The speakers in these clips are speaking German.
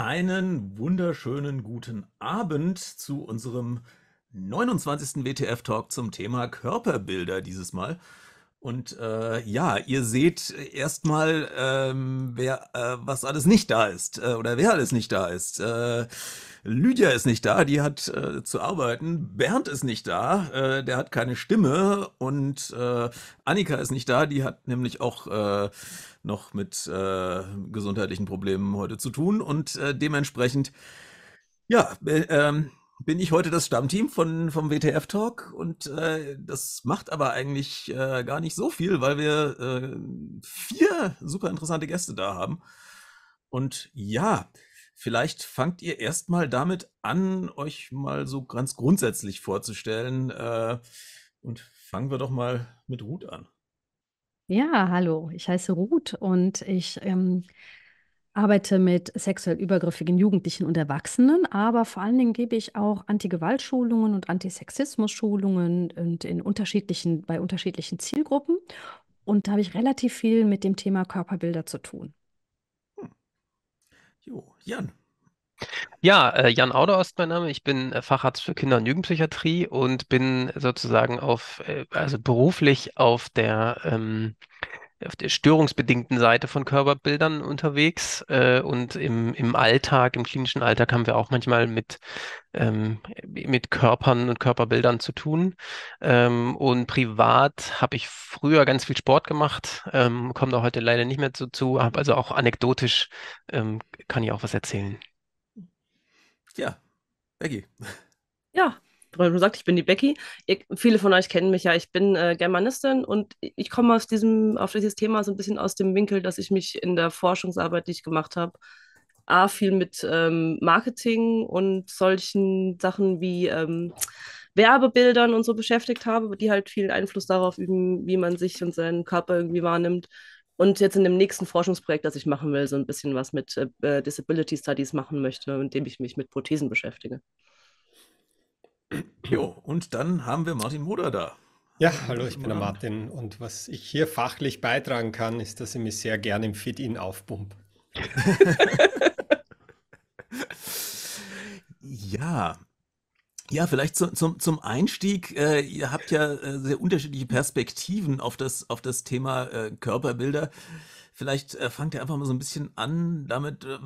Einen wunderschönen guten Abend zu unserem 29. WTF-Talk zum Thema Körperbilder dieses Mal. Und äh, ja, ihr seht erstmal, ähm, wer, äh, was alles nicht da ist äh, oder wer alles nicht da ist. Äh, Lydia ist nicht da, die hat äh, zu arbeiten. Bernd ist nicht da, äh, der hat keine Stimme. Und äh, Annika ist nicht da, die hat nämlich auch äh, noch mit äh, gesundheitlichen Problemen heute zu tun. Und äh, dementsprechend, ja, äh, ähm, bin ich heute das Stammteam von, vom WTF Talk und äh, das macht aber eigentlich äh, gar nicht so viel, weil wir äh, vier super interessante Gäste da haben. Und ja, vielleicht fangt ihr erstmal damit an, euch mal so ganz grundsätzlich vorzustellen. Äh, und fangen wir doch mal mit Ruth an. Ja, hallo, ich heiße Ruth und ich ähm, arbeite mit sexuell übergriffigen Jugendlichen und Erwachsenen, aber vor allen Dingen gebe ich auch Antigewaltschulungen und Antisexismus-Schulungen und in unterschiedlichen, bei unterschiedlichen Zielgruppen. Und da habe ich relativ viel mit dem Thema Körperbilder zu tun. Hm. Jo, Jan, ja, äh, Jan Auder ist mein Name. Ich bin äh, Facharzt für Kinder- und Jugendpsychiatrie und bin sozusagen auf, äh, also beruflich auf der ähm, auf der störungsbedingten Seite von Körperbildern unterwegs äh, und im, im Alltag, im klinischen Alltag haben wir auch manchmal mit, ähm, mit Körpern und Körperbildern zu tun. Ähm, und privat habe ich früher ganz viel Sport gemacht, ähm, komme da heute leider nicht mehr so zu, habe also auch anekdotisch ähm, kann ich auch was erzählen. Ja, Becky. Ja, schon gesagt, ich bin die Becky. Ich, viele von euch kennen mich ja. Ich bin äh, Germanistin und ich komme aus diesem, auf dieses Thema so ein bisschen aus dem Winkel, dass ich mich in der Forschungsarbeit, die ich gemacht habe, A, viel mit ähm, Marketing und solchen Sachen wie ähm, Werbebildern und so beschäftigt habe, die halt viel Einfluss darauf üben, wie man sich und seinen Körper irgendwie wahrnimmt. Und jetzt in dem nächsten Forschungsprojekt, das ich machen will, so ein bisschen was mit äh, Disability Studies machen möchte, indem ich mich mit Prothesen beschäftige. Jo, und dann haben wir Martin Moder da. Ja, hallo, ich bin der Martin und was ich hier fachlich beitragen kann, ist, dass ich mich sehr gerne im Fit-In aufpump. ja. Ja, vielleicht zum, zum, zum Einstieg. Äh, ihr habt ja äh, sehr unterschiedliche Perspektiven auf das, auf das Thema äh, Körperbilder. Vielleicht äh, fangt ihr einfach mal so ein bisschen an damit, äh,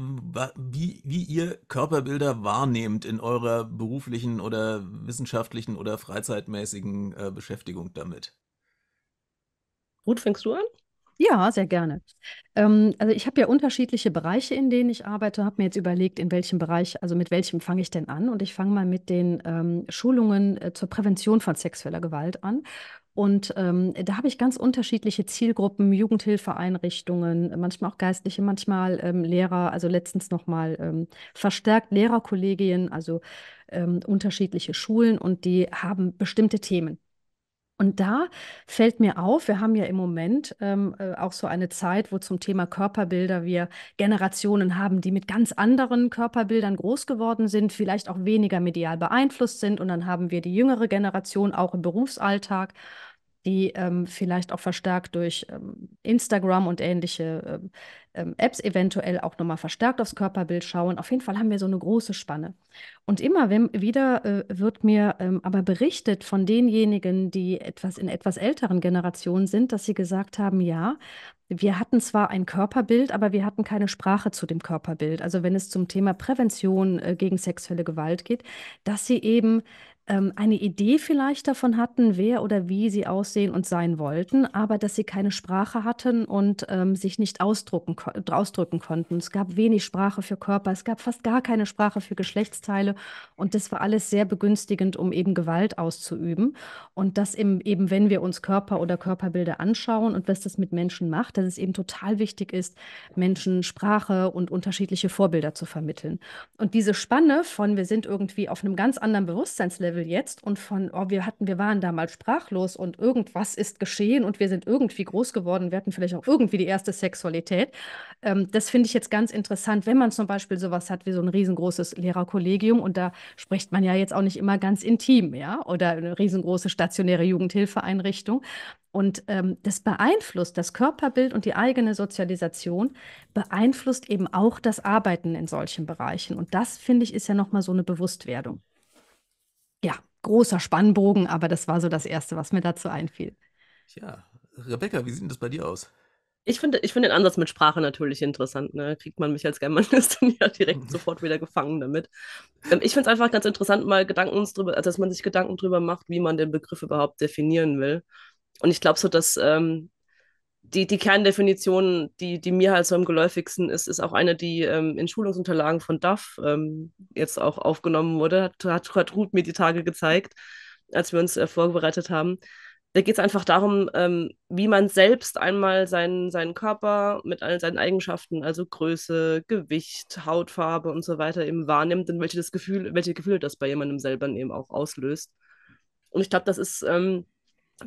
wie, wie ihr Körperbilder wahrnehmt in eurer beruflichen oder wissenschaftlichen oder freizeitmäßigen äh, Beschäftigung damit. Ruth, fängst du an? Ja, sehr gerne. Ähm, also ich habe ja unterschiedliche Bereiche, in denen ich arbeite, habe mir jetzt überlegt, in welchem Bereich, also mit welchem fange ich denn an? Und ich fange mal mit den ähm, Schulungen äh, zur Prävention von sexueller Gewalt an. Und ähm, da habe ich ganz unterschiedliche Zielgruppen, Jugendhilfeeinrichtungen, manchmal auch Geistliche, manchmal ähm, Lehrer, also letztens nochmal ähm, verstärkt Lehrerkollegien, also ähm, unterschiedliche Schulen und die haben bestimmte Themen. Und da fällt mir auf, wir haben ja im Moment ähm, äh, auch so eine Zeit, wo zum Thema Körperbilder wir Generationen haben, die mit ganz anderen Körperbildern groß geworden sind, vielleicht auch weniger medial beeinflusst sind. Und dann haben wir die jüngere Generation auch im Berufsalltag, die ähm, vielleicht auch verstärkt durch ähm, Instagram und ähnliche ähm, ähm, Apps eventuell auch nochmal verstärkt aufs Körperbild schauen. Auf jeden Fall haben wir so eine große Spanne. Und immer wieder äh, wird mir ähm, aber berichtet von denjenigen, die etwas in etwas älteren Generationen sind, dass sie gesagt haben, ja, wir hatten zwar ein Körperbild, aber wir hatten keine Sprache zu dem Körperbild. Also wenn es zum Thema Prävention äh, gegen sexuelle Gewalt geht, dass sie eben ähm, eine Idee vielleicht davon hatten, wer oder wie sie aussehen und sein wollten, aber dass sie keine Sprache hatten und ähm, sich nicht ausdrucken, ausdrücken konnten. Es gab wenig Sprache für Körper, es gab fast gar keine Sprache für Geschlechtsteile und das war alles sehr begünstigend, um eben Gewalt auszuüben. Und das eben, eben wenn wir uns Körper oder Körperbilder anschauen und was das mit Menschen macht, dass es eben total wichtig ist, Menschen Sprache und unterschiedliche Vorbilder zu vermitteln. Und diese Spanne von wir sind irgendwie auf einem ganz anderen Bewusstseinslevel, Level jetzt und von, oh, wir hatten, wir waren damals sprachlos und irgendwas ist geschehen und wir sind irgendwie groß geworden, wir hatten vielleicht auch irgendwie die erste Sexualität. Ähm, das finde ich jetzt ganz interessant, wenn man zum Beispiel sowas hat wie so ein riesengroßes Lehrerkollegium und da spricht man ja jetzt auch nicht immer ganz intim, ja, oder eine riesengroße stationäre Jugendhilfeeinrichtung. Und ähm, das beeinflusst das Körperbild und die eigene Sozialisation, beeinflusst eben auch das Arbeiten in solchen Bereichen. Und das, finde ich, ist ja nochmal so eine Bewusstwerdung ja, großer Spannbogen, aber das war so das Erste, was mir dazu einfiel. Ja, Rebecca, wie sieht das bei dir aus? Ich finde ich find den Ansatz mit Sprache natürlich interessant. Ne? Kriegt man mich als Germanistin ja direkt sofort wieder gefangen damit. Ähm, ich finde es einfach ganz interessant, mal Gedanken drüber, also dass man sich Gedanken darüber macht, wie man den Begriff überhaupt definieren will. Und ich glaube so, dass ähm, die, die Kerndefinition, die, die mir halt so am geläufigsten ist, ist auch eine, die ähm, in Schulungsunterlagen von DAF ähm, jetzt auch aufgenommen wurde. Hat, hat, hat Ruth mir die Tage gezeigt, als wir uns äh, vorbereitet haben. Da geht es einfach darum, ähm, wie man selbst einmal seinen, seinen Körper mit all seinen Eigenschaften, also Größe, Gewicht, Hautfarbe und so weiter eben wahrnimmt und welche, das Gefühl, welche Gefühle das bei jemandem selber eben auch auslöst. Und ich glaube, das ist ähm,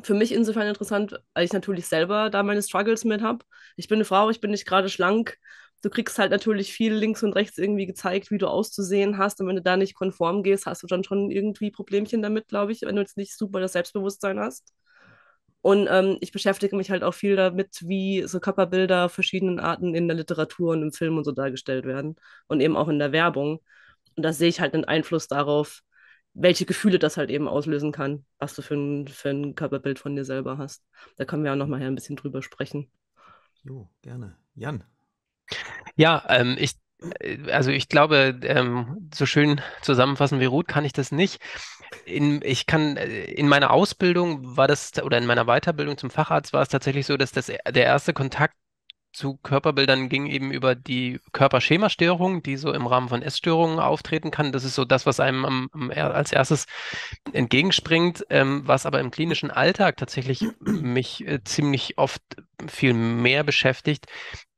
für mich insofern interessant, weil ich natürlich selber da meine Struggles mit habe. Ich bin eine Frau, ich bin nicht gerade schlank. Du kriegst halt natürlich viel links und rechts irgendwie gezeigt, wie du auszusehen hast. Und wenn du da nicht konform gehst, hast du dann schon irgendwie Problemchen damit, glaube ich, wenn du jetzt nicht super das Selbstbewusstsein hast. Und ähm, ich beschäftige mich halt auch viel damit, wie so Körperbilder verschiedenen Arten in der Literatur und im Film und so dargestellt werden und eben auch in der Werbung. Und da sehe ich halt einen Einfluss darauf, welche Gefühle das halt eben auslösen kann, was du für ein, für ein Körperbild von dir selber hast. Da können wir auch nochmal ein bisschen drüber sprechen. Jo, gerne. Jan. Ja, ähm, ich, äh, also ich glaube, ähm, so schön zusammenfassen wie Ruth kann ich das nicht. In, ich kann, äh, in meiner Ausbildung war das, oder in meiner Weiterbildung zum Facharzt war es tatsächlich so, dass das, e, der erste Kontakt zu Körperbildern ging eben über die Körperschemastörung, die so im Rahmen von Essstörungen auftreten kann. Das ist so das, was einem am, am, als erstes entgegenspringt, ähm, was aber im klinischen Alltag tatsächlich mich äh, ziemlich oft viel mehr beschäftigt,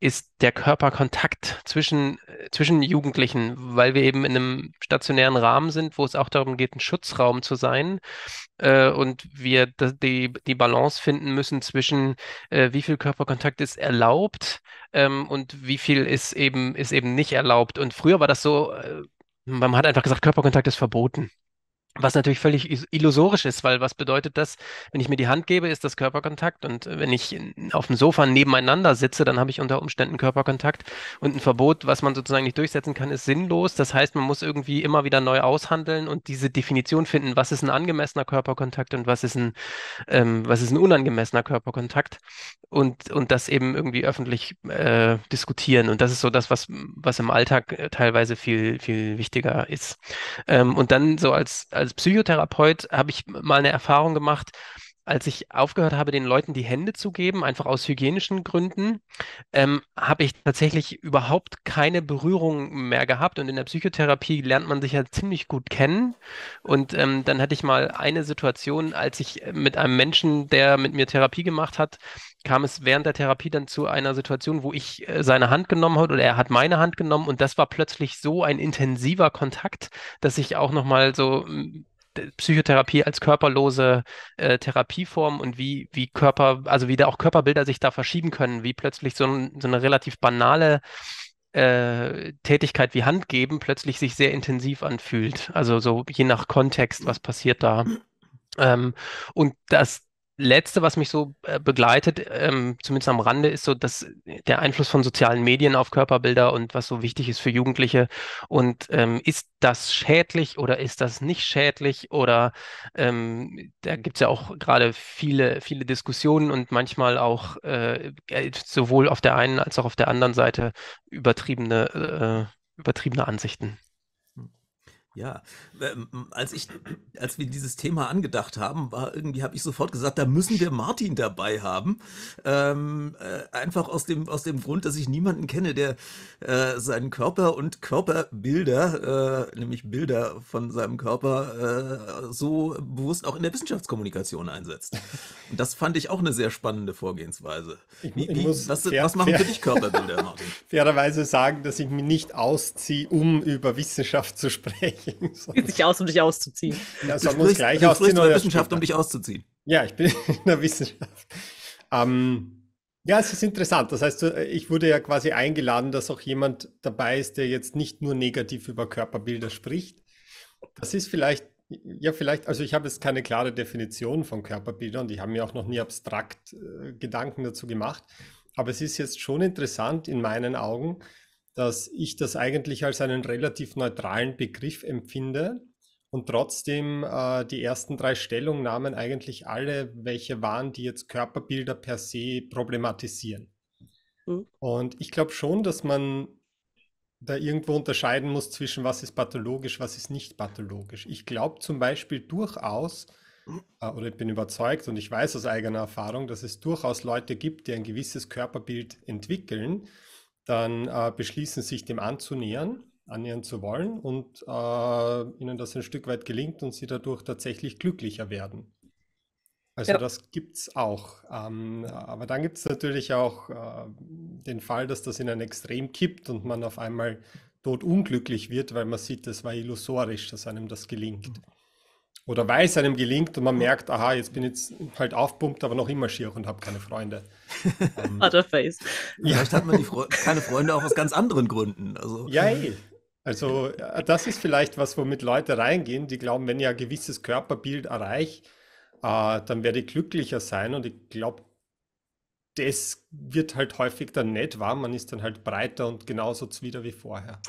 ist der Körperkontakt zwischen, zwischen Jugendlichen, weil wir eben in einem stationären Rahmen sind, wo es auch darum geht, ein Schutzraum zu sein äh, und wir die, die Balance finden müssen zwischen, äh, wie viel Körperkontakt ist erlaubt ähm, und wie viel ist eben, ist eben nicht erlaubt. Und früher war das so, äh, man hat einfach gesagt, Körperkontakt ist verboten. Was natürlich völlig illusorisch ist, weil was bedeutet das, wenn ich mir die Hand gebe, ist das Körperkontakt und äh, wenn ich auf dem Sofa nebeneinander sitze, dann habe ich unter Umständen Körperkontakt und ein Verbot, was man sozusagen nicht durchsetzen kann, ist sinnlos. Das heißt, man muss irgendwie immer wieder neu aushandeln und diese Definition finden, was ist ein angemessener Körperkontakt und was ist ein, ähm, was ist ein unangemessener Körperkontakt und, und das eben irgendwie öffentlich äh, diskutieren. Und das ist so das, was, was im Alltag äh, teilweise viel, viel wichtiger ist. Ähm, und dann so als, als als Psychotherapeut habe ich mal eine Erfahrung gemacht, als ich aufgehört habe, den Leuten die Hände zu geben, einfach aus hygienischen Gründen, ähm, habe ich tatsächlich überhaupt keine Berührung mehr gehabt. Und in der Psychotherapie lernt man sich ja ziemlich gut kennen. Und ähm, dann hatte ich mal eine Situation, als ich mit einem Menschen, der mit mir Therapie gemacht hat, kam es während der Therapie dann zu einer Situation, wo ich äh, seine Hand genommen habe oder er hat meine Hand genommen und das war plötzlich so ein intensiver Kontakt, dass ich auch nochmal so mm, Psychotherapie als körperlose äh, Therapieform und wie, wie Körper, also wie da auch Körperbilder sich da verschieben können, wie plötzlich so, ein, so eine relativ banale äh, Tätigkeit wie Hand geben plötzlich sich sehr intensiv anfühlt. Also so je nach Kontext, was passiert da. Ähm, und das Letzte, was mich so äh, begleitet, ähm, zumindest am Rande, ist so dass der Einfluss von sozialen Medien auf Körperbilder und was so wichtig ist für Jugendliche. Und ähm, ist das schädlich oder ist das nicht schädlich? Oder ähm, da gibt es ja auch gerade viele, viele Diskussionen und manchmal auch äh, äh, sowohl auf der einen als auch auf der anderen Seite übertriebene, äh, übertriebene Ansichten. Ja, ähm, als ich, als wir dieses Thema angedacht haben, war irgendwie, habe ich sofort gesagt, da müssen wir Martin dabei haben. Ähm, äh, einfach aus dem, aus dem Grund, dass ich niemanden kenne, der äh, seinen Körper und Körperbilder, äh, nämlich Bilder von seinem Körper, äh, so bewusst auch in der Wissenschaftskommunikation einsetzt. Und das fand ich auch eine sehr spannende Vorgehensweise. Ich, wie, was, fair, was machen fair, für dich Körperbilder, Martin? Fairerweise sagen, dass ich mich nicht ausziehe, um über Wissenschaft zu sprechen gegen Sich aus, um dich auszuziehen. Ja, du sprichst, gleich du sprichst in der Wissenschaft, später. um dich auszuziehen. Ja, ich bin in der Wissenschaft. Ähm, ja, es ist interessant. Das heißt, ich wurde ja quasi eingeladen, dass auch jemand dabei ist, der jetzt nicht nur negativ über Körperbilder spricht. Das ist vielleicht, ja, vielleicht, also ich habe jetzt keine klare Definition von Körperbildern und ich habe mir auch noch nie abstrakt äh, Gedanken dazu gemacht. Aber es ist jetzt schon interessant in meinen Augen, dass ich das eigentlich als einen relativ neutralen Begriff empfinde und trotzdem äh, die ersten drei Stellungnahmen eigentlich alle, welche waren, die jetzt Körperbilder per se problematisieren. Mhm. Und ich glaube schon, dass man da irgendwo unterscheiden muss zwischen was ist pathologisch, was ist nicht pathologisch. Ich glaube zum Beispiel durchaus, äh, oder ich bin überzeugt und ich weiß aus eigener Erfahrung, dass es durchaus Leute gibt, die ein gewisses Körperbild entwickeln, dann äh, beschließen, sich dem anzunähern, annähern zu wollen und äh, ihnen das ein Stück weit gelingt und sie dadurch tatsächlich glücklicher werden. Also ja. das gibt es auch. Ähm, aber dann gibt es natürlich auch äh, den Fall, dass das in ein Extrem kippt und man auf einmal tot unglücklich wird, weil man sieht, das war illusorisch, dass einem das gelingt. Mhm. Oder weil es einem gelingt und man merkt, aha, jetzt bin ich halt aufpumpt, aber noch immer schier und habe keine Freunde. ähm, Otterface. Ja. Vielleicht hat man Fre keine Freunde auch aus ganz anderen Gründen. Also. Ja, ey. Also äh, das ist vielleicht was, womit Leute reingehen, die glauben, wenn ich ein gewisses Körperbild erreiche, äh, dann werde ich glücklicher sein. Und ich glaube, das wird halt häufig dann nicht wahr. Man ist dann halt breiter und genauso zwider wie vorher.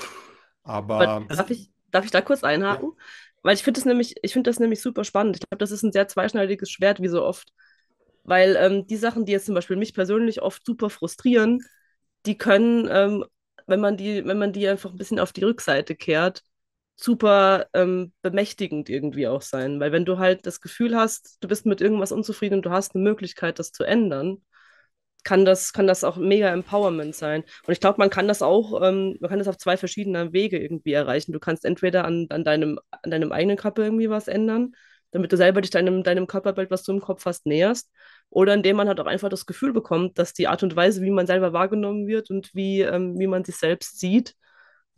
Aber darf, ich, darf ich da kurz einhaken? Ja. Weil ich finde das nämlich, ich finde das nämlich super spannend. Ich glaube, das ist ein sehr zweischneidiges Schwert, wie so oft. Weil ähm, die Sachen, die jetzt zum Beispiel mich persönlich oft super frustrieren, die können, ähm, wenn man die, wenn man die einfach ein bisschen auf die Rückseite kehrt, super ähm, bemächtigend irgendwie auch sein. Weil wenn du halt das Gefühl hast, du bist mit irgendwas unzufrieden und du hast eine Möglichkeit, das zu ändern, kann das, kann das auch mega Empowerment sein. Und ich glaube, man kann das auch, ähm, man kann das auf zwei verschiedenen Wege irgendwie erreichen. Du kannst entweder an, an, deinem, an deinem eigenen Körper irgendwie was ändern, damit du selber dich deinem, deinem Körperbild, was du im Kopf hast, näherst. Oder indem man halt auch einfach das Gefühl bekommt, dass die Art und Weise, wie man selber wahrgenommen wird und wie, ähm, wie man sich selbst sieht,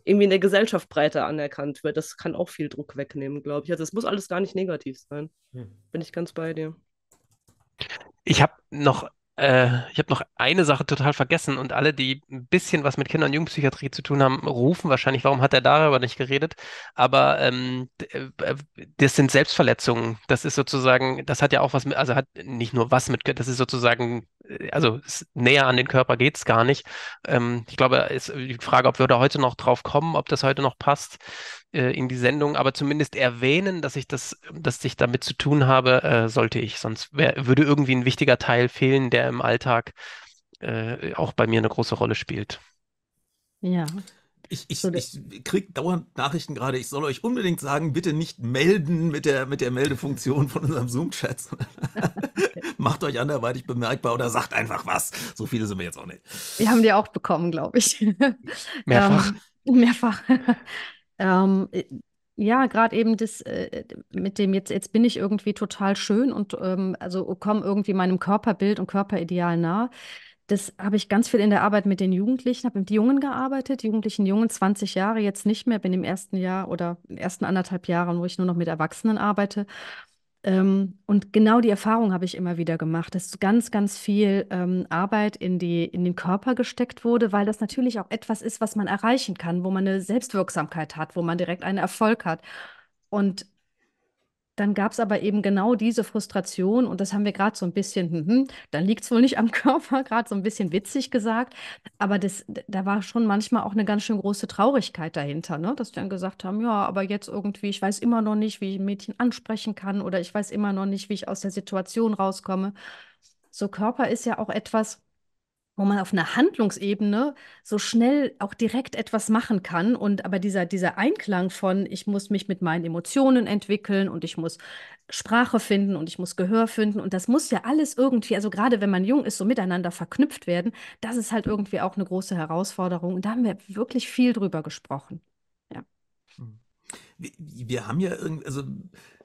irgendwie in der Gesellschaft breiter anerkannt wird. Das kann auch viel Druck wegnehmen, glaube ich. Also es muss alles gar nicht negativ sein. Hm. Bin ich ganz bei dir. Ich habe noch äh, ich habe noch eine Sache total vergessen und alle, die ein bisschen was mit Kinder- und Jugendpsychiatrie zu tun haben, rufen wahrscheinlich, warum hat er darüber nicht geredet? Aber ähm, äh, äh, das sind Selbstverletzungen. Das ist sozusagen, das hat ja auch was mit, also hat nicht nur was mit, das ist sozusagen also näher an den Körper geht es gar nicht. Ähm, ich glaube, ist die Frage, ob wir da heute noch drauf kommen, ob das heute noch passt äh, in die Sendung, aber zumindest erwähnen, dass ich das, dass ich damit zu tun habe, äh, sollte ich. Sonst wär, würde irgendwie ein wichtiger Teil fehlen, der im Alltag äh, auch bei mir eine große Rolle spielt. Ja, ich, ich, ich kriege dauernd Nachrichten gerade. Ich soll euch unbedingt sagen, bitte nicht melden mit der, mit der Meldefunktion von unserem Zoom-Chat. Macht euch anderweitig bemerkbar oder sagt einfach was. So viele sind wir jetzt auch nicht. Wir haben die auch bekommen, glaube ich. Mehrfach. Ähm, mehrfach. ähm, ja, gerade eben das äh, mit dem jetzt, jetzt bin ich irgendwie total schön und ähm, also komme irgendwie meinem Körperbild und Körperideal nah. Das habe ich ganz viel in der Arbeit mit den Jugendlichen, habe mit Jungen gearbeitet, Jugendlichen, Jungen, 20 Jahre, jetzt nicht mehr, bin im ersten Jahr oder in den ersten anderthalb Jahren, wo ich nur noch mit Erwachsenen arbeite. Ähm, und genau die Erfahrung habe ich immer wieder gemacht, dass ganz, ganz viel ähm, Arbeit in, die, in den Körper gesteckt wurde, weil das natürlich auch etwas ist, was man erreichen kann, wo man eine Selbstwirksamkeit hat, wo man direkt einen Erfolg hat. Und dann gab es aber eben genau diese Frustration und das haben wir gerade so ein bisschen, hm, hm, dann liegt es wohl nicht am Körper, gerade so ein bisschen witzig gesagt, aber das, da war schon manchmal auch eine ganz schön große Traurigkeit dahinter, ne? dass die dann gesagt haben, ja, aber jetzt irgendwie, ich weiß immer noch nicht, wie ich ein Mädchen ansprechen kann oder ich weiß immer noch nicht, wie ich aus der Situation rauskomme. So Körper ist ja auch etwas, wo man auf einer Handlungsebene so schnell auch direkt etwas machen kann. Und aber dieser, dieser Einklang von, ich muss mich mit meinen Emotionen entwickeln und ich muss Sprache finden und ich muss Gehör finden. Und das muss ja alles irgendwie, also gerade wenn man jung ist, so miteinander verknüpft werden, das ist halt irgendwie auch eine große Herausforderung. Und da haben wir wirklich viel drüber gesprochen. Ja. Hm. Wir, wir haben ja irgendwie, also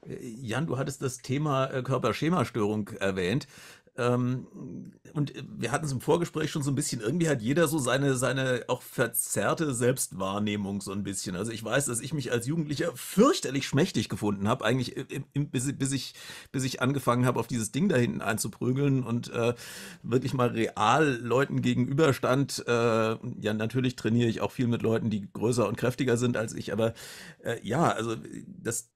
äh, Jan, du hattest das Thema äh, Körperschemastörung erwähnt. Ähm, und wir hatten es im Vorgespräch schon so ein bisschen, irgendwie hat jeder so seine, seine auch verzerrte Selbstwahrnehmung so ein bisschen. Also ich weiß, dass ich mich als Jugendlicher fürchterlich schmächtig gefunden habe, eigentlich bis, bis, ich, bis ich angefangen habe, auf dieses Ding da hinten einzuprügeln und äh, wirklich mal real Leuten gegenüberstand. Äh, ja, natürlich trainiere ich auch viel mit Leuten, die größer und kräftiger sind als ich, aber äh, ja, also das,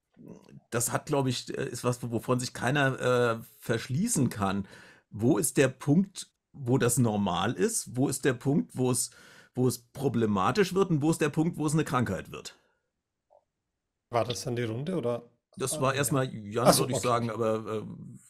das hat, glaube ich, äh, ist was, wovon sich keiner äh, verschließen kann wo ist der Punkt, wo das normal ist? Wo ist der Punkt, wo es, wo es problematisch wird? Und wo ist der Punkt, wo es eine Krankheit wird? War das dann die Runde oder? Das war ah, erstmal, Jan, so, würde ich okay. sagen, aber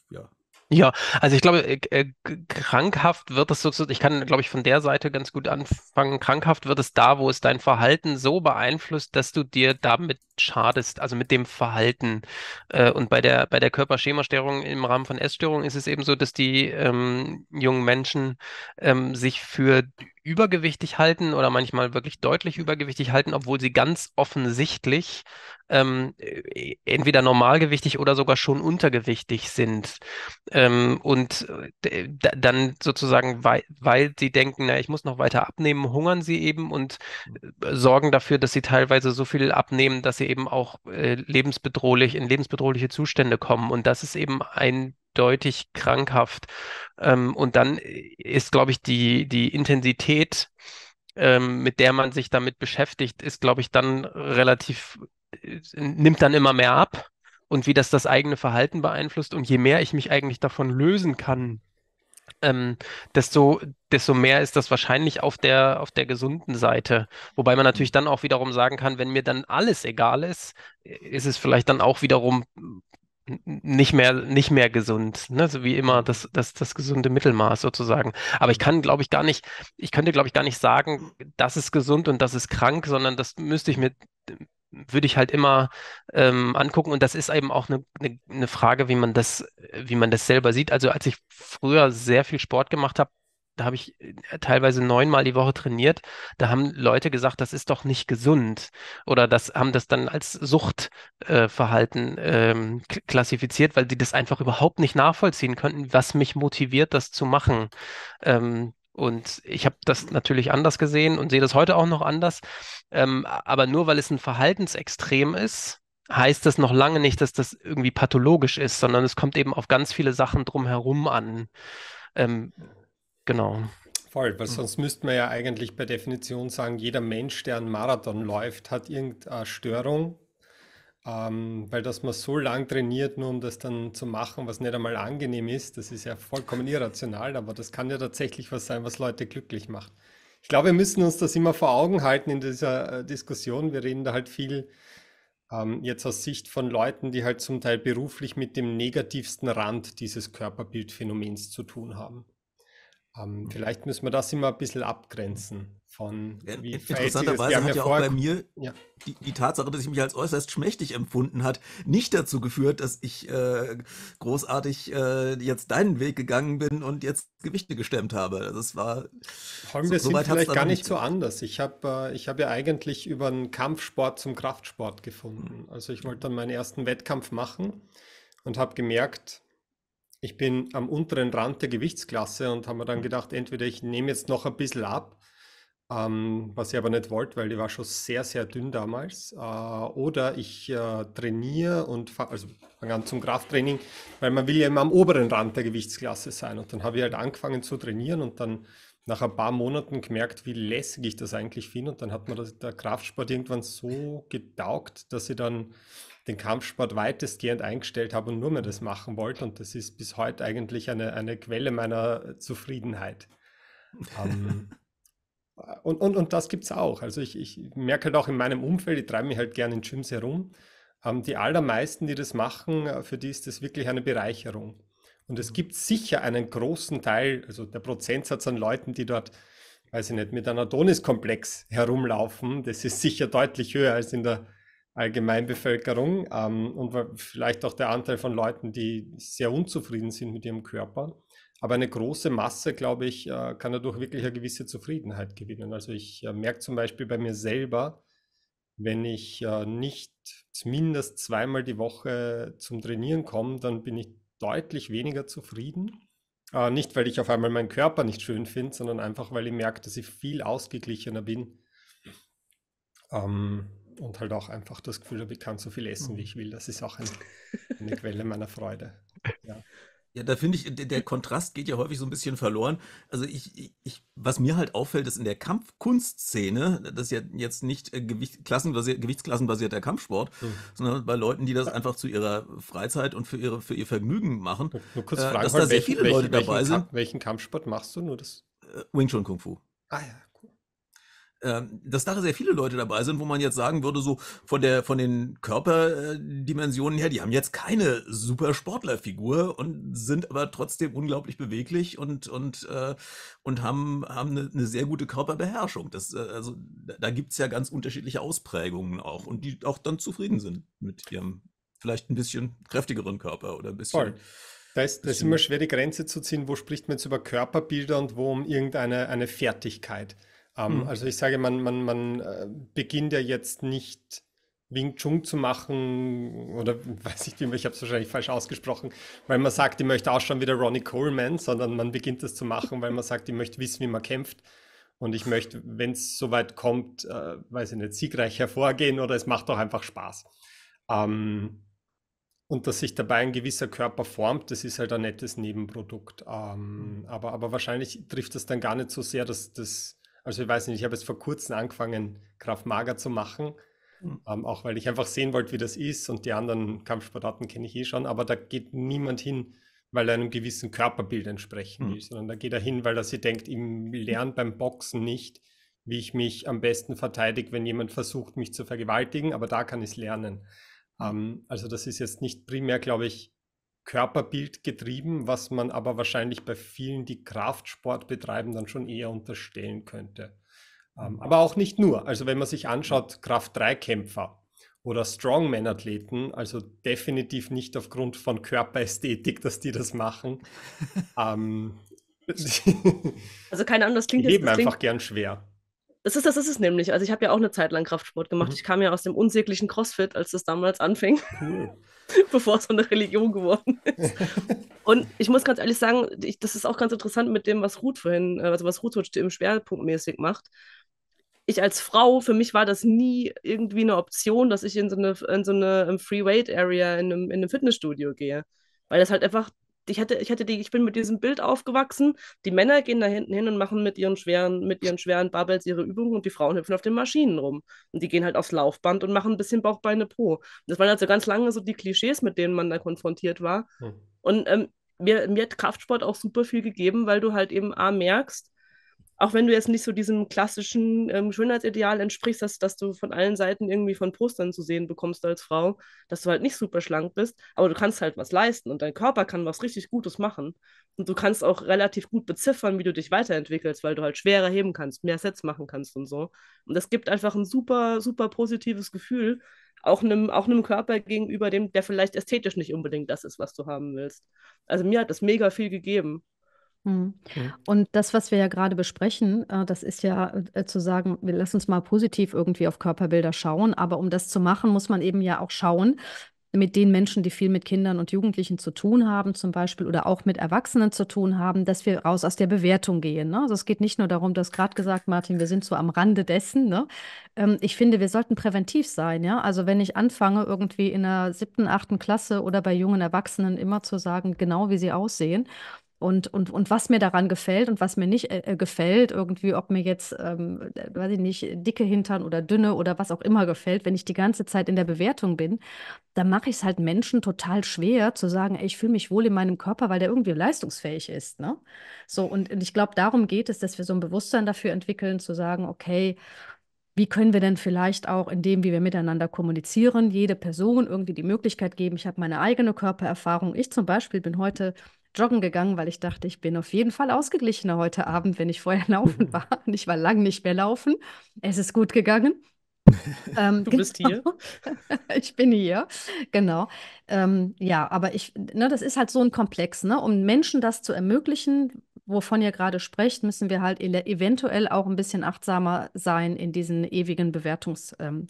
äh, ja. Ja, also ich glaube, äh, äh, krankhaft wird es sozusagen, ich kann, glaube ich, von der Seite ganz gut anfangen. Krankhaft wird es da, wo es dein Verhalten so beeinflusst, dass du dir damit schadest, also mit dem Verhalten. Äh, und bei der, bei der Körperschemastörung im Rahmen von Essstörungen ist es eben so, dass die ähm, jungen Menschen ähm, sich für übergewichtig halten oder manchmal wirklich deutlich übergewichtig halten, obwohl sie ganz offensichtlich ähm, äh, entweder normalgewichtig oder sogar schon untergewichtig sind. Ähm, und äh, dann sozusagen, weil, weil sie denken, na, ich muss noch weiter abnehmen, hungern sie eben und äh, sorgen dafür, dass sie teilweise so viel abnehmen, dass sie eben auch äh, lebensbedrohlich in lebensbedrohliche Zustände kommen. Und das ist eben ein eindeutig krankhaft. Ähm, und dann ist, glaube ich, die, die Intensität, ähm, mit der man sich damit beschäftigt, ist, glaube ich, dann relativ, äh, nimmt dann immer mehr ab. Und wie das das eigene Verhalten beeinflusst. Und je mehr ich mich eigentlich davon lösen kann, ähm, desto, desto mehr ist das wahrscheinlich auf der, auf der gesunden Seite. Wobei man natürlich dann auch wiederum sagen kann, wenn mir dann alles egal ist, äh, ist es vielleicht dann auch wiederum nicht mehr, nicht mehr gesund. Ne? So wie immer das, das, das gesunde Mittelmaß sozusagen. Aber ich kann, glaube ich, gar nicht, ich könnte, glaube ich, gar nicht sagen, das ist gesund und das ist krank, sondern das müsste ich mir, würde ich halt immer ähm, angucken. Und das ist eben auch eine, eine, eine Frage, wie man das, wie man das selber sieht. Also als ich früher sehr viel Sport gemacht habe, da habe ich äh, teilweise neunmal die Woche trainiert, da haben Leute gesagt, das ist doch nicht gesund. Oder das haben das dann als Suchtverhalten äh, ähm, klassifiziert, weil die das einfach überhaupt nicht nachvollziehen könnten, was mich motiviert, das zu machen. Ähm, und ich habe das natürlich anders gesehen und sehe das heute auch noch anders. Ähm, aber nur weil es ein Verhaltensextrem ist, heißt das noch lange nicht, dass das irgendwie pathologisch ist, sondern es kommt eben auf ganz viele Sachen drumherum an. Ähm, Genau. Voll, weil hm. sonst müsste man ja eigentlich per Definition sagen, jeder Mensch, der einen Marathon läuft, hat irgendeine Störung, ähm, weil dass man so lang trainiert, nur um das dann zu machen, was nicht einmal angenehm ist, das ist ja vollkommen irrational, aber das kann ja tatsächlich was sein, was Leute glücklich macht. Ich glaube, wir müssen uns das immer vor Augen halten in dieser äh, Diskussion. Wir reden da halt viel ähm, jetzt aus Sicht von Leuten, die halt zum Teil beruflich mit dem negativsten Rand dieses Körperbildphänomens zu tun haben. Ähm, mhm. vielleicht müssen wir das immer ein bisschen abgrenzen von ja, Interessanterweise hat ja auch bei mir ja. Die, die, Tatsache, dass ich mich als äußerst schmächtig empfunden hat, nicht dazu geführt, dass ich äh, großartig äh, jetzt deinen Weg gegangen bin und jetzt Gewichte gestemmt habe. Das war Holm, so, das vielleicht gar nicht so anders. Ich habe äh, hab ja eigentlich über einen Kampfsport zum Kraftsport gefunden. Mhm. Also ich wollte dann meinen ersten Wettkampf machen und habe gemerkt, ich bin am unteren Rand der Gewichtsklasse und habe mir dann gedacht, entweder ich nehme jetzt noch ein bisschen ab, ähm, was ich aber nicht wollte, weil die war schon sehr, sehr dünn damals, äh, oder ich äh, trainiere und fange also fang an zum Krafttraining, weil man will ja immer am oberen Rand der Gewichtsklasse sein. Und dann habe ich halt angefangen zu trainieren und dann nach ein paar Monaten gemerkt, wie lässig ich das eigentlich finde. Und dann hat mir das, der Kraftsport irgendwann so getaugt, dass ich dann den Kampfsport weitestgehend eingestellt habe und nur mehr das machen wollte. Und das ist bis heute eigentlich eine, eine Quelle meiner Zufriedenheit. Um, ähm, und, und, und das gibt es auch. Also ich, ich merke halt auch in meinem Umfeld, ich treibe mich halt gerne in Gyms herum. Um, ähm, die allermeisten, die das machen, äh, für die ist das wirklich eine Bereicherung. Und es mhm. gibt sicher einen großen Teil, also der Prozentsatz an Leuten, die dort, weiß ich nicht, mit einem Adonis-Komplex herumlaufen, das ist sicher deutlich höher als in der Allgemeinbevölkerung ähm, und vielleicht auch der Anteil von Leuten, die sehr unzufrieden sind mit ihrem Körper. Aber eine große Masse, glaube ich, äh, kann dadurch wirklich eine gewisse Zufriedenheit gewinnen. Also ich äh, merke zum Beispiel bei mir selber, wenn ich äh, nicht mindestens zweimal die Woche zum Trainieren komme, dann bin ich deutlich weniger zufrieden. nicht, weil ich auf einmal meinen Körper nicht schön finde, sondern einfach, weil ich merke, dass ich viel ausgeglichener bin. Ähm, und halt auch einfach das Gefühl habe, ich kann so viel essen, wie ich will. Das ist auch ein, eine Quelle meiner Freude. Ja. Ja, da finde ich, der Kontrast geht ja häufig so ein bisschen verloren. Also ich, ich, was mir halt auffällt, ist in der Kampfkunstszene, das ist ja jetzt nicht äh, Gewicht, klassenbasiert, gewichtsklassenbasierter Kampfsport, mhm. sondern bei Leuten, die das einfach zu ihrer Freizeit und für, ihre, für ihr Vergnügen machen, nur kurz äh, fragen, dass da sehr viele welchen, Leute welchen, dabei sind. Welchen Kampfsport machst du nur das? Äh, Wing Chun Kung Fu. Ah ja, ähm, dass da sehr viele Leute dabei sind, wo man jetzt sagen würde, so von der von den Körperdimensionen her, die haben jetzt keine super Sportlerfigur und sind aber trotzdem unglaublich beweglich und und äh, und haben haben eine, eine sehr gute Körperbeherrschung. Das äh, also da gibt's ja ganz unterschiedliche Ausprägungen auch und die auch dann zufrieden sind mit ihrem vielleicht ein bisschen kräftigeren Körper oder ein bisschen Voll. Da ist, da ist immer schwer, die Grenze zu ziehen, wo spricht man jetzt über Körperbilder und wo um irgendeine eine Fertigkeit. Ähm, mhm. Also ich sage, man, man, man äh, beginnt ja jetzt nicht Wing Chun zu machen oder weiß ich nicht, ich habe es wahrscheinlich falsch ausgesprochen, weil man sagt, ich möchte auch schon wieder Ronnie Coleman, sondern man beginnt das zu machen, weil man sagt, ich möchte wissen, wie man kämpft. Und ich möchte, wenn es soweit kommt, äh, weiß ich nicht, siegreich hervorgehen oder es macht doch einfach Spaß. Ähm, und dass sich dabei ein gewisser Körper formt, das ist halt ein nettes Nebenprodukt. Ähm, hm. aber, aber wahrscheinlich trifft das dann gar nicht so sehr, dass das also ich weiß nicht, ich habe jetzt vor kurzem angefangen, Kraft Mager zu machen. Mhm. Ähm, auch weil ich einfach sehen wollte, wie das ist und die anderen Kampfsportarten kenne ich eh schon, aber da geht niemand hin, weil er einem gewissen Körperbild entsprechen hm. will, mhm. sondern da geht er hin, weil er sich denkt, ich lerne beim Boxen nicht, wie ich mich am besten verteidige, wenn jemand versucht, mich zu vergewaltigen, aber da kann ich es lernen. Hm. Ähm, also das ist jetzt nicht primär, glaube ich, Körperbild getrieben, was man aber wahrscheinlich bei vielen, die Kraftsport betreiben, dann schon eher unterstellen könnte. Ähm, mhm. aber auch nicht nur. Also wenn man sich anschaut, Kraft-3-Kämpfer oder Strongman-Athleten, also definitiv nicht aufgrund von Körperästhetik, dass die das machen. ähm, also keine Ahnung, das klingt die leben einfach klingt, gern schwer. Das ist, das ist es nämlich. Also ich habe ja auch eine Zeit lang Kraftsport gemacht. Mhm. Ich kam ja aus dem unsäglichen CrossFit, als das damals anfing, cool. bevor es so eine Religion geworden ist. und ich muss ganz ehrlich sagen, ich, das ist auch ganz interessant mit dem, was Ruth vorhin, äh, also was Ruth heute im Schwerpunkt macht. Ich als Frau, für mich war das nie irgendwie eine Option, dass ich in so eine, in so eine Free Weight Area in einem, in einem Fitnessstudio gehe. Weil das halt einfach ich hatte, ich hatte die, ich bin mit diesem Bild aufgewachsen. Die Männer gehen da hinten hin und machen mit ihren schweren, mit ihren schweren Barbells ihre Übungen und die Frauen hüpfen auf den Maschinen rum. Und die gehen halt aufs Laufband und machen ein bisschen Bauchbeine pro. Das waren also ganz lange so die Klischees, mit denen man da konfrontiert war. Hm. Und ähm, mir, mir hat Kraftsport auch super viel gegeben, weil du halt eben A merkst, auch wenn du jetzt nicht so diesem klassischen ähm, Schönheitsideal entsprichst, dass, dass du von allen Seiten irgendwie von Postern zu sehen bekommst als Frau, dass du halt nicht super schlank bist, aber du kannst halt was leisten und dein Körper kann was richtig Gutes machen. Und du kannst auch relativ gut beziffern, wie du dich weiterentwickelst, weil du halt schwerer heben kannst, mehr Sets machen kannst und so. Und das gibt einfach ein super, super positives Gefühl, auch einem, auch einem Körper gegenüber, dem, der vielleicht ästhetisch nicht unbedingt das ist, was du haben willst. Also mir hat das mega viel gegeben. Mhm. Und das, was wir ja gerade besprechen, äh, das ist ja äh, zu sagen, wir lassen uns mal positiv irgendwie auf Körperbilder schauen, aber um das zu machen, muss man eben ja auch schauen, mit den Menschen, die viel mit Kindern und Jugendlichen zu tun haben, zum Beispiel, oder auch mit Erwachsenen zu tun haben, dass wir raus aus der Bewertung gehen. Ne? Also es geht nicht nur darum, du hast gerade gesagt, Martin, wir sind so am Rande dessen. Ne? Ähm, ich finde, wir sollten präventiv sein. Ja? Also wenn ich anfange, irgendwie in der siebten, achten Klasse oder bei jungen Erwachsenen immer zu sagen, genau wie sie aussehen, und, und, und was mir daran gefällt und was mir nicht äh, äh gefällt, irgendwie, ob mir jetzt, ähm, äh, weiß ich nicht, dicke Hintern oder dünne oder was auch immer gefällt, wenn ich die ganze Zeit in der Bewertung bin, dann mache ich es halt Menschen total schwer zu sagen, ey, ich fühle mich wohl in meinem Körper, weil der irgendwie leistungsfähig ist. Ne? So, und, und ich glaube, darum geht es, dass wir so ein Bewusstsein dafür entwickeln, zu sagen, okay, wie können wir denn vielleicht auch in dem, wie wir miteinander kommunizieren, jede Person irgendwie die Möglichkeit geben, ich habe meine eigene Körpererfahrung. Ich zum Beispiel bin heute joggen gegangen, weil ich dachte, ich bin auf jeden Fall ausgeglichener heute Abend, wenn ich vorher laufen mhm. war. Und ich war lang nicht mehr laufen. Es ist gut gegangen. ähm, du bist genau. hier. ich bin hier, genau. Ähm, ja, aber ich, ne, das ist halt so ein Komplex, ne? Um Menschen das zu ermöglichen, wovon ihr gerade sprecht, müssen wir halt eventuell auch ein bisschen achtsamer sein in diesen ewigen Bewertungssachen. Ähm,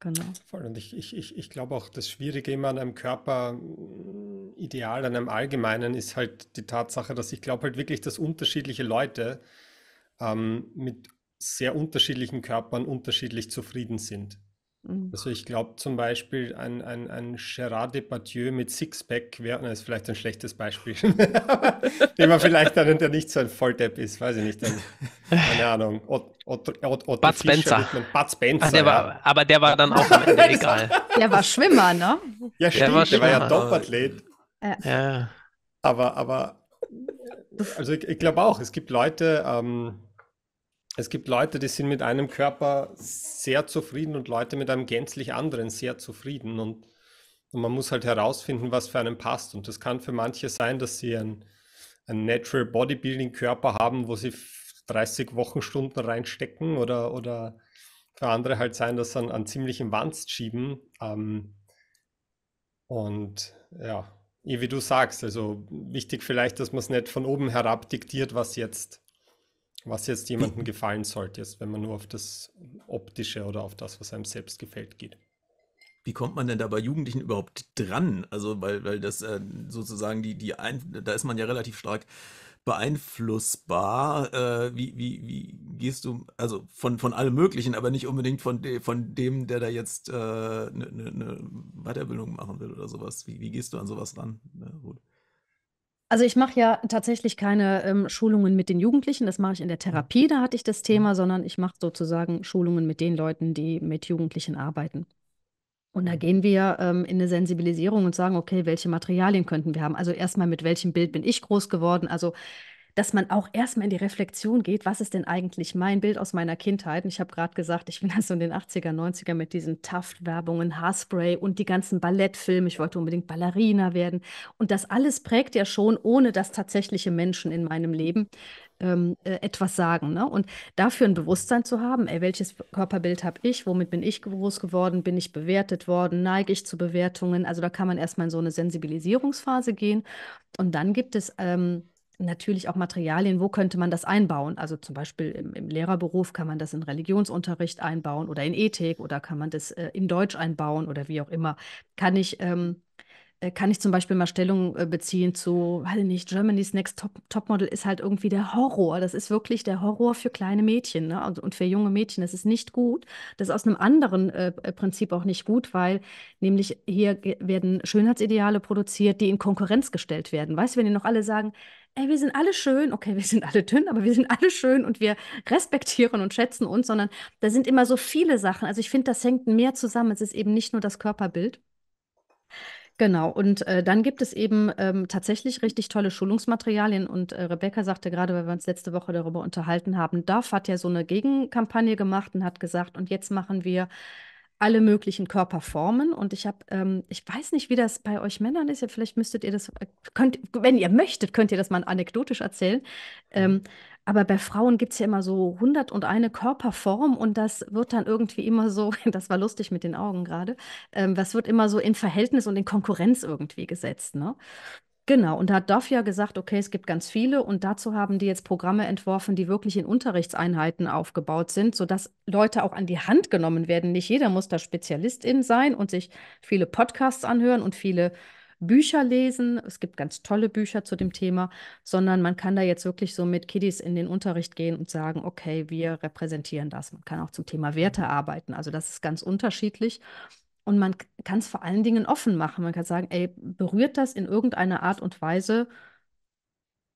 Genau. Voll. Und ich, ich, ich, ich glaube auch, das Schwierige immer an einem Körperideal, mm, an einem Allgemeinen, ist halt die Tatsache, dass ich glaube halt wirklich, dass unterschiedliche Leute ähm, mit sehr unterschiedlichen Körpern unterschiedlich zufrieden sind. Mhm. Also ich glaube zum Beispiel ein, ein, ein Gerard Departieu mit Sixpack wäre, das ist vielleicht ein schlechtes Beispiel, den man vielleicht dann, der nicht so ein Volldepp ist, weiß ich nicht. Dann, keine Ahnung. Ot, Ot, Ot, Ot Bud Spencer. Bud ah, Spencer der ja. war, aber der war dann auch am Ende egal. Der war Schwimmer, ne? Ja, stimmt, der war, der war ja Dopathlet. ja. Aber, aber also ich, ich glaube auch, es gibt Leute, ähm, es gibt Leute, die sind mit einem Körper sehr zufrieden und Leute mit einem gänzlich anderen sehr zufrieden. Und, und man muss halt herausfinden, was für einen passt. Und das kann für manche sein, dass sie einen, einen Natural Bodybuilding Körper haben, wo sie 30 Wochenstunden reinstecken oder, oder für andere halt sein, dass sie einen, an ziemlichen Wanst schieben. Ähm, und ja, wie du sagst, also wichtig vielleicht, dass man es nicht von oben herab diktiert, was jetzt was jetzt jemandem gefallen sollte, jetzt, wenn man nur auf das Optische oder auf das, was einem selbst gefällt, geht. Wie kommt man denn da bei Jugendlichen überhaupt dran? Also, weil, weil das äh, sozusagen die, die ein, da ist man ja relativ stark beeinflussbar. Äh, wie, wie, wie gehst du, also von, von allem Möglichen, aber nicht unbedingt von, de, von dem, der da jetzt eine äh, ne, ne, ne Weiterbildung machen will oder sowas. Wie, wie gehst du an sowas ran? Ja, ne, gut. Also ich mache ja tatsächlich keine ähm, Schulungen mit den Jugendlichen, das mache ich in der mhm. Therapie, da hatte ich das mhm. Thema, sondern ich mache sozusagen Schulungen mit den Leuten, die mit Jugendlichen arbeiten. Und da mhm. gehen wir ähm, in eine Sensibilisierung und sagen, okay, welche Materialien könnten wir haben? Also erstmal, mit welchem Bild bin ich groß geworden? Also dass man auch erstmal in die Reflexion geht, was ist denn eigentlich mein Bild aus meiner Kindheit? Und ich habe gerade gesagt, ich bin also in den 80er, 90er mit diesen Taft-Werbungen, Haarspray und die ganzen Ballettfilme. Ich wollte unbedingt Ballerina werden. Und das alles prägt ja schon, ohne dass tatsächliche Menschen in meinem Leben ähm, äh, etwas sagen. Ne? Und dafür ein Bewusstsein zu haben, ey, welches Körperbild habe ich, womit bin ich groß geworden, bin ich bewertet worden, neige ich zu Bewertungen. Also da kann man erstmal in so eine Sensibilisierungsphase gehen. Und dann gibt es ähm, natürlich auch Materialien, wo könnte man das einbauen? Also zum Beispiel im, im, Lehrerberuf kann man das in Religionsunterricht einbauen oder in Ethik oder kann man das äh, in Deutsch einbauen oder wie auch immer. Kann ich, ähm, äh, kann ich zum Beispiel mal Stellung äh, beziehen zu, weiß ich nicht, Germany's Next Top, Topmodel ist halt irgendwie der Horror. Das ist wirklich der Horror für kleine Mädchen ne? und, und, für junge Mädchen. Das ist nicht gut. Das ist aus einem anderen äh, äh, Prinzip auch nicht gut, weil nämlich hier werden Schönheitsideale produziert, die in Konkurrenz gestellt werden. Weißt du, wenn die noch alle sagen, ey, wir sind alle schön, okay, wir sind alle dünn, aber wir sind alle schön und wir respektieren und schätzen uns, sondern da sind immer so viele Sachen. Also ich finde, das hängt mehr zusammen. Es ist eben nicht nur das Körperbild. Genau, und äh, dann gibt es eben ähm, tatsächlich richtig tolle Schulungsmaterialien. Und äh, Rebecca sagte gerade, weil wir uns letzte Woche darüber unterhalten haben, DAF hat ja so eine Gegenkampagne gemacht und hat gesagt, und jetzt machen wir alle möglichen Körperformen. Und ich habe, ähm, ich weiß nicht, wie das bei euch Männern ist. Ja, vielleicht müsstet ihr das, könnt, wenn ihr möchtet, könnt ihr das mal anekdotisch erzählen. Ähm, mhm. aber bei Frauen gibt es ja immer so 101 Körperform und das wird dann irgendwie immer so, das war lustig mit den Augen gerade, ähm, das wird immer so in Verhältnis und in Konkurrenz irgendwie gesetzt. Ne? Genau, und da hat DAF ja gesagt, okay, es gibt ganz viele und dazu haben die jetzt Programme entworfen, die wirklich in Unterrichtseinheiten aufgebaut sind, sodass Leute auch an die Hand genommen werden. Nicht jeder muss da Spezialistin sein und sich viele Podcasts anhören und viele Bücher lesen. Es gibt ganz tolle Bücher zu dem Thema, sondern man kann da jetzt wirklich so mit Kiddies in den Unterricht gehen und sagen, okay, wir repräsentieren das. Man kann auch zum Thema Werte arbeiten. Also das ist ganz unterschiedlich. Und man kann es vor allen Dingen offen machen. Man kann sagen, ey, berührt das in irgendeiner Art und Weise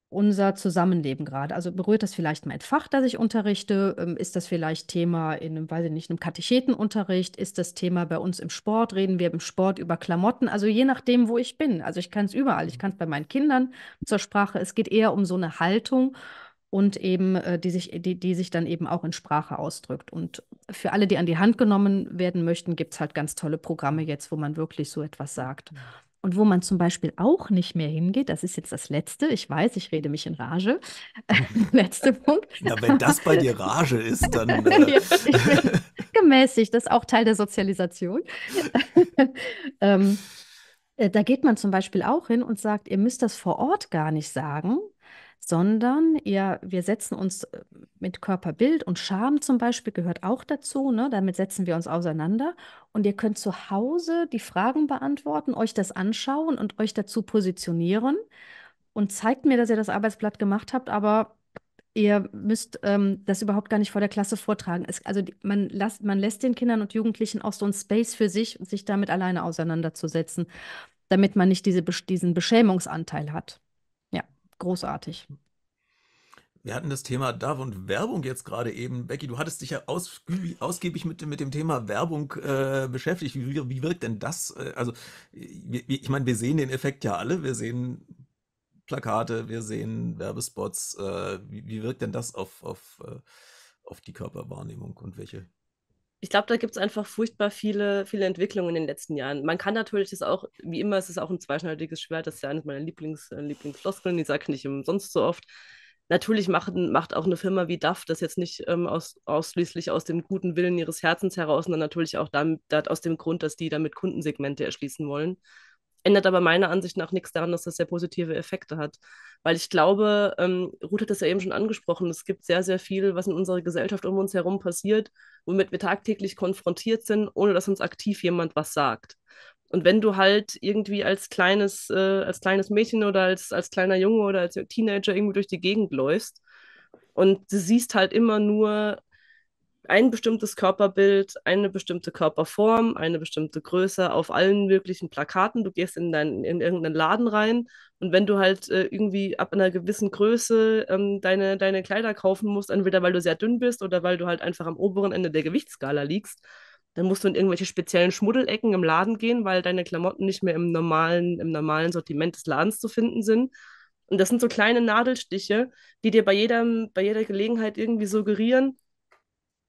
unser Zusammenleben gerade? Also berührt das vielleicht mein Fach, das ich unterrichte? Ähm, ist das vielleicht Thema in einem, weiß ich nicht, einem Katechetenunterricht? Ist das Thema bei uns im Sport? Reden wir im Sport über Klamotten? Also je nachdem, wo ich bin. Also ich kann es überall. Ich kann es bei meinen Kindern zur Sprache. Es geht eher um so eine Haltung und eben äh, die, sich, die, die sich dann eben auch in Sprache ausdrückt. Und für alle, die an die Hand genommen werden möchten, gibt es halt ganz tolle Programme jetzt, wo man wirklich so etwas sagt. Mhm. Und wo man zum Beispiel auch nicht mehr hingeht, das ist jetzt das letzte, ich weiß, ich rede mich in Rage. Letzter Punkt. Na, wenn das bei dir Rage ist, dann. Äh. ja, gemäßigt, das ist auch Teil der Sozialisation. ähm, äh, da geht man zum Beispiel auch hin und sagt, ihr müsst das vor Ort gar nicht sagen, sondern ja, wir setzen uns äh, mit Körperbild und Scham zum Beispiel gehört auch dazu. Ne? Damit setzen wir uns auseinander. Und ihr könnt zu Hause die Fragen beantworten, euch das anschauen und euch dazu positionieren. Und zeigt mir, dass ihr das Arbeitsblatt gemacht habt, aber ihr müsst ähm, das überhaupt gar nicht vor der Klasse vortragen. Es, also die, man, las, man lässt den Kindern und Jugendlichen auch so ein Space für sich, sich damit alleine auseinanderzusetzen, damit man nicht diese, diesen Beschämungsanteil hat großartig. Wir hatten das Thema DAV und Werbung jetzt gerade eben. Becky, du hattest dich ja ausgiebig, ausgiebig mit, mit, dem Thema Werbung äh, beschäftigt. Wie, wie, wirkt denn das? Äh, also, ich meine, wir sehen den Effekt ja alle. Wir sehen Plakate, wir sehen Werbespots. Äh, wie, wie, wirkt denn das auf, auf, äh, auf die Körperwahrnehmung und welche ich glaube, da gibt es einfach furchtbar viele, viele Entwicklungen in den letzten Jahren. Man kann natürlich das auch, wie immer, es ist auch ein zweischneidiges Schwert, das ist ja eines meiner Lieblings, äh, Lieblingsfloskeln, die sage ich nicht umsonst so oft. Natürlich macht, macht auch eine Firma wie DAF das jetzt nicht ähm, aus, ausschließlich aus dem guten Willen ihres Herzens heraus, sondern natürlich auch damit, aus dem Grund, dass die damit Kundensegmente erschließen wollen ändert aber meiner Ansicht nach nichts daran, dass das sehr positive Effekte hat. Weil ich glaube, ähm, Ruth hat das ja eben schon angesprochen, es gibt sehr, sehr viel, was in unserer Gesellschaft um uns herum passiert, womit wir tagtäglich konfrontiert sind, ohne dass uns aktiv jemand was sagt. Und wenn du halt irgendwie als kleines, äh, als kleines Mädchen oder als, als kleiner Junge oder als Teenager irgendwie durch die Gegend läufst und du siehst halt immer nur ein bestimmtes Körperbild, eine bestimmte Körperform, eine bestimmte Größe auf allen möglichen Plakaten. Du gehst in, dein, in irgendeinen Laden rein und wenn du halt äh, irgendwie ab einer gewissen Größe ähm, deine, deine Kleider kaufen musst, entweder weil du sehr dünn bist oder weil du halt einfach am oberen Ende der Gewichtsskala liegst, dann musst du in irgendwelche speziellen Schmuddelecken im Laden gehen, weil deine Klamotten nicht mehr im normalen, im normalen Sortiment des Ladens zu finden sind. Und das sind so kleine Nadelstiche, die dir bei, jedem, bei jeder Gelegenheit irgendwie suggerieren,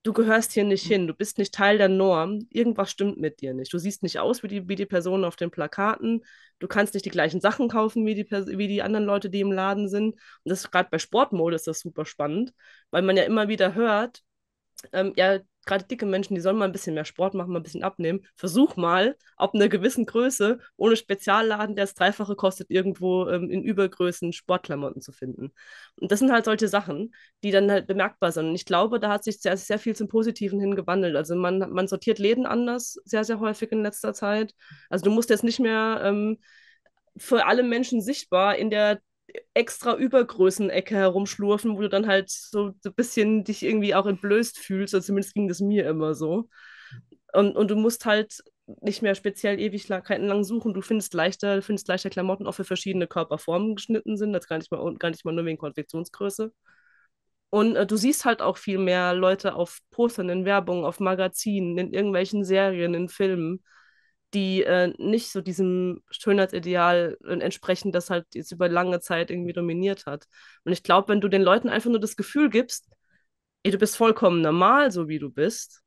du gehörst hier nicht mhm. hin, du bist nicht Teil der Norm, irgendwas stimmt mit dir nicht. Du siehst nicht aus wie die, wie die Personen auf den Plakaten, du kannst nicht die gleichen Sachen kaufen wie die, wie die anderen Leute, die im Laden sind. Und das gerade bei Sportmode ist das super spannend, weil man ja immer wieder hört, ähm, ja, gerade dicke Menschen, die sollen mal ein bisschen mehr Sport machen, mal ein bisschen abnehmen. Versuch mal, ob einer gewissen Größe, ohne Spezialladen, der das Dreifache kostet, irgendwo ähm, in Übergrößen Sportklamotten zu finden. Und das sind halt solche Sachen, die dann halt bemerkbar sind. Und ich glaube, da hat sich sehr, sehr viel zum Positiven hin gewandelt. Also man, man sortiert Läden anders, sehr, sehr häufig in letzter Zeit. Also du musst jetzt nicht mehr ähm, für alle Menschen sichtbar in der extra Übergrößenecke herumschlurfen, wo du dann halt so ein bisschen dich irgendwie auch entblößt fühlst, oder also zumindest ging das mir immer so. Und, und du musst halt nicht mehr speziell Ewigkeiten lang suchen. Du findest leichter, findest leichter Klamotten, auch für verschiedene Körperformen geschnitten sind, das gar nicht mal, gar nicht mal nur wegen Konfektionsgröße. Und äh, du siehst halt auch viel mehr Leute auf Postern, in Werbung, auf Magazinen, in irgendwelchen Serien, in Filmen die äh, nicht so diesem Schönheitsideal entsprechen, das halt jetzt über lange Zeit irgendwie dominiert hat. Und ich glaube, wenn du den Leuten einfach nur das Gefühl gibst, ey, du bist vollkommen normal, so wie du bist,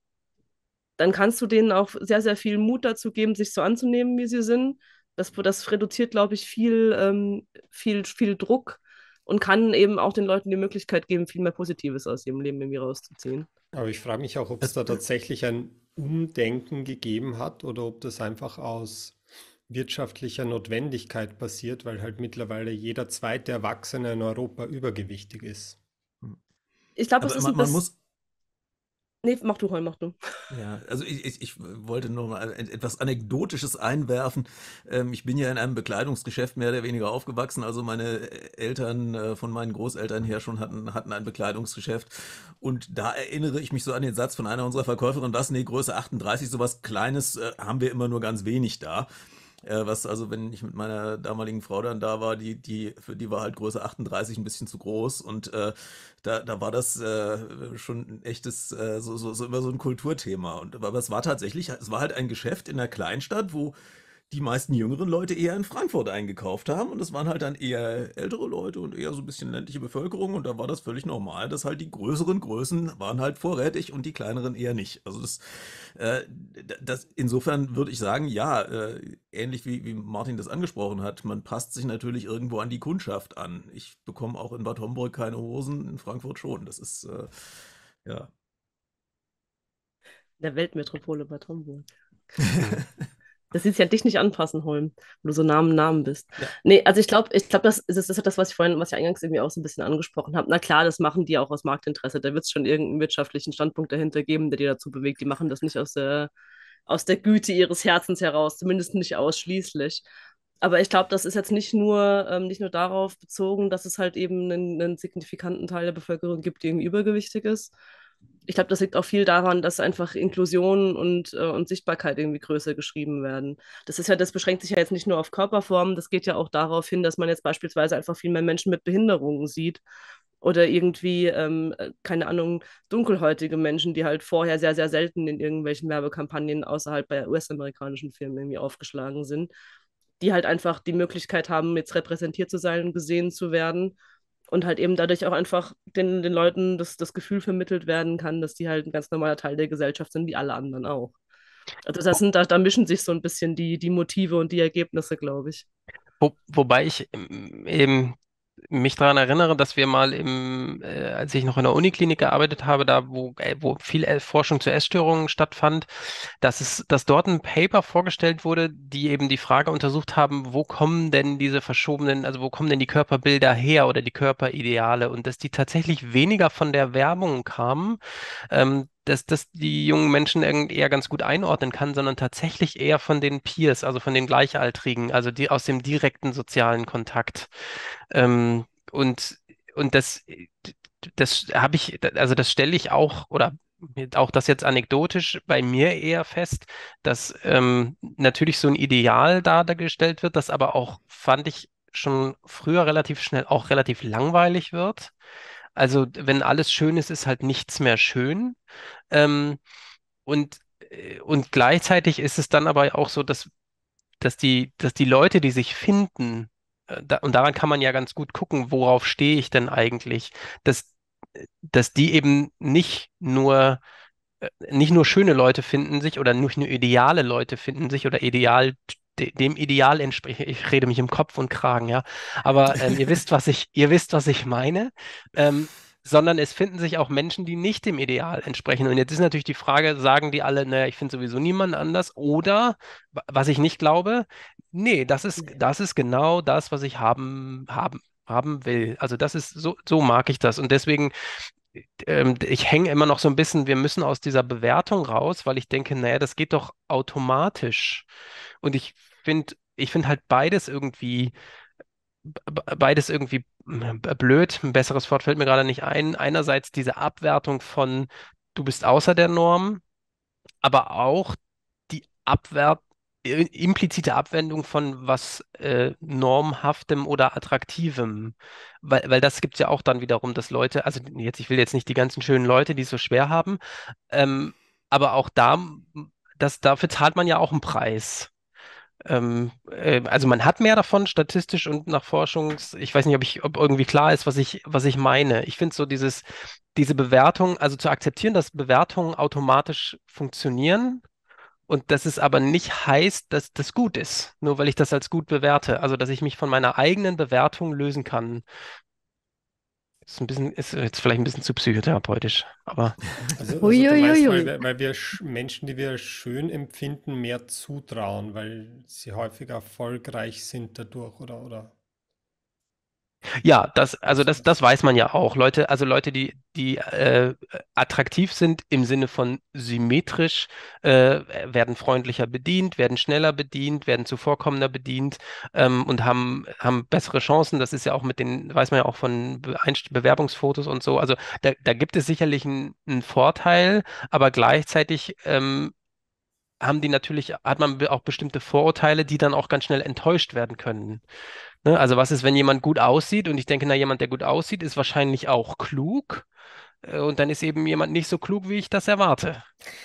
dann kannst du denen auch sehr, sehr viel Mut dazu geben, sich so anzunehmen, wie sie sind. Das, das reduziert, glaube ich, viel, ähm, viel, viel Druck und kann eben auch den Leuten die Möglichkeit geben, viel mehr Positives aus ihrem Leben irgendwie rauszuziehen. Aber ich frage mich auch, ob es da tatsächlich ein Umdenken gegeben hat oder ob das einfach aus wirtschaftlicher Notwendigkeit passiert, weil halt mittlerweile jeder zweite Erwachsene in Europa übergewichtig ist. Hm. Ich glaube, es ist man, ein bisschen... muss Nee, mach du, Heul, mach du. Ja, also ich, ich, ich wollte nur mal etwas Anekdotisches einwerfen. Ähm, ich bin ja in einem Bekleidungsgeschäft mehr oder weniger aufgewachsen. Also meine Eltern äh, von meinen Großeltern her schon hatten, hatten ein Bekleidungsgeschäft. Und da erinnere ich mich so an den Satz von einer unserer Verkäuferinnen, was, nee, Größe 38, sowas Kleines äh, haben wir immer nur ganz wenig da. Äh, was also, wenn ich mit meiner damaligen Frau dann da war, die, die, für die war halt Größe 38 ein bisschen zu groß und äh, da, da war das äh, schon ein echtes, äh, so, so, so immer so ein Kulturthema. Und, aber es war tatsächlich, es war halt ein Geschäft in der Kleinstadt, wo die meisten jüngeren Leute eher in Frankfurt eingekauft haben und das waren halt dann eher ältere Leute und eher so ein bisschen ländliche Bevölkerung und da war das völlig normal, dass halt die größeren Größen waren halt vorrätig und die kleineren eher nicht. Also das, äh, das insofern würde ich sagen, ja, äh, ähnlich wie, wie Martin das angesprochen hat, man passt sich natürlich irgendwo an die Kundschaft an. Ich bekomme auch in Bad Homburg keine Hosen, in Frankfurt schon. Das ist äh, ja. Der Weltmetropole Bad Homburg. Das ist ja dich nicht anpassen, Holm, wo du so Namen Namen bist. Ja. Nee, also ich glaube, ich glaube, das ist, das ist das, was ich vorhin, was ich eingangs irgendwie auch so ein bisschen angesprochen habe. Na klar, das machen die auch aus Marktinteresse. Da wird es schon irgendeinen wirtschaftlichen Standpunkt dahinter geben, der die dazu bewegt. Die machen das nicht aus der, aus der Güte ihres Herzens heraus, zumindest nicht ausschließlich. Aber ich glaube, das ist jetzt nicht nur, ähm, nicht nur darauf bezogen, dass es halt eben einen, einen signifikanten Teil der Bevölkerung gibt, die irgendwie übergewichtig ist, ich glaube, das liegt auch viel daran, dass einfach Inklusion und, äh, und Sichtbarkeit irgendwie größer geschrieben werden. Das ist ja, das beschränkt sich ja jetzt nicht nur auf Körperformen, das geht ja auch darauf hin, dass man jetzt beispielsweise einfach viel mehr Menschen mit Behinderungen sieht oder irgendwie, ähm, äh, keine Ahnung, dunkelhäutige Menschen, die halt vorher sehr, sehr selten in irgendwelchen Werbekampagnen außerhalb bei US-amerikanischen Firmen irgendwie aufgeschlagen sind, die halt einfach die Möglichkeit haben, jetzt repräsentiert zu sein und gesehen zu werden und halt eben dadurch auch einfach den, den Leuten das, das Gefühl vermittelt werden kann, dass die halt ein ganz normaler Teil der Gesellschaft sind, wie alle anderen auch. Also das sind, da, da mischen sich so ein bisschen die, die Motive und die Ergebnisse, glaube ich. Wo, wobei ich ähm, eben mich daran erinnere, dass wir mal im, äh, als ich noch in der Uniklinik gearbeitet habe, da wo, äh, wo viel äh, Forschung zu Essstörungen stattfand, dass es, dass dort ein Paper vorgestellt wurde, die eben die Frage untersucht haben, wo kommen denn diese verschobenen, also wo kommen denn die Körperbilder her oder die Körperideale und dass die tatsächlich weniger von der Werbung kamen, ähm, dass das die jungen Menschen eher ganz gut einordnen kann, sondern tatsächlich eher von den Peers, also von den Gleichaltrigen, also die aus dem direkten sozialen Kontakt. Ähm, und, und das, das habe ich, also das stelle ich auch oder auch das jetzt anekdotisch bei mir eher fest, dass ähm, natürlich so ein Ideal dargestellt wird, das aber auch, fand ich, schon früher relativ schnell auch relativ langweilig wird. Also wenn alles schön ist, ist halt nichts mehr schön. Ähm, und, äh, und gleichzeitig ist es dann aber auch so, dass, dass, die, dass die Leute, die sich finden, äh, da, und daran kann man ja ganz gut gucken, worauf stehe ich denn eigentlich, dass, dass die eben nicht nur äh, nicht nur schöne Leute finden sich oder nicht nur ideale Leute finden sich oder ideal de, dem Ideal entspricht. Ich rede mich im Kopf und Kragen, ja. Aber ähm, ihr wisst, was ich, ihr wisst, was ich meine. Ähm, sondern es finden sich auch Menschen, die nicht dem Ideal entsprechen. Und jetzt ist natürlich die Frage, sagen die alle, naja, ich finde sowieso niemanden anders? Oder, was ich nicht glaube, nee, das ist, das ist genau das, was ich haben, haben, haben will. Also das ist, so, so mag ich das. Und deswegen ähm, ich hänge immer noch so ein bisschen, wir müssen aus dieser Bewertung raus, weil ich denke, naja, das geht doch automatisch. Und ich finde ich find halt beides irgendwie, beides irgendwie hm, blöd. Ein besseres Wort fällt mir gerade nicht ein. Einerseits diese Abwertung von, du bist außer der Norm, aber auch die Abwert implizite Abwendung von was äh, normhaftem oder attraktivem, weil, weil das gibt es ja auch dann wiederum, dass Leute, also jetzt, ich will jetzt nicht die ganzen schönen Leute, die es so schwer haben, ähm, aber auch da, das, dafür zahlt man ja auch einen Preis ähm, äh, also man hat mehr davon, statistisch und nach Forschungs, ich weiß nicht, ob ich, ob irgendwie klar ist, was ich, was ich meine. Ich finde so dieses, diese Bewertung, also zu akzeptieren, dass Bewertungen automatisch funktionieren, und dass es aber nicht heißt, dass das gut ist, nur weil ich das als gut bewerte. Also, dass ich mich von meiner eigenen Bewertung lösen kann. Ist, ein bisschen, ist jetzt vielleicht ein bisschen zu psychotherapeutisch, aber. Also, also meinst, weil, weil, wir Menschen, die wir schön empfinden, mehr zutrauen, weil sie häufig erfolgreich sind dadurch oder, oder ja, das, also das, das weiß man ja auch. Leute, also Leute, die, die äh, attraktiv sind im Sinne von symmetrisch, äh, werden freundlicher bedient, werden schneller bedient, werden zuvorkommender bedient ähm, und haben, haben bessere Chancen. Das ist ja auch mit den, weiß man ja auch von Be Bewerbungsfotos und so. Also da, da gibt es sicherlich einen, einen Vorteil, aber gleichzeitig ähm, haben die natürlich, hat man auch bestimmte Vorurteile, die dann auch ganz schnell enttäuscht werden können. Ne? Also was ist, wenn jemand gut aussieht? Und ich denke, na, jemand, der gut aussieht, ist wahrscheinlich auch klug. Äh, und dann ist eben jemand nicht so klug, wie ich das erwarte.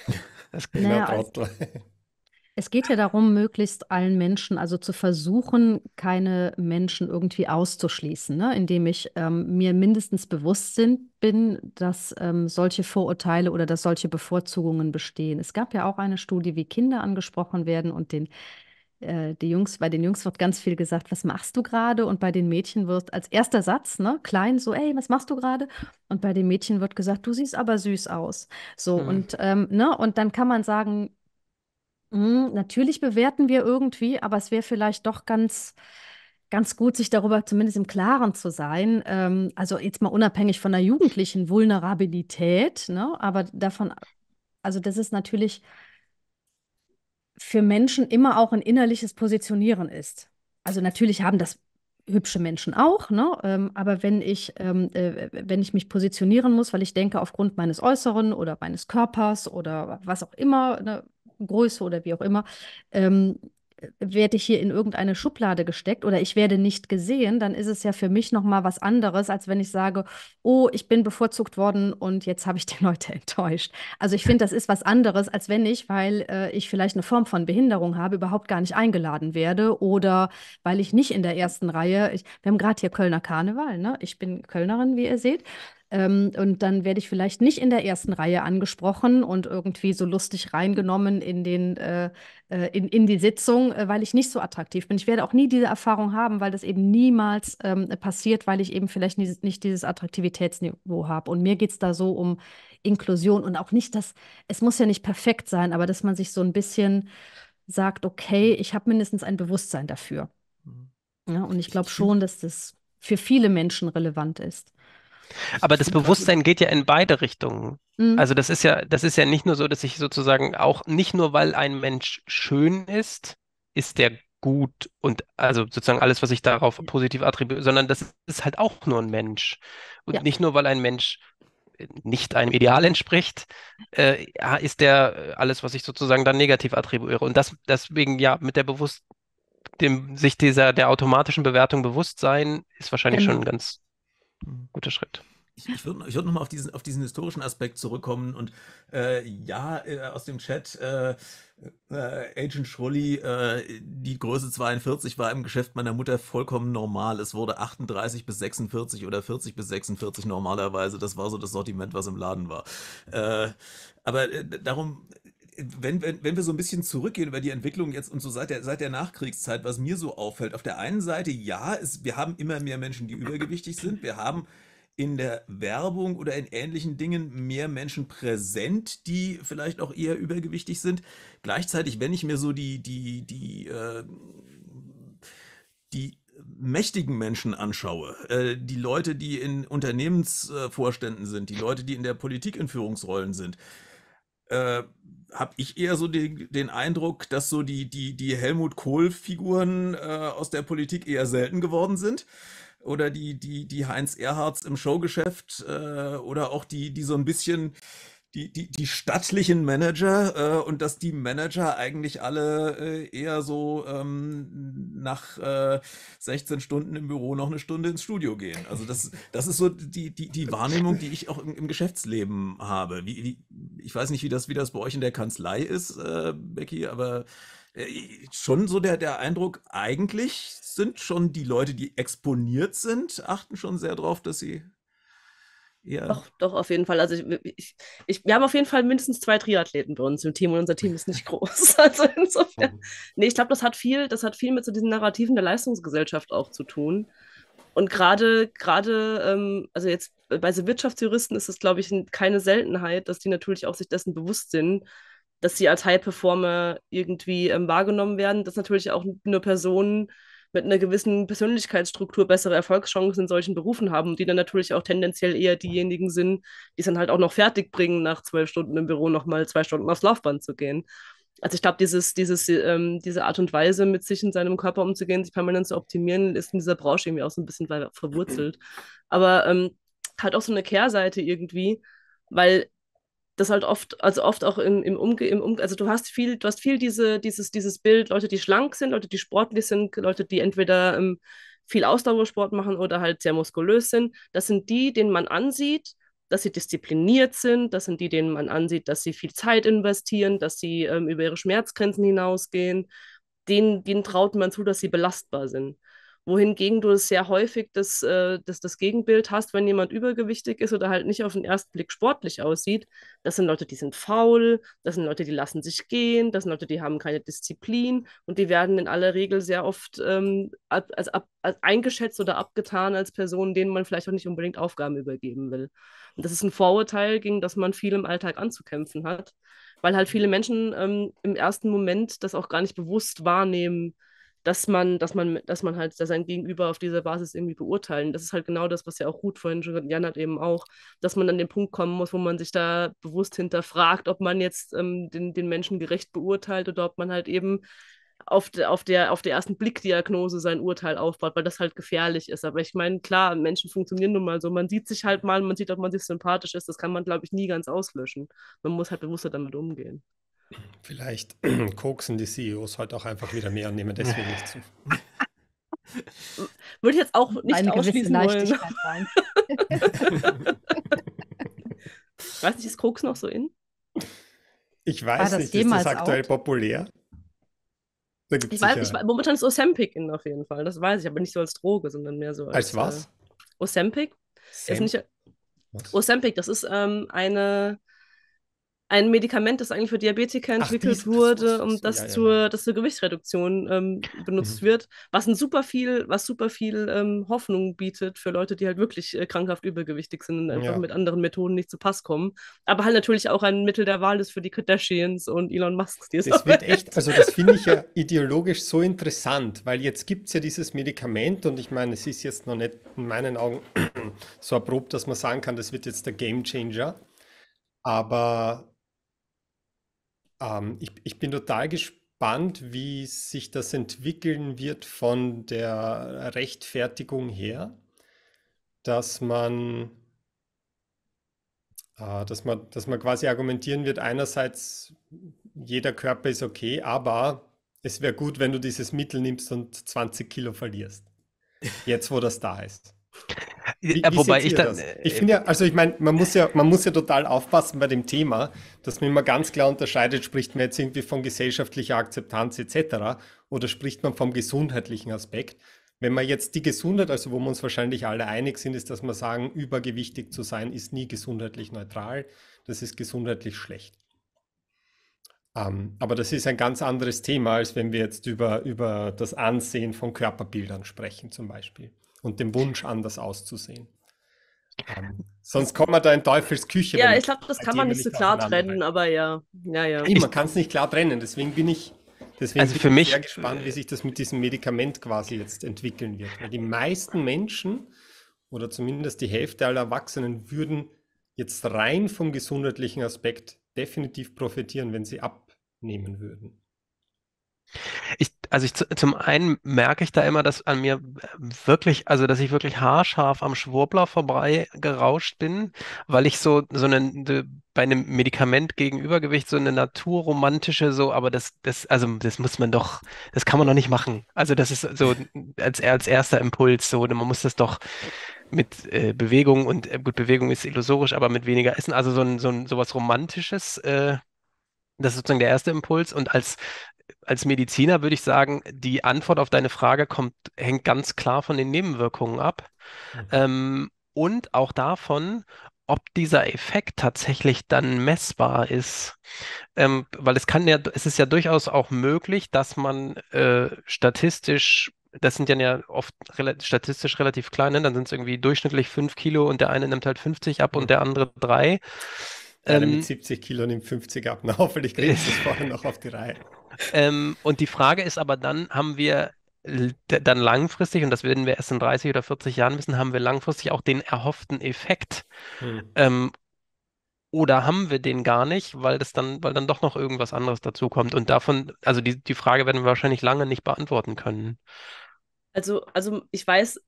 Das genau, naja, es geht ja darum, möglichst allen Menschen, also zu versuchen, keine Menschen irgendwie auszuschließen, ne? indem ich ähm, mir mindestens bewusst bin, dass ähm, solche Vorurteile oder dass solche Bevorzugungen bestehen. Es gab ja auch eine Studie, wie Kinder angesprochen werden und den äh, die Jungs, bei den Jungs wird ganz viel gesagt, was machst du gerade? Und bei den Mädchen wird als erster Satz, ne, klein, so, ey, was machst du gerade? Und bei den Mädchen wird gesagt, du siehst aber süß aus. So, hm. und, ähm, ne, und dann kann man sagen, mh, hm, natürlich bewerten wir irgendwie, aber es wäre vielleicht doch ganz, ganz gut, sich darüber zumindest im Klaren zu sein. Ähm, also jetzt mal unabhängig von der jugendlichen Vulnerabilität, ne? aber davon, also das ist natürlich für Menschen immer auch ein innerliches Positionieren ist. Also natürlich haben das hübsche Menschen auch, ne? Ähm, aber wenn ich, ähm, äh, wenn ich mich positionieren muss, weil ich denke, aufgrund meines Äußeren oder meines Körpers oder was auch immer, ne, Größe oder wie auch immer, ähm, werde ich hier in irgendeine Schublade gesteckt oder ich werde nicht gesehen, dann ist es ja für mich nochmal was anderes, als wenn ich sage, oh, ich bin bevorzugt worden und jetzt habe ich die Leute enttäuscht. Also ich finde, das ist was anderes, als wenn ich, weil äh, ich vielleicht eine Form von Behinderung habe, überhaupt gar nicht eingeladen werde oder weil ich nicht in der ersten Reihe, ich, wir haben gerade hier Kölner Karneval, ne? ich bin Kölnerin, wie ihr seht, ähm, und dann werde ich vielleicht nicht in der ersten Reihe angesprochen und irgendwie so lustig reingenommen in, den, äh, äh in, in die Sitzung, äh, weil ich nicht so attraktiv bin. Ich werde auch nie diese Erfahrung haben, weil das eben niemals ähm, passiert, weil ich eben vielleicht nie, nicht dieses Attraktivitätsniveau habe. Und mir geht es da so um Inklusion und auch nicht, dass es muss ja nicht perfekt sein, aber dass man sich so ein bisschen sagt, okay, ich habe mindestens ein Bewusstsein dafür. Mhm. Ja, und ich glaube schon, dass das für viele Menschen relevant ist. Aber das Bewusstsein geht ja in beide Richtungen. Mhm. Also das ist ja, das ist ja nicht nur so, dass ich sozusagen auch nicht nur, weil ein Mensch schön ist, ist der gut und also sozusagen alles, was ich darauf positiv attribuiere, sondern das ist halt auch nur ein Mensch. Und ja. nicht nur, weil ein Mensch äh, nicht einem Ideal entspricht, äh, ist der äh, alles, was ich sozusagen dann negativ attribuiere. Und das deswegen ja mit der bewusst dem sich dieser der automatischen Bewertung bewusst sein, ist wahrscheinlich genau. schon ganz guter Schritt. Ich, ich würde ich würd nochmal auf diesen, auf diesen historischen Aspekt zurückkommen und äh, ja, äh, aus dem Chat, äh, äh Agent Schrulli, äh, die Größe 42 war im Geschäft meiner Mutter vollkommen normal. Es wurde 38 bis 46 oder 40 bis 46 normalerweise. Das war so das Sortiment, was im Laden war. Äh, aber darum wenn, wenn, wenn wir so ein bisschen zurückgehen über die Entwicklung jetzt und so seit der, seit der Nachkriegszeit, was mir so auffällt, auf der einen Seite, ja, es, wir haben immer mehr Menschen, die übergewichtig sind. Wir haben in der Werbung oder in ähnlichen Dingen mehr Menschen präsent, die vielleicht auch eher übergewichtig sind. Gleichzeitig, wenn ich mir so die, die, die, äh, die mächtigen Menschen anschaue, äh, die Leute, die in Unternehmensvorständen sind, die Leute, die in der Politik in Führungsrollen sind, äh, habe ich eher so den, den, Eindruck, dass so die, die, die Helmut Kohl-Figuren äh, aus der Politik eher selten geworden sind. Oder die, die, die Heinz Erhards im Showgeschäft äh, oder auch die, die so ein bisschen die, die, die stattlichen Manager äh, und dass die Manager eigentlich alle äh, eher so ähm, nach äh, 16 Stunden im Büro noch eine Stunde ins Studio gehen. Also das, das ist so die, die, die Wahrnehmung, die ich auch im, im Geschäftsleben habe. Wie, wie, ich weiß nicht, wie das, wie das bei euch in der Kanzlei ist, äh, Becky, aber äh, schon so der, der Eindruck, eigentlich sind schon die Leute, die exponiert sind, achten schon sehr drauf, dass sie ja. Doch, doch, auf jeden Fall. Also ich, ich, ich, wir haben auf jeden Fall mindestens zwei Triathleten bei uns im Team und unser Team ist nicht groß. Also insofern. Oh. Nee, ich glaube, das hat viel, das hat viel mit so diesen Narrativen der Leistungsgesellschaft auch zu tun. Und gerade, gerade, ähm, also jetzt bei so Wirtschaftsjuristen ist es, glaube ich, keine Seltenheit, dass die natürlich auch sich dessen bewusst sind, dass sie als High Performer irgendwie ähm, wahrgenommen werden, dass natürlich auch eine Person mit einer gewissen Persönlichkeitsstruktur bessere Erfolgschancen in solchen Berufen haben, die dann natürlich auch tendenziell eher diejenigen sind, die es dann halt auch noch fertig bringen, nach zwölf Stunden im Büro nochmal zwei Stunden aufs Laufband zu gehen. Also ich glaube, dieses, dieses, ähm, diese Art und Weise, mit sich in seinem Körper umzugehen, sich permanent zu optimieren, ist in dieser Branche irgendwie auch so ein bisschen verwurzelt. Aber ähm, halt auch so eine Kehrseite irgendwie, weil das halt oft, also oft auch im, im Umge, im Umge also du hast viel, du hast viel diese, dieses, dieses Bild, Leute, die schlank sind, Leute, die sportlich sind, Leute, die entweder ähm, viel Ausdauersport machen oder halt sehr muskulös sind. Das sind die, denen man ansieht, dass sie diszipliniert sind, das sind die, denen man ansieht, dass sie viel Zeit investieren, dass sie ähm, über ihre Schmerzgrenzen hinausgehen. Denen, denen traut man zu, dass sie belastbar sind wohingegen du es sehr häufig das, äh, das, das Gegenbild hast, wenn jemand übergewichtig ist oder halt nicht auf den ersten Blick sportlich aussieht. Das sind Leute, die sind faul, das sind Leute, die lassen sich gehen, das sind Leute, die haben keine Disziplin und die werden in aller Regel sehr oft ähm, als, als, als eingeschätzt oder abgetan als Personen, denen man vielleicht auch nicht unbedingt Aufgaben übergeben will. Und das ist ein Vorurteil, gegen das man viel im Alltag anzukämpfen hat, weil halt mhm. viele Menschen ähm, im ersten Moment das auch gar nicht bewusst wahrnehmen, dass man, dass man, dass man halt sein Gegenüber auf dieser Basis irgendwie beurteilen. Das ist halt genau das, was ja auch Ruth vorhin schon Jan hat eben auch, dass man an den Punkt kommen muss, wo man sich da bewusst hinterfragt, ob man jetzt ähm, den, den Menschen gerecht beurteilt oder ob man halt eben auf, de, auf, der, auf der ersten Blickdiagnose sein Urteil aufbaut, weil das halt gefährlich ist. Aber ich meine, klar, Menschen funktionieren nun mal so. Man sieht sich halt mal, man sieht, ob man sich sympathisch ist. Das kann man, glaube ich, nie ganz auslöschen. Man muss halt bewusster damit umgehen. Vielleicht koksen die CEOs heute auch einfach wieder mehr und nehmen deswegen nicht zu. Würde ich jetzt auch nicht Eine ausschließen wollen. Rein. weiß nicht, ist Koks noch so in? Ich weiß nicht, ist das aktuell out? populär? Da ich weiß, ich, momentan ist Osempic in auf jeden Fall, das weiß ich, aber nicht so als Droge, sondern mehr so als. Als äh, was? Äh, Osempic? was? Osempic, das ist ähm, eine ein Medikament, das eigentlich für Diabetiker entwickelt Ach, dies, wurde das, das, und das, ja, zur, ja. das zur Gewichtsreduktion ähm, benutzt mhm. wird, was ein super viel, was super viel ähm, Hoffnung bietet für Leute, die halt wirklich äh, krankhaft übergewichtig sind und einfach ja. mit anderen Methoden nicht zu Pass kommen. Aber halt natürlich auch ein Mittel der Wahl ist für die Kardashians und Elon Musk. Die es das wird echt, also das finde ich ja ideologisch so interessant, weil jetzt gibt es ja dieses Medikament und ich meine, es ist jetzt noch nicht in meinen Augen so erprobt, dass man sagen kann, das wird jetzt der Game Changer. Aber ähm, ich, ich bin total gespannt, wie sich das entwickeln wird von der Rechtfertigung her, dass man, äh, dass man, dass man quasi argumentieren wird, einerseits jeder Körper ist okay, aber es wäre gut, wenn du dieses Mittel nimmst und 20 Kilo verlierst. Jetzt, wo das da ist. Wie, äh, wie wobei ich dann. Äh, ich finde ja, also ich meine, man muss ja, man muss ja total aufpassen bei dem Thema, dass man immer ganz klar unterscheidet, spricht man jetzt irgendwie von gesellschaftlicher Akzeptanz etc. oder spricht man vom gesundheitlichen Aspekt. Wenn man jetzt die Gesundheit, also wo wir uns wahrscheinlich alle einig sind, ist, dass wir sagen, übergewichtig zu sein ist nie gesundheitlich neutral, das ist gesundheitlich schlecht. Um, ähm, aber das ist ein ganz anderes Thema, als wenn wir jetzt über, über das Ansehen von Körperbildern sprechen zum Beispiel und dem Wunsch, anders auszusehen. Ähm, sonst kommt man da in Teufels Küche. Ja, ich glaube, das kann man nicht so klar trennen, aber ja. ja, ja. Hey, man kann es nicht klar trennen, deswegen bin ich, deswegen also bin für mich, sehr gespannt, wie sich das mit diesem Medikament quasi jetzt entwickeln wird. Weil die meisten Menschen oder zumindest die Hälfte aller Erwachsenen würden jetzt rein vom gesundheitlichen Aspekt definitiv profitieren, wenn sie abnehmen würden. Ich also ich zum einen merke ich da immer, dass an mir wirklich, also dass ich wirklich haarscharf am Schwurbler vorbei gerauscht bin, weil ich so, so eine, bei einem Medikament gegen Übergewicht so eine naturromantische, so, aber das, das, also das muss man doch, das kann man doch nicht machen. Also das ist so als, als erster Impuls, so, man muss das doch mit äh, Bewegung und äh, gut, Bewegung ist illusorisch, aber mit weniger Essen, also so ein, so ein sowas Romantisches, äh, das ist sozusagen der erste Impuls. Und als, als Mediziner würde ich sagen, die Antwort auf deine Frage kommt, hängt ganz klar von den Nebenwirkungen ab. Mhm. Ähm, und auch davon, ob dieser Effekt tatsächlich dann messbar ist. Ähm, weil es kann ja, es ist ja durchaus auch möglich, dass man äh, statistisch das sind ja oft statistisch relativ kleine, dann sind es irgendwie durchschnittlich 5 Kilo und der eine nimmt halt 50 ab und mhm. der andere 3. Einer ähm, mit 70 Kilo nimmt 50 ab. Na, hoffentlich kriegst du das vorher noch auf die Reihe. Ähm, und die Frage ist aber dann, haben wir dann langfristig, und das werden wir erst in 30 oder 40 Jahren wissen, haben wir langfristig auch den erhofften Effekt? Hm. Ähm, oder haben wir den gar nicht, weil das dann, weil dann doch noch irgendwas anderes dazukommt? Und davon, also die, die Frage werden wir wahrscheinlich lange nicht beantworten können. Also, also ich weiß,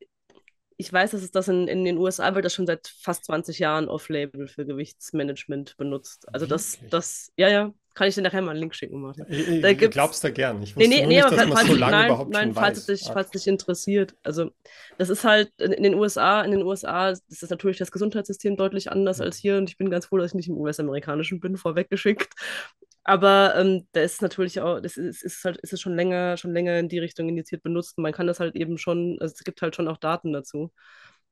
ich weiß, dass es das in, in den USA wird das schon seit fast 20 Jahren off-label für Gewichtsmanagement benutzt. Also das, das, ja, ja, kann ich dir nachher mal einen Link schicken, Martin. Ich, ich da glaubst da gern. Ich wusste nee, nee, nee, nicht, dass falls, man so lange nein, überhaupt nein, schon falls weiß. Dich, ah. falls dich interessiert. Also das ist halt in den USA, in den USA ist das natürlich das Gesundheitssystem deutlich anders ja. als hier und ich bin ganz froh, dass ich nicht im US-amerikanischen bin, vorweggeschickt. Aber ähm, da ist natürlich auch, das ist, ist halt, ist es schon länger, schon länger in die Richtung indiziert benutzt. Und man kann das halt eben schon, also es gibt halt schon auch Daten dazu.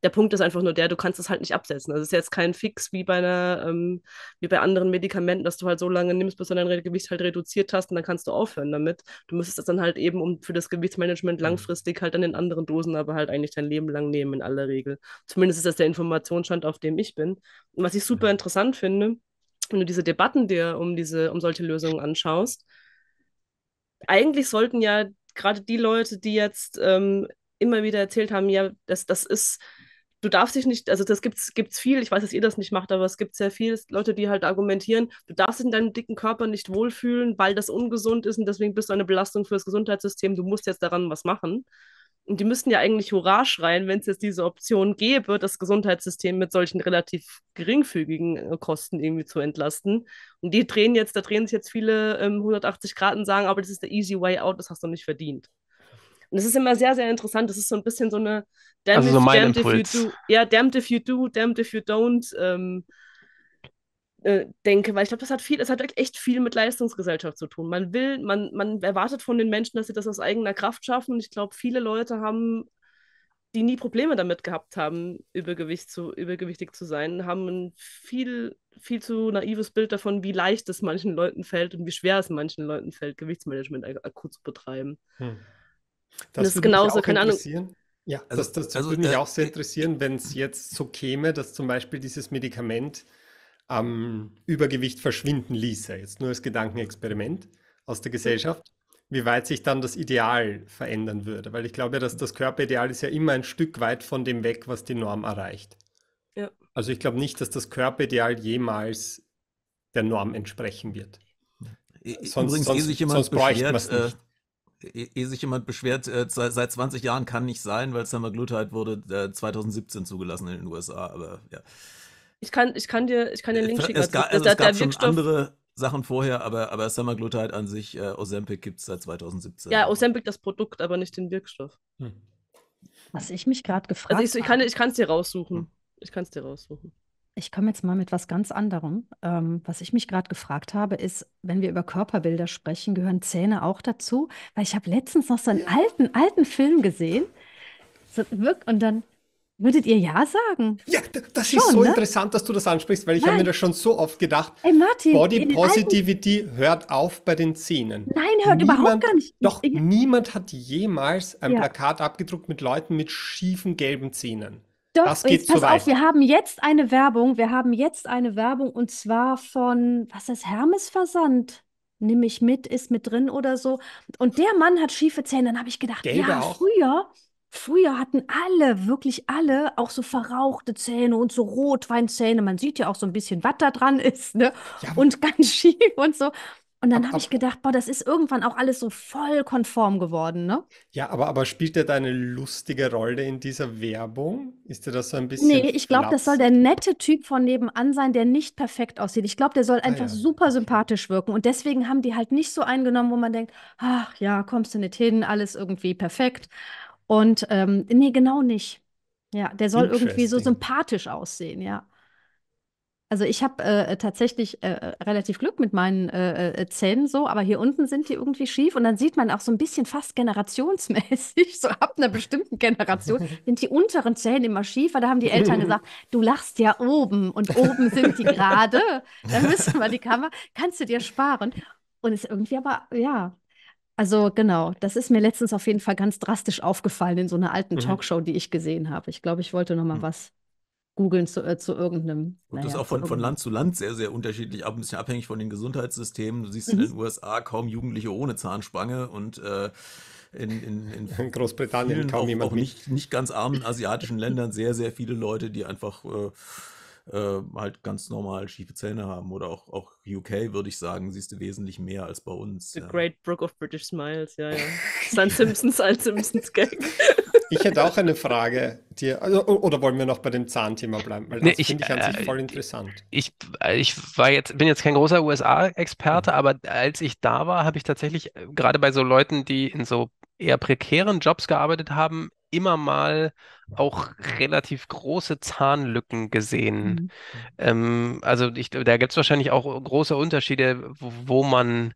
Der Punkt ist einfach nur der, du kannst es halt nicht absetzen. Also es ist jetzt kein Fix wie bei einer, ähm, wie bei anderen Medikamenten, dass du halt so lange nimmst, bis du dein Gewicht halt reduziert hast und dann kannst du aufhören damit. Du müsstest das dann halt eben um für das Gewichtsmanagement mhm. langfristig halt dann in anderen Dosen, aber halt eigentlich dein Leben lang nehmen in aller Regel. Zumindest ist das der Informationsstand, auf dem ich bin. Und was ich super interessant finde, oft, wenn du diese Debatten dir um diese, um solche Lösungen anschaust, eigentlich sollten ja gerade die Leute, die jetzt ähm, immer wieder erzählt haben, ja, das, das ist, du darfst dich nicht, also das gibt es viel, ich weiß, dass ihr das nicht macht, aber es gibt sehr viele Leute, die halt argumentieren, du darfst dich in deinem dicken Körper nicht wohlfühlen, weil das ungesund ist und deswegen bist du eine Belastung fürs Gesundheitssystem, du musst jetzt daran was machen. Und die müssten ja eigentlich Hurra schreien, wenn es jetzt diese Option gäbe, das Gesundheitssystem mit solchen relativ geringfügigen äh, Kosten irgendwie zu entlasten. Und die drehen jetzt, da drehen sich jetzt viele ähm, 180 Grad und sagen, aber das ist der easy way out, das hast du nicht verdient. Und das ist immer sehr, sehr interessant. Das ist so ein bisschen so eine damned, also so damned if you do, ja, damned if you do, damned if you don't. Ähm, äh, denke, weil ich glaube, das hat viel, das hat echt viel mit Leistungsgesellschaft zu tun. Man will, man, man erwartet von den Menschen, dass sie das aus eigener Kraft schaffen. Und ich glaube, viele Leute haben, die nie Probleme damit gehabt haben, Übergewicht zu, übergewichtig zu sein, haben ein viel, viel zu naives Bild davon, wie leicht es manchen Leuten fällt und wie schwer es manchen Leuten fällt, Gewichtsmanagement akut zu betreiben. Hm. Das, das ist genauso, keine Ahnung. Ja, also, das, das also, würde mich äh, auch sehr interessieren, wenn es jetzt so käme, dass zum Beispiel dieses Medikament ähm, Übergewicht verschwinden ließe, jetzt nur als Gedankenexperiment aus der Gesellschaft, wie weit sich dann das Ideal verändern würde. Weil ich glaube, dass das Körperideal ist ja immer ein Stück weit von dem weg, was die Norm erreicht. Ja. Also ich glaube nicht, dass das Körperideal jemals der Norm entsprechen wird. Sonst, Übrigens, sonst, sich sonst bräuchte man es nicht. Äh e, ehe sich jemand beschwert, äh, seit 20 Jahren kann nicht sein, weil Semaglutide wurde 2017 äh, zugelassen in den USA, aber ja. Ich kann, ich kann dir, ich kann dir einen Link schicken. Es, ga, also, also es gab, schon Wirkstoff andere Sachen vorher, aber, aber Semaglutide an sich, äh, Ozempic gibt es seit 2017. Ja, Ozempic das Produkt, aber nicht den Wirkstoff. Hm. Was ich mich gerade gefragt habe. Also ich, ich kann es dir raussuchen. Hm. Ich kann es dir raussuchen. Ich komme jetzt mal mit was ganz anderem. Ähm, was ich mich gerade gefragt habe, ist, wenn wir über Körperbilder sprechen, gehören Zähne auch dazu? Weil ich habe letztens noch so einen alten, alten Film gesehen. So, und dann Würdet ihr ja sagen? Ja, das ist so ne? interessant, dass du das ansprichst, weil ich habe mir das schon so oft gedacht. Ey, Martin, Body Positivity hört auf bei den Zähnen. Nein, hört niemand, überhaupt gar nicht. Doch ich, niemand hat jemals ein ja. Plakat abgedruckt mit Leuten mit schiefen gelben Zähnen. Doch, das geht jetzt, pass weit. auf, wir haben jetzt eine Werbung. Wir haben jetzt eine Werbung und zwar von, was ist Hermes Versand? Nimm ich mit, ist mit drin oder so. Und der Mann hat schiefe Zähne. Dann habe ich gedacht, Gelbe ja, auch. früher Früher hatten alle, wirklich alle, auch so verrauchte Zähne und so Rotweinzähne. Man sieht ja auch so ein bisschen, was da dran ist, ne? Ja, und ganz schief und so. Und dann habe ich gedacht, boah, das ist irgendwann auch alles so voll konform geworden, ne? Ja, aber, aber spielt er da eine lustige Rolle in dieser Werbung? Ist er das so ein bisschen. Nee, ich glaube, das soll der nette Typ von nebenan sein, der nicht perfekt aussieht. Ich glaube, der soll ah, einfach ah, ja. super sympathisch wirken. Und deswegen haben die halt nicht so eingenommen, wo man denkt, ach ja, kommst du nicht hin, alles irgendwie perfekt. Und ähm, nee, genau nicht. Ja, der soll irgendwie so sympathisch aussehen, ja. Also ich habe äh, äh tatsächlich äh, äh, relativ Glück mit meinen äh, äh, Zähnen so, aber hier unten sind die irgendwie schief und dann sieht man auch so ein bisschen fast generationsmäßig, so ab einer bestimmten Generation sind die unteren Zähne immer schief, weil da haben die Eltern gesagt, du lachst ja oben und oben sind die gerade, Da müssen wir die Kamera, kannst du dir sparen. Und es irgendwie aber, ja, also genau, das ist mir letztens auf jeden Fall ganz drastisch aufgefallen in so einer alten mhm. Talkshow, die ich gesehen habe. Ich glaube, ich wollte noch mal mhm. was googeln zu, äh, zu irgendeinem. Und naja, das ist auch von, von Land zu Land sehr, sehr unterschiedlich, ab ein bisschen abhängig von den Gesundheitssystemen. Du siehst mhm. in den USA kaum Jugendliche ohne Zahnspange und äh, in, in, in, Großbritannien kaum auch, jemand auch nicht, nicht ganz armen asiatischen Ländern sehr, sehr viele Leute, die einfach äh, äh, halt ganz normal schiefe Zähne haben. Oder auch, auch UK, würde ich sagen, siehst du wesentlich mehr als bei uns. The ja. Great Brook of British Smiles, ja, ja. Sein Simpsons, ein Simpsons-Gag. Ich hätte auch eine Frage dir. Also, oder wollen wir noch bei dem Zahnthema bleiben? Weil das nee, finde ich an sich voll äh, interessant. Ich, ich war jetzt, bin jetzt kein großer USA-Experte, mhm. aber als ich da war, habe ich tatsächlich äh, gerade bei so Leuten, die in so eher prekären Jobs gearbeitet haben, immer mal auch relativ große Zahnlücken gesehen. Mhm. Ähm, also ich, da gibt es wahrscheinlich auch große Unterschiede, wo, wo man,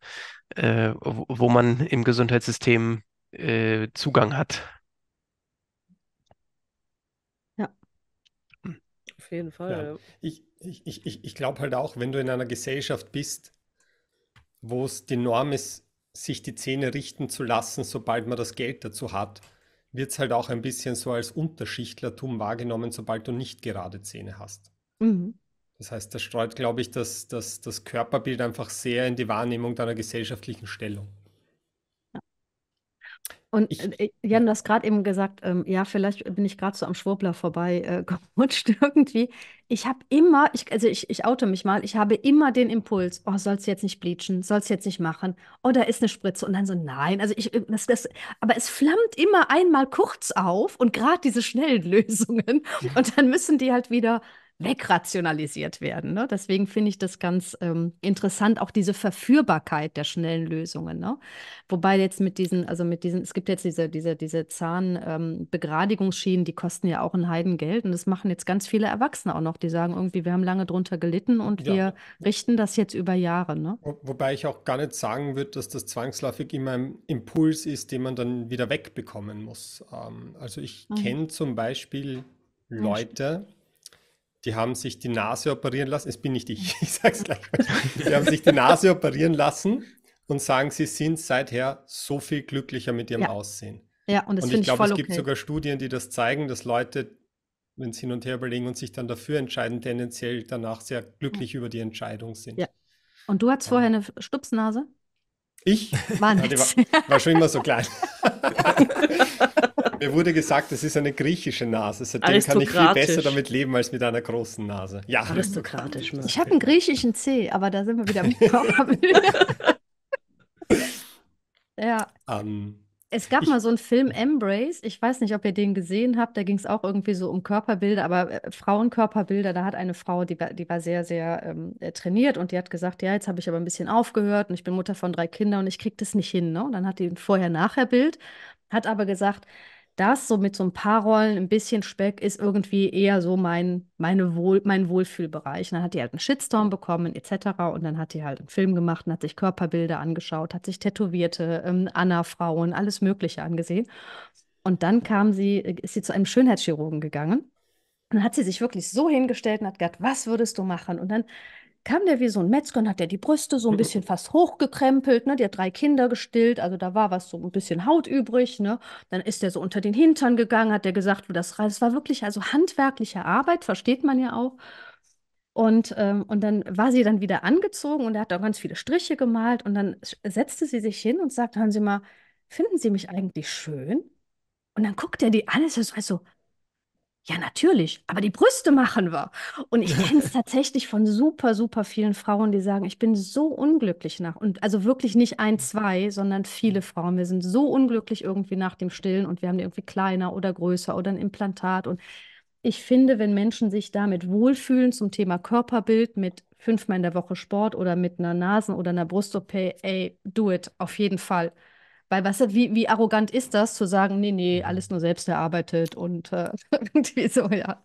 äh, wo, wo man im Gesundheitssystem äh, Zugang hat. Ja, Auf jeden Fall. Ja. Ich, ich, ich, ich glaube halt auch, wenn du in einer Gesellschaft bist, wo es die Norm ist, sich die Zähne richten zu lassen, sobald man das Geld dazu hat, wird es halt auch ein bisschen so als Unterschichtlertum wahrgenommen, sobald du nicht gerade Zähne hast. Mhm. Das heißt, das streut, glaube ich, das, das, das Körperbild einfach sehr in die Wahrnehmung deiner gesellschaftlichen Stellung. Und ich, äh, äh, Jan, du hast gerade eben gesagt, ähm, ja, vielleicht bin ich gerade so am Schwurbler vorbei äh, gerutscht irgendwie. Ich habe immer, ich, also ich, ich oute mich mal, ich habe immer den Impuls, oh, sollst du jetzt nicht bleachen, sollst du jetzt nicht machen, oh, da ist eine Spritze und dann so, nein, also ich, äh, das, das, aber es flammt immer einmal kurz auf und gerade diese schnellen Lösungen und dann müssen die halt wieder wegrationalisiert werden. Ne? Deswegen finde ich das ganz ähm, interessant, auch diese Verführbarkeit der schnellen Lösungen. Ne? Wobei jetzt mit diesen, also mit diesen, es gibt jetzt diese, diese, diese Zahnbegradigungsschienen, ähm, die kosten ja auch ein Heidengeld. Und das machen jetzt ganz viele Erwachsene auch noch, die sagen irgendwie, wir haben lange drunter gelitten und ja. wir richten das jetzt über Jahre. Ne? wobei ich auch gar nicht sagen würde, dass das zwangsläufig immer ein Impuls ist, den man dann wieder wegbekommen muss. Ähm, also ich mhm. kenne zum Beispiel Leute, die haben sich die Nase operieren lassen. Es bin nicht ich, ich sag's gleich. Die haben sich die Nase operieren lassen und sagen, sie sind seither so viel glücklicher mit ihrem ja. Aussehen. Ja, und das ich Und ich glaube, es gibt sogar Studien, die das zeigen, dass Leute, wenn sie hin und her überlegen und sich dann dafür entscheiden, tendenziell danach sehr glücklich ja. über die Entscheidung sind. Ja. Und du hattest ja. Ähm. vorher eine Stupsnase? Ich? War, ja, war, war, schon immer so klein. Mir wurde gesagt, das ist eine griechische Nase. Seitdem kann ich viel besser damit leben als mit einer großen Nase. Ja. Aristokratisch. Ich habe einen griechischen C, aber da sind wir wieder am Ja. Um, ähm, es gab ich, mal so einen Film Embrace, ich weiß nicht, ob ihr den gesehen habt, da ging es auch irgendwie so um Körperbilder, aber äh, Frauenkörperbilder, da hat eine Frau, die, die war sehr, sehr ähm, äh, trainiert und die hat gesagt, ja, jetzt habe ich aber ein bisschen aufgehört und ich bin Mutter von drei Kindern und ich kriege das nicht hin. Ne? Und dann hat die ein Vorher-Nachher-Bild, hat aber gesagt, das so mit so ein paar Rollen, ein bisschen Speck, ist irgendwie eher so mein, meine Wohl, mein Wohlfühlbereich. Und dann hat die halt einen Shitstorm bekommen, etc. Und dann hat die halt einen Film gemacht und hat sich Körperbilder angeschaut, hat sich tätowierte ähm, Anna-Frauen, alles Mögliche angesehen. Und dann kam sie, äh, ist sie zu einem Schönheitschirurgen gegangen. Und dann hat sie sich wirklich so hingestellt und hat gesagt, was würdest du machen? Und dann kam der wie so ein Metzger und hat der die Brüste so ein bisschen fast hochgekrempelt, ne? Der hat drei Kinder gestillt, also da war was so ein bisschen Haut übrig, ne? Dann ist der so unter den Hintern gegangen, hat der gesagt, wo das rein. Es war wirklich also handwerkliche Arbeit, versteht man ja auch. Und, ähm, und dann war sie dann wieder angezogen und er hat da ganz viele Striche gemalt und dann setzte sie sich hin und sagte, hören Sie mal, finden Sie mich eigentlich schön? Und dann guckt er die alles, und sagt so, ja, natürlich, aber die Brüste machen wir. Und ich kenne es tatsächlich von super, super vielen Frauen, die sagen, ich bin so unglücklich nach. Und also wirklich nicht ein, zwei, sondern viele mhm. Frauen. Wir sind so unglücklich irgendwie nach dem Stillen und wir haben irgendwie kleiner oder größer oder ein Implantat. Und ich finde, wenn Menschen sich damit wohlfühlen zum Thema Körperbild, mit fünfmal in der Woche Sport oder mit einer Nasen- oder einer Brust-OP, ey, do it, auf jeden Fall. Weil was, wie, wie arrogant ist das, zu sagen, nee, nee, mhm. alles nur selbst erarbeitet und äh, irgendwie so, ja.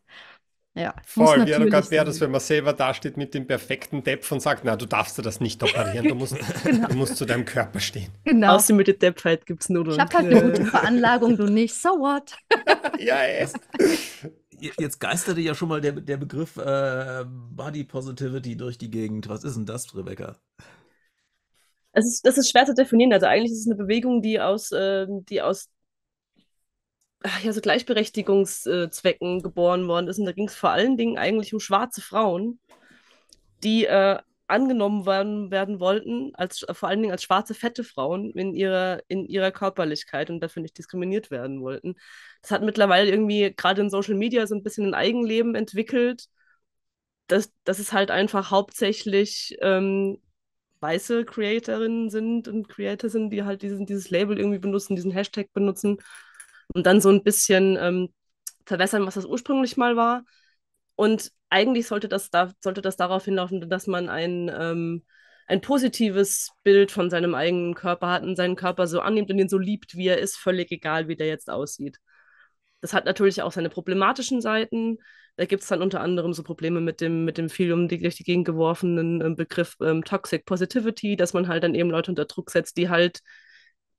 Ja, Voll, wie arrogant wäre das, wenn man selber dasteht mit dem perfekten Depp und sagt, na, du darfst dir das nicht operieren, du musst, genau. du musst zu deinem Körper stehen. Genau. Außer mit der Deppheit gibt es nur Ich habe halt eine äh. gute Veranlagung, du nicht, so what? ja, yes. Jetzt geisterte ja schon mal der, der Begriff äh, Body Positivity durch die Gegend. Was ist denn das, Rebecca? das ist, das ist schwer zu definieren. Also eigentlich ist es eine Bewegung, die aus, äh, die aus ja, so Gleichberechtigungszwecken äh, geboren worden ist. Und da ging es vor allen Dingen eigentlich um schwarze Frauen, die äh, angenommen werden, werden wollten, als, vor allen Dingen als schwarze, fette Frauen in ihrer, in ihrer Körperlichkeit und dafür nicht diskriminiert werden wollten. Das hat mittlerweile irgendwie gerade in Social Media so ein bisschen ein Eigenleben entwickelt. Das, das ist halt einfach hauptsächlich ähm, weiße Creatorinnen sind und Creator sind, die halt diesen, dieses Label irgendwie benutzen, diesen Hashtag benutzen und dann so ein bisschen ähm, verwässern, was das ursprünglich mal war. Und eigentlich sollte das, da, sollte das darauf hinlaufen, dass man ein, ähm, ein positives Bild von seinem eigenen Körper hat und seinen Körper so annimmt und ihn so liebt, wie er ist, völlig egal, wie der jetzt aussieht. Das hat natürlich auch seine problematischen Seiten, da gibt es dann unter anderem so Probleme mit dem, mit dem viel um die, durch die Gegend geworfenen ähm, Begriff ähm, Toxic Positivity, dass man halt dann eben Leute unter Druck setzt, die halt,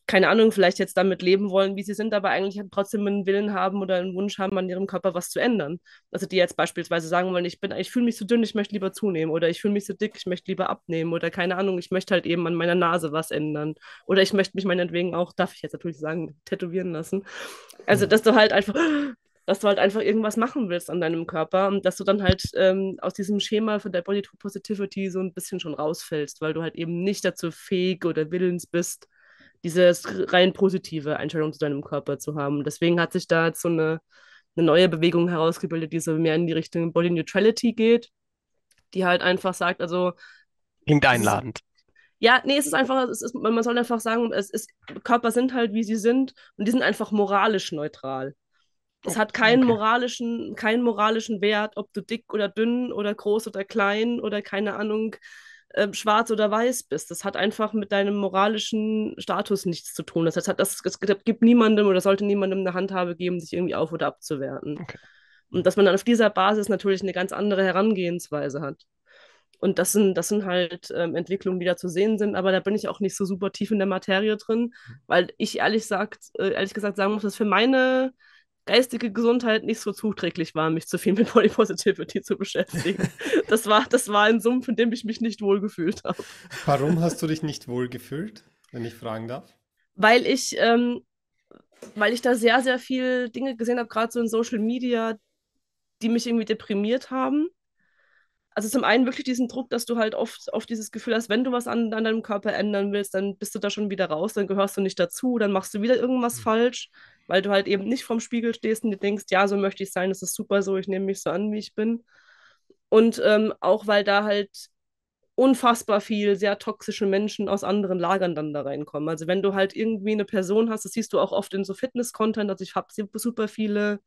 keine Ahnung, vielleicht jetzt damit leben wollen, wie sie sind, aber eigentlich halt trotzdem einen Willen haben oder einen Wunsch haben, an ihrem Körper was zu ändern. Also die jetzt beispielsweise sagen wollen, ich bin, ich fühle mich so dünn, ich möchte lieber zunehmen oder ich fühle mich so dick, ich möchte lieber abnehmen oder keine Ahnung, ich möchte halt eben an meiner Nase was ändern oder ich möchte mich meinetwegen auch, darf ich jetzt natürlich sagen, tätowieren lassen. Also mhm. dass du halt einfach dass du halt einfach irgendwas machen willst an deinem Körper und dass du dann halt ähm, aus diesem Schema von der Body Positivity so ein bisschen schon rausfällst, weil du halt eben nicht dazu fähig oder willens bist, diese rein positive Einstellung zu deinem Körper zu haben. Deswegen hat sich da jetzt so eine, eine neue Bewegung herausgebildet, die so mehr in die Richtung Body Neutrality geht, die halt einfach sagt, also. Klingt einladend. Ja, nee, es ist einfach, es ist, man soll einfach sagen, es ist, Körper sind halt, wie sie sind und die sind einfach moralisch neutral. Es oh, hat keinen okay. moralischen, keinen moralischen Wert, ob du dick oder dünn oder groß oder klein oder keine Ahnung, äh, schwarz oder weiß bist. Das hat einfach mit deinem moralischen Status nichts zu tun. Das heißt, das, das, das gibt niemandem oder sollte niemandem eine Handhabe geben, sich irgendwie auf- oder abzuwerten. Okay. Und dass man dann auf dieser Basis natürlich eine ganz andere Herangehensweise hat. Und das sind, das sind halt ähm, Entwicklungen, die da zu sehen sind, aber da bin ich auch nicht so super tief in der Materie drin, mhm. weil ich ehrlich, sagt, äh, ehrlich gesagt sagen muss, dass für meine geistige Gesundheit nicht so zuträglich war, mich zu viel mit Body Positivity zu beschäftigen. das, war, das war ein Sumpf, in dem ich mich nicht wohlgefühlt habe. Warum hast du dich nicht wohlgefühlt, wenn ich fragen darf? Weil ich, ähm, weil ich da sehr, sehr viele Dinge gesehen habe, gerade so in Social Media, die mich irgendwie deprimiert haben. Also zum einen wirklich diesen Druck, dass du halt oft, oft dieses Gefühl hast, wenn du was an, an deinem Körper ändern willst, dann bist du da schon wieder raus, dann gehörst du nicht dazu, dann machst du wieder irgendwas mhm. falsch weil du halt eben nicht vorm Spiegel stehst und dir denkst, ja, so möchte ich sein, das ist super so, ich nehme mich so an, wie ich bin. Und ähm, auch weil da halt unfassbar viel sehr toxische Menschen aus anderen Lagern dann da reinkommen. Also wenn du halt irgendwie eine Person hast, das siehst du auch oft in so Fitness-Content, also ich habe super viele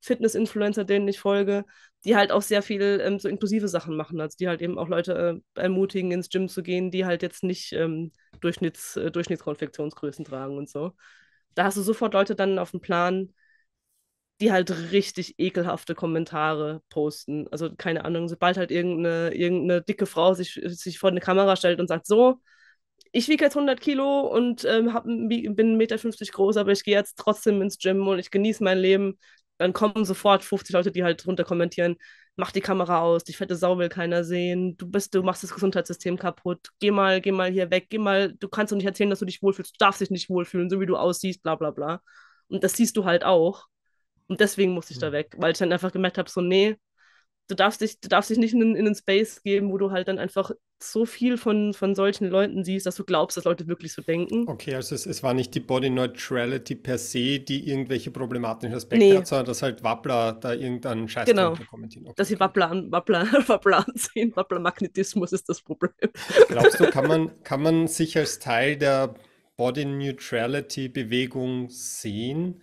Fitness-Influencer, denen ich folge, die halt auch sehr viel ähm, so inklusive Sachen machen, also die halt eben auch Leute äh, ermutigen, ins Gym zu gehen, die halt jetzt nicht ähm, Durchschnitts, äh, Durchschnittskonfektionsgrößen tragen und so da hast du sofort Leute dann auf dem Plan, die halt richtig ekelhafte Kommentare posten. Also keine Ahnung, sobald halt irgendeine, irgendeine dicke Frau sich, sich vor eine Kamera stellt und sagt, so, ich wiege jetzt 100 Kilo und ähm, hab, bin 1,50 Meter groß, aber ich gehe jetzt trotzdem ins Gym und ich genieße mein Leben, dann kommen sofort 50 Leute, die halt drunter kommentieren, mach die Kamera aus, die fette Sau will keiner sehen, du bist, du machst das Gesundheitssystem kaputt, geh mal, geh mal hier weg, geh mal, du kannst doch nicht erzählen, dass du dich wohlfühlst, du darfst dich nicht wohlfühlen, so wie du aussiehst, bla bla bla. Und das siehst du halt auch. Und deswegen musste ich mhm. da hm. weg, weil ich dann einfach gemerkt habe, so, nee, du darfst dich, du darfst dich nicht in, in einen Space geben, wo du halt dann einfach so viel von, von solchen Leuten siehst, dass du glaubst, dass Leute wirklich so denken. Okay, also es, es war nicht die Body Neutrality per se, die irgendwelche problematischen Aspekte nee. hat, sondern dass halt Wappler da irgendeinen Scheiß genau. kommentieren. Okay, dass sie Wappler, Wappler, Wappler anziehen. Wappler-Magnetismus ist das Problem. Glaubst du, kann man, kann man sich als Teil der Body Neutrality Bewegung sehen?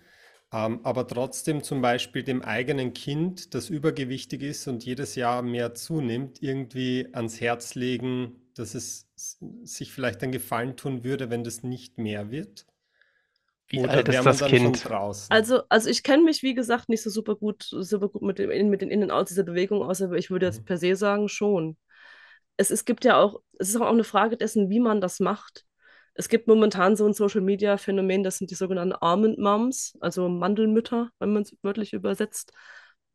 ähm, aber trotzdem zum Beispiel dem eigenen Kind, das übergewichtig ist und jedes Jahr mehr zunimmt, irgendwie ans Herz legen, dass es sich vielleicht einen Gefallen tun würde, wenn das nicht mehr wird? Wie Oder alt ist das Kind? Also, also ich kenne mich, wie gesagt, nicht so super gut, super gut mit, dem, mit den Innen- und Aus dieser Bewegung aus, aber ich würde jetzt mhm. per se sagen, schon. Es, es gibt ja auch, es ist auch eine Frage dessen, wie man das macht. Es gibt momentan so ein Social-Media-Phänomen, das sind die sogenannten Almond Moms, also Mandelmütter, wenn man es wörtlich übersetzt.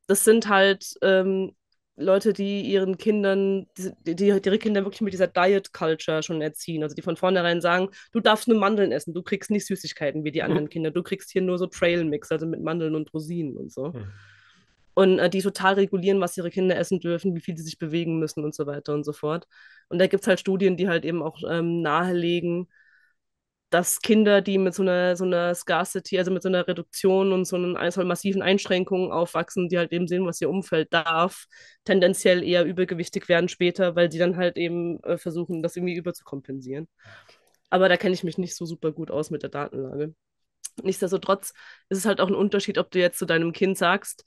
Das sind halt ähm, Leute, die ihren Kindern, die, die ihre Kinder wirklich mit dieser Diet-Culture schon erziehen. Also die von vornherein sagen, du darfst nur Mandeln essen, du kriegst nicht Süßigkeiten wie die mhm. anderen Kinder, du kriegst hier nur so Trail-Mix, also mit Mandeln und Rosinen und so. Mhm. Und äh, die total regulieren, was ihre Kinder essen dürfen, wie viel sie sich bewegen müssen und so weiter und so fort. Und da gibt es halt Studien, die halt eben auch ähm, nahelegen, dass Kinder, die mit so einer, so einer Scarcity, also mit so einer Reduktion und so einer so massiven Einschränkungen aufwachsen, die halt eben sehen, was ihr Umfeld darf, tendenziell eher übergewichtig werden später, weil die dann halt eben äh, versuchen, das irgendwie überzukompensieren. Aber da kenne ich mich nicht so super gut aus mit der Datenlage. Nichtsdestotrotz ist es halt auch ein Unterschied, ob du jetzt zu deinem Kind sagst,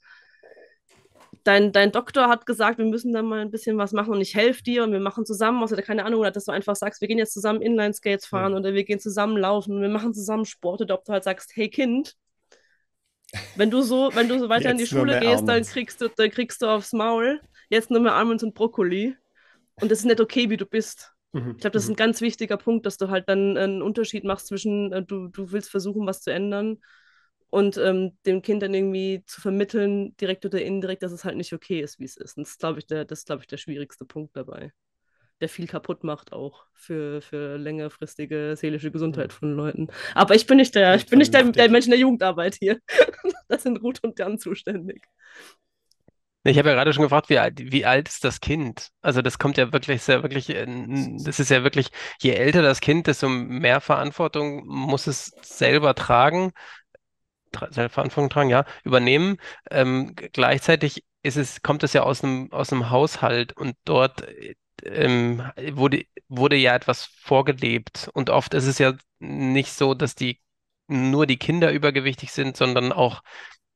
dein, dein Doktor hat gesagt, wir müssen da mal ein bisschen was machen und ich helfe dir und wir machen zusammen, außer keine Ahnung, oder dass du einfach sagst, wir gehen jetzt zusammen Inline-Skates fahren mhm. oder wir gehen zusammen laufen und wir machen zusammen Sport oder ob du halt sagst, hey Kind, wenn du so, wenn du so weiter in die Schule gehst, dann kriegst, du, dann kriegst du aufs Maul, jetzt nur mehr Almonds und Brokkoli und das ist nicht okay, wie du bist. Mhm, ich glaube, das ist mhm. ein ganz wichtiger Punkt, dass du halt dann einen Unterschied machst zwischen, äh, du, du willst versuchen, was zu ändern und ähm, dem Kind dann irgendwie zu vermitteln, direkt oder indirekt, dass es halt nicht okay ist, wie es ist. Und das ist, glaube ich, der, ich, der schwierigste Punkt dabei. Der viel kaputt macht auch für, für längerfristige seelische Gesundheit von Leuten. Aber ich bin nicht der, ich bin nicht der, der Mensch in der Jugendarbeit hier. das sind Ruth und Jan zuständig. Ich habe ja gerade schon gefragt, wie alt, wie alt ist das Kind? Also das kommt ja wirklich sehr, wirklich, äh, das ist ja wirklich, je älter das Kind, desto mehr Verantwortung muss es selber tragen. Selbstverantwortung tragen, ja, übernehmen. Ähm, gleichzeitig ist es, kommt es ja aus einem, aus einem Haushalt und dort äh, ähm, wurde, wurde ja etwas vorgelebt. Und oft ist es ja nicht so, dass die nur die Kinder übergewichtig sind, sondern auch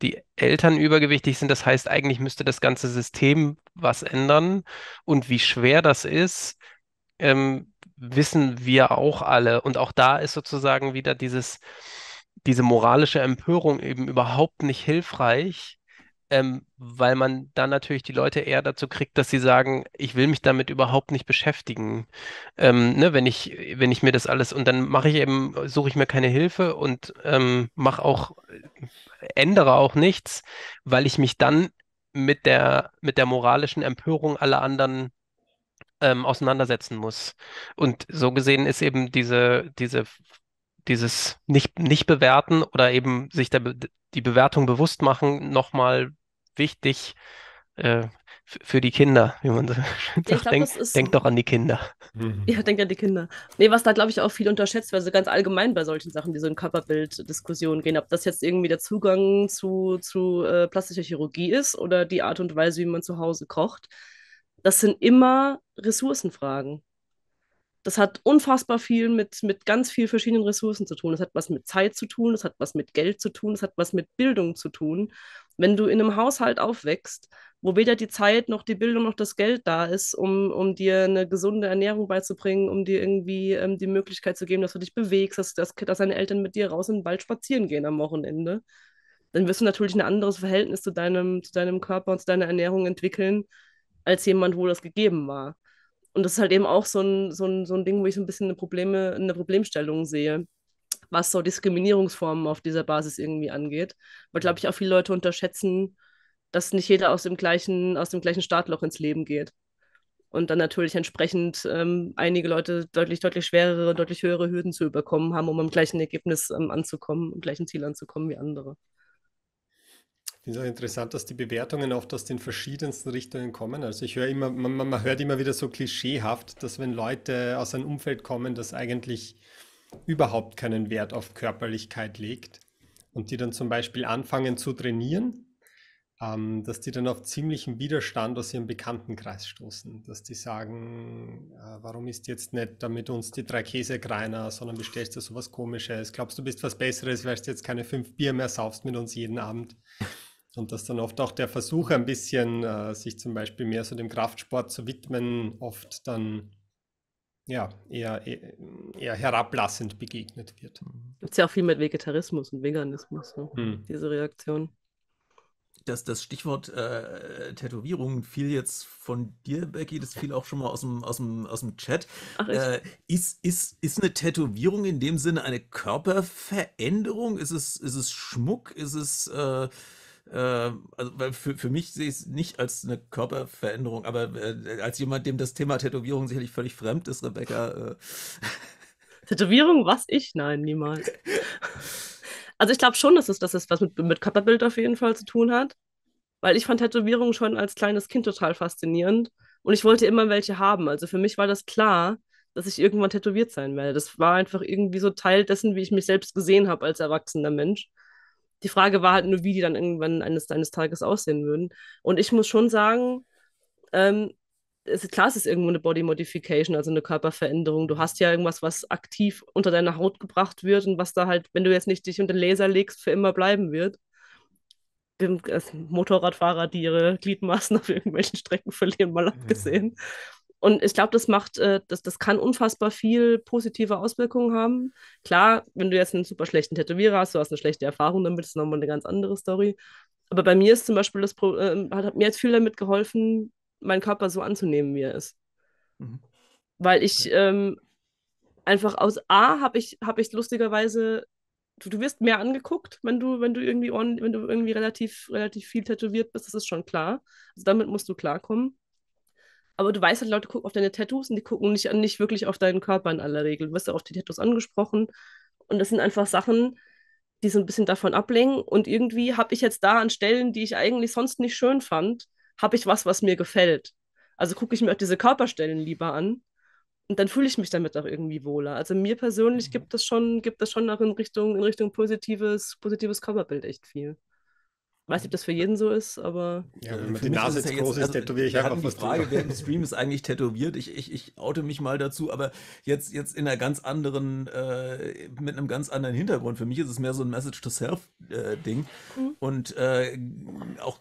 die Eltern übergewichtig sind. Das heißt, eigentlich müsste das ganze System was ändern. Und wie schwer das ist, ähm, wissen wir auch alle. Und auch da ist sozusagen wieder dieses, diese moralische Empörung eben überhaupt nicht hilfreich, ähm, weil man dann natürlich die Leute eher dazu kriegt, dass sie sagen, ich will mich damit überhaupt nicht beschäftigen. Ähm, ne, wenn ich, wenn ich mir das alles und dann mache ich eben, suche ich mir keine Hilfe und ähm, mache auch, ändere auch nichts, weil ich mich dann mit der, mit der moralischen Empörung aller anderen ähm, auseinandersetzen muss. Und so gesehen ist eben diese, diese dieses nicht, nicht bewerten oder eben sich der, die Bewertung bewusst machen, nochmal wichtig äh, für die Kinder, wie man so schön sagt. Glaub, denk, doch an die Kinder. Mhm. Ja, denk an die Kinder. Nee, was da, glaube ich, auch viel unterschätzt weil also ganz allgemein bei solchen Sachen, die so in Körperbilddiskussionen gehen, ob das jetzt irgendwie der Zugang zu, zu äh, plastischer Chirurgie ist oder die Art und Weise, wie man zu Hause kocht. Das sind immer Ressourcenfragen. Das hat unfassbar viel mit, mit ganz vielen verschiedenen Ressourcen zu tun. Das hat was mit Zeit zu tun, das hat was mit Geld zu tun, das hat was mit Bildung zu tun. Wenn du in einem Haushalt aufwächst, wo weder die Zeit noch die Bildung noch das Geld da ist, um, um dir eine gesunde Ernährung beizubringen, um dir irgendwie ähm, die Möglichkeit zu geben, dass du dich bewegst, dass, dass, dass deine Eltern mit dir raus in den Wald spazieren gehen am Wochenende, dann wirst du natürlich ein anderes Verhältnis zu deinem, zu deinem Körper und zu deiner Ernährung entwickeln, als jemand, wo das gegeben war und das ist halt eben auch so ein, so ein, so ein Ding, wo ich so ein bisschen eine, Probleme, eine Problemstellung sehe, was so Diskriminierungsformen auf dieser Basis irgendwie angeht. Weil, glaube ich, auch viele Leute unterschätzen, dass nicht jeder aus dem gleichen, aus dem gleichen Startloch ins Leben geht. Und dann natürlich entsprechend ähm, einige Leute deutlich, deutlich schwerere, deutlich höhere Hürden zu überkommen haben, um am gleichen Ergebnis ähm, anzukommen, am gleichen Ziel anzukommen wie andere. Ich finde es auch interessant, dass die Bewertungen oft aus den verschiedensten Richtungen kommen. Also ich höre immer, man, man hört immer wieder so klischeehaft, dass wenn Leute aus einem Umfeld kommen, das eigentlich überhaupt keinen Wert auf Körperlichkeit legt und die dann zum Beispiel anfangen zu trainieren, ähm, dass die dann auf ziemlichen Widerstand aus ihrem Bekanntenkreis stoßen, dass die sagen, äh, warum isst jetzt nicht damit uns die drei Käsekreiner, sondern bestellst du sowas Komisches, glaubst du bist was Besseres, weil du jetzt keine fünf Bier mehr saufst mit uns jeden Abend. Und dass dann oft auch der Versuch ein bisschen, äh, sich zum Beispiel mehr so dem Kraftsport zu widmen, oft dann ja, eher, e, eher herablassend begegnet wird. Gibt es ja auch viel mit Vegetarismus und Veganismus, ne? hm. diese Reaktion. Das, das Stichwort äh, Tätowierung fiel jetzt von dir, Becky, das fiel auch schon mal aus dem, aus dem, aus dem Chat. Ach, äh, ist, ist, ist eine Tätowierung in dem Sinne eine Körperveränderung? Ist es, ist es Schmuck? Ist es. Äh, ähm, also weil für, für mich sehe ich es nicht als eine Körperveränderung, aber äh, als jemand, dem das Thema Tätowierung sicherlich völlig fremd ist, Rebecca. Äh. Tätowierung, was ich? Nein, niemals. also ich glaube schon, dass es, dass es was mit, mit Körperbild auf jeden Fall zu tun hat. Weil ich fand Tätowierungen schon als kleines Kind total faszinierend. Und ich wollte immer welche haben. Also für mich war das klar, dass ich irgendwann tätowiert sein werde. Das war einfach irgendwie so Teil dessen, wie ich mich selbst gesehen habe als erwachsener Mensch. Die Frage war halt nur, wie die dann irgendwann eines, eines Tages aussehen würden. Und ich muss schon sagen, ähm, es, klar, es ist irgendwo eine Body Modification, also eine Körperveränderung. Du hast ja irgendwas, was aktiv unter deine Haut gebracht wird und was da halt, wenn du jetzt nicht dich unter den Laser legst, für immer bleiben wird. Also Motorradfahrer, die ihre Gliedmaßen auf irgendwelchen Strecken verlieren, mal mhm. abgesehen. Mhm. Und ich glaube, das macht, äh, das, das kann unfassbar viel positive Auswirkungen haben. Klar, wenn du jetzt einen super schlechten Tätowierer hast, du hast eine schlechte Erfahrung dann damit, ist nochmal eine ganz andere Story. Aber bei mir ist zum Beispiel das Pro äh, hat, mir jetzt viel damit geholfen, meinen Körper so anzunehmen, wie er ist. Mhm. Weil ich ähm, einfach aus A habe ich, hab ich lustigerweise, du, du wirst mehr angeguckt, wenn du, wenn du irgendwie on, wenn du irgendwie relativ, relativ viel tätowiert bist, das ist schon klar. Also damit musst du klarkommen. Aber du weißt halt, Leute gucken auf deine Tattoos und die gucken nicht, nicht wirklich auf deinen Körper in aller Regel. Du wirst ja auf die Tattoos angesprochen. Und das sind einfach Sachen, die so ein bisschen davon ablenken. Und irgendwie habe ich jetzt da an Stellen, die ich eigentlich sonst nicht schön fand, habe ich was, was mir gefällt. Also gucke ich mir auch diese Körperstellen lieber an. Und dann fühle ich mich damit auch irgendwie wohler. Also mir persönlich mhm. gibt das schon, gibt das schon auch in Richtung, in Richtung positives, positives Körperbild echt viel weiß nicht, ob das für jeden so ist, aber. Ja, wenn man die Nase jetzt groß ist, also, tätowiere ich einfach was. Die Frage, wer im Stream ist eigentlich tätowiert? Ich, ich, ich oute mich mal dazu, aber jetzt, jetzt in einer ganz anderen, äh, mit einem ganz anderen Hintergrund. Für mich ist es mehr so ein Message to Self-Ding. Äh, mhm. Und äh, auch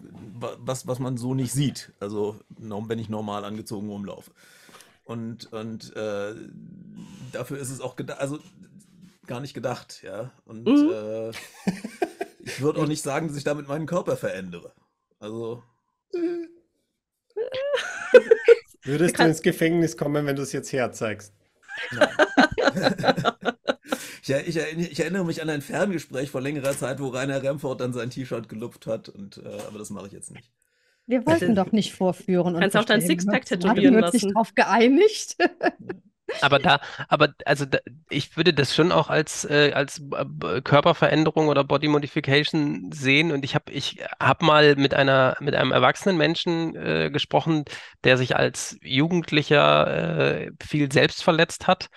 was, was man so nicht sieht. Also, wenn ich normal angezogen rumlaufe. Und, und äh, dafür ist es auch gedacht, also gar nicht gedacht, ja. Und mhm. Äh, Ich würde auch nicht sagen, dass ich damit meinen Körper verändere. Also. Würdest du, ins Gefängnis kommen, wenn du es jetzt herzeigst? ich, ich, ich, erinnere mich an ein Ferngespräch vor längerer Zeit, wo Rainer Remford dann sein T-Shirt gelupft hat, und, äh, aber das mache ich jetzt nicht. Wir wollten also, doch nicht vorführen. Du Kannst auch dein Sixpack ne? tätowieren lassen. Wir haben uns nicht darauf geeinigt. Aber da, aber also da, ich würde das schon auch als, äh, als äh, Körperveränderung oder Body Modification sehen. Und ich habe ich hab mal mit einer mit einem erwachsenen Menschen äh, gesprochen, der sich als Jugendlicher äh, viel selbst verletzt hat.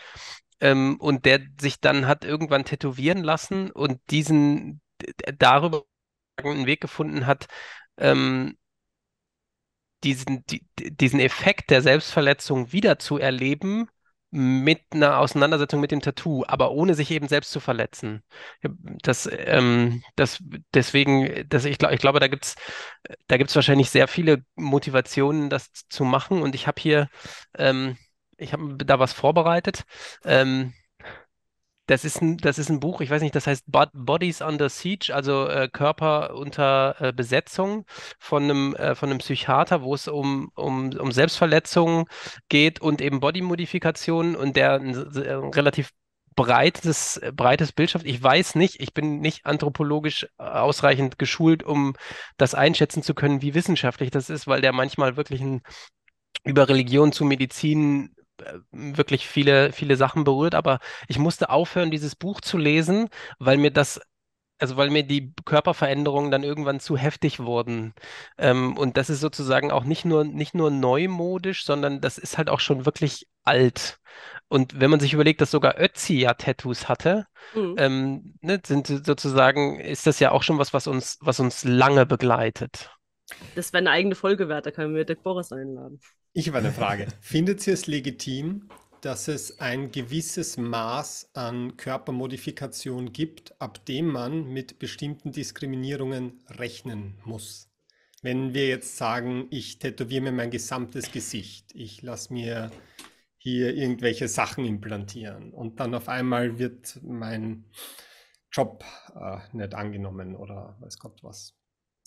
Ähm, und der sich dann hat irgendwann tätowieren lassen und diesen darüber einen Weg gefunden hat, ähm, diesen, die, diesen Effekt der Selbstverletzung wieder zu erleben mit einer Auseinandersetzung mit dem Tattoo, aber ohne sich eben selbst zu verletzen. Das, ähm, das deswegen, das, ich, glaube, ich glaube, da gibt es da gibt's wahrscheinlich sehr viele Motivationen, das zu machen. Und ich habe hier, ähm, ich habe da was vorbereitet. Ähm, das ist, ein, das ist ein Buch, ich weiß nicht, das heißt Bodies Under Siege, also äh, Körper unter äh, Besetzung von einem, äh, von einem Psychiater, wo es um, um, um Selbstverletzungen geht und eben Bodymodifikationen und der ein, ein äh, relativ breites, äh, breites Bild schafft. Ich weiß nicht, ich bin nicht anthropologisch äh, ausreichend geschult, um das einschätzen zu können, wie wissenschaftlich das ist, weil der manchmal wirklich ein über Religion zu Medizin äh, wirklich viele, viele Sachen berührt, aber ich musste aufhören, dieses Buch zu lesen, weil mir das also weil mir die Körperveränderungen dann irgendwann zu heftig wurden. Ähm, und das ist sozusagen auch nicht nur, nicht nur neumodisch, sondern das ist halt auch schon wirklich alt. Und wenn man sich überlegt, dass sogar Ötzi ja Tattoos hatte, mhm. ähm, ne, sind sozusagen, ist das ja auch schon was, was uns, was uns lange begleitet. Das wäre eine eigene Folge wert, da können wir Dirk Boris einladen. Ich habe eine Frage. Findet ihr es legitim, dass es ein gewisses Maß an Körpermodifikation gibt, ab dem man mit bestimmten Diskriminierungen rechnen muss? Wenn wir jetzt sagen, ich tätowiere mir mein gesamtes Gesicht, ich lasse mir hier irgendwelche Sachen implantieren und dann auf einmal wird mein Job äh, nicht angenommen oder weiß Gott was.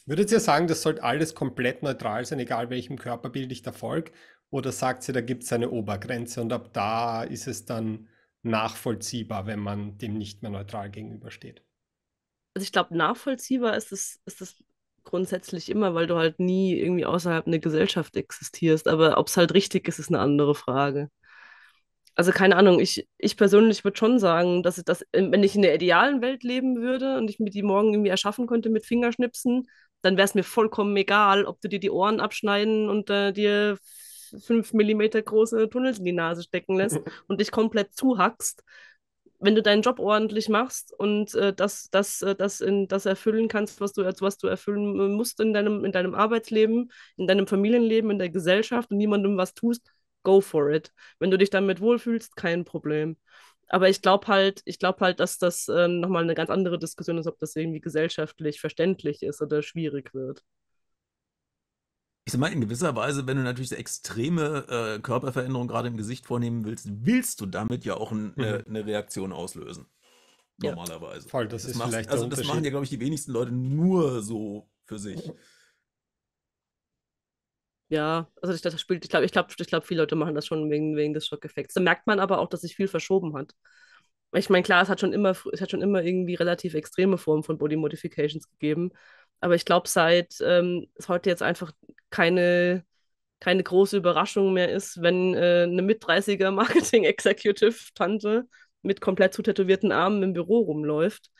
Würdet ihr sagen, das sollte alles komplett neutral sein, egal welchem Körperbild ich da folge? Oder sagt sie, da gibt es eine Obergrenze und ab da ist es dann nachvollziehbar, wenn man dem nicht mehr neutral gegenübersteht? Also ich glaube, nachvollziehbar ist es, ist es grundsätzlich immer, weil du halt nie irgendwie außerhalb einer Gesellschaft existierst. Aber ob es halt richtig ist, ist eine andere Frage. Also keine Ahnung, ich, ich persönlich würde schon sagen, dass ich das, wenn ich in der idealen Welt leben würde und ich mir die morgen irgendwie erschaffen könnte mit Fingerschnipsen, dann wäre es mir vollkommen egal, ob du dir die Ohren abschneiden und äh, dir fünf Millimeter große Tunnels in die Nase stecken lässt und dich komplett zuhackst. Wenn du deinen Job ordentlich machst und äh, das, das, äh, das, in, das erfüllen kannst, was du, was du erfüllen musst in deinem, in deinem Arbeitsleben, in deinem Familienleben, in der Gesellschaft und niemandem was tust, go for it. Wenn du dich damit wohlfühlst, kein Problem. Aber ich glaube halt, ich glaube halt, dass das äh, nochmal eine ganz andere Diskussion ist, ob das irgendwie gesellschaftlich verständlich ist oder schwierig wird. Ich sag mal, in gewisser Weise, wenn du natürlich so extreme äh, Körperveränderung gerade im Gesicht vornehmen willst, willst du damit ja auch ein, äh, mhm. äh, eine Reaktion auslösen. Normalerweise. Ja. Voll, das, das ist machst, vielleicht Also, das machen ja, glaube ich, die wenigsten Leute nur so für sich. Ja, also ich, das spielt, ich glaube, ich glaube, ich glaub, viele Leute machen das schon wegen, wegen des Schockeffekts. Da merkt man aber auch, dass sich viel verschoben hat. Ich meine, klar, es hat schon immer, es hat schon immer irgendwie relativ extreme Formen von Body Modifications gegeben. Aber ich glaube, seit ähm, es heute jetzt einfach keine, keine große Überraschung mehr ist, wenn äh, eine mit 30er Marketing Executive Tante mit komplett zutätowierten Armen im Büro rumläuft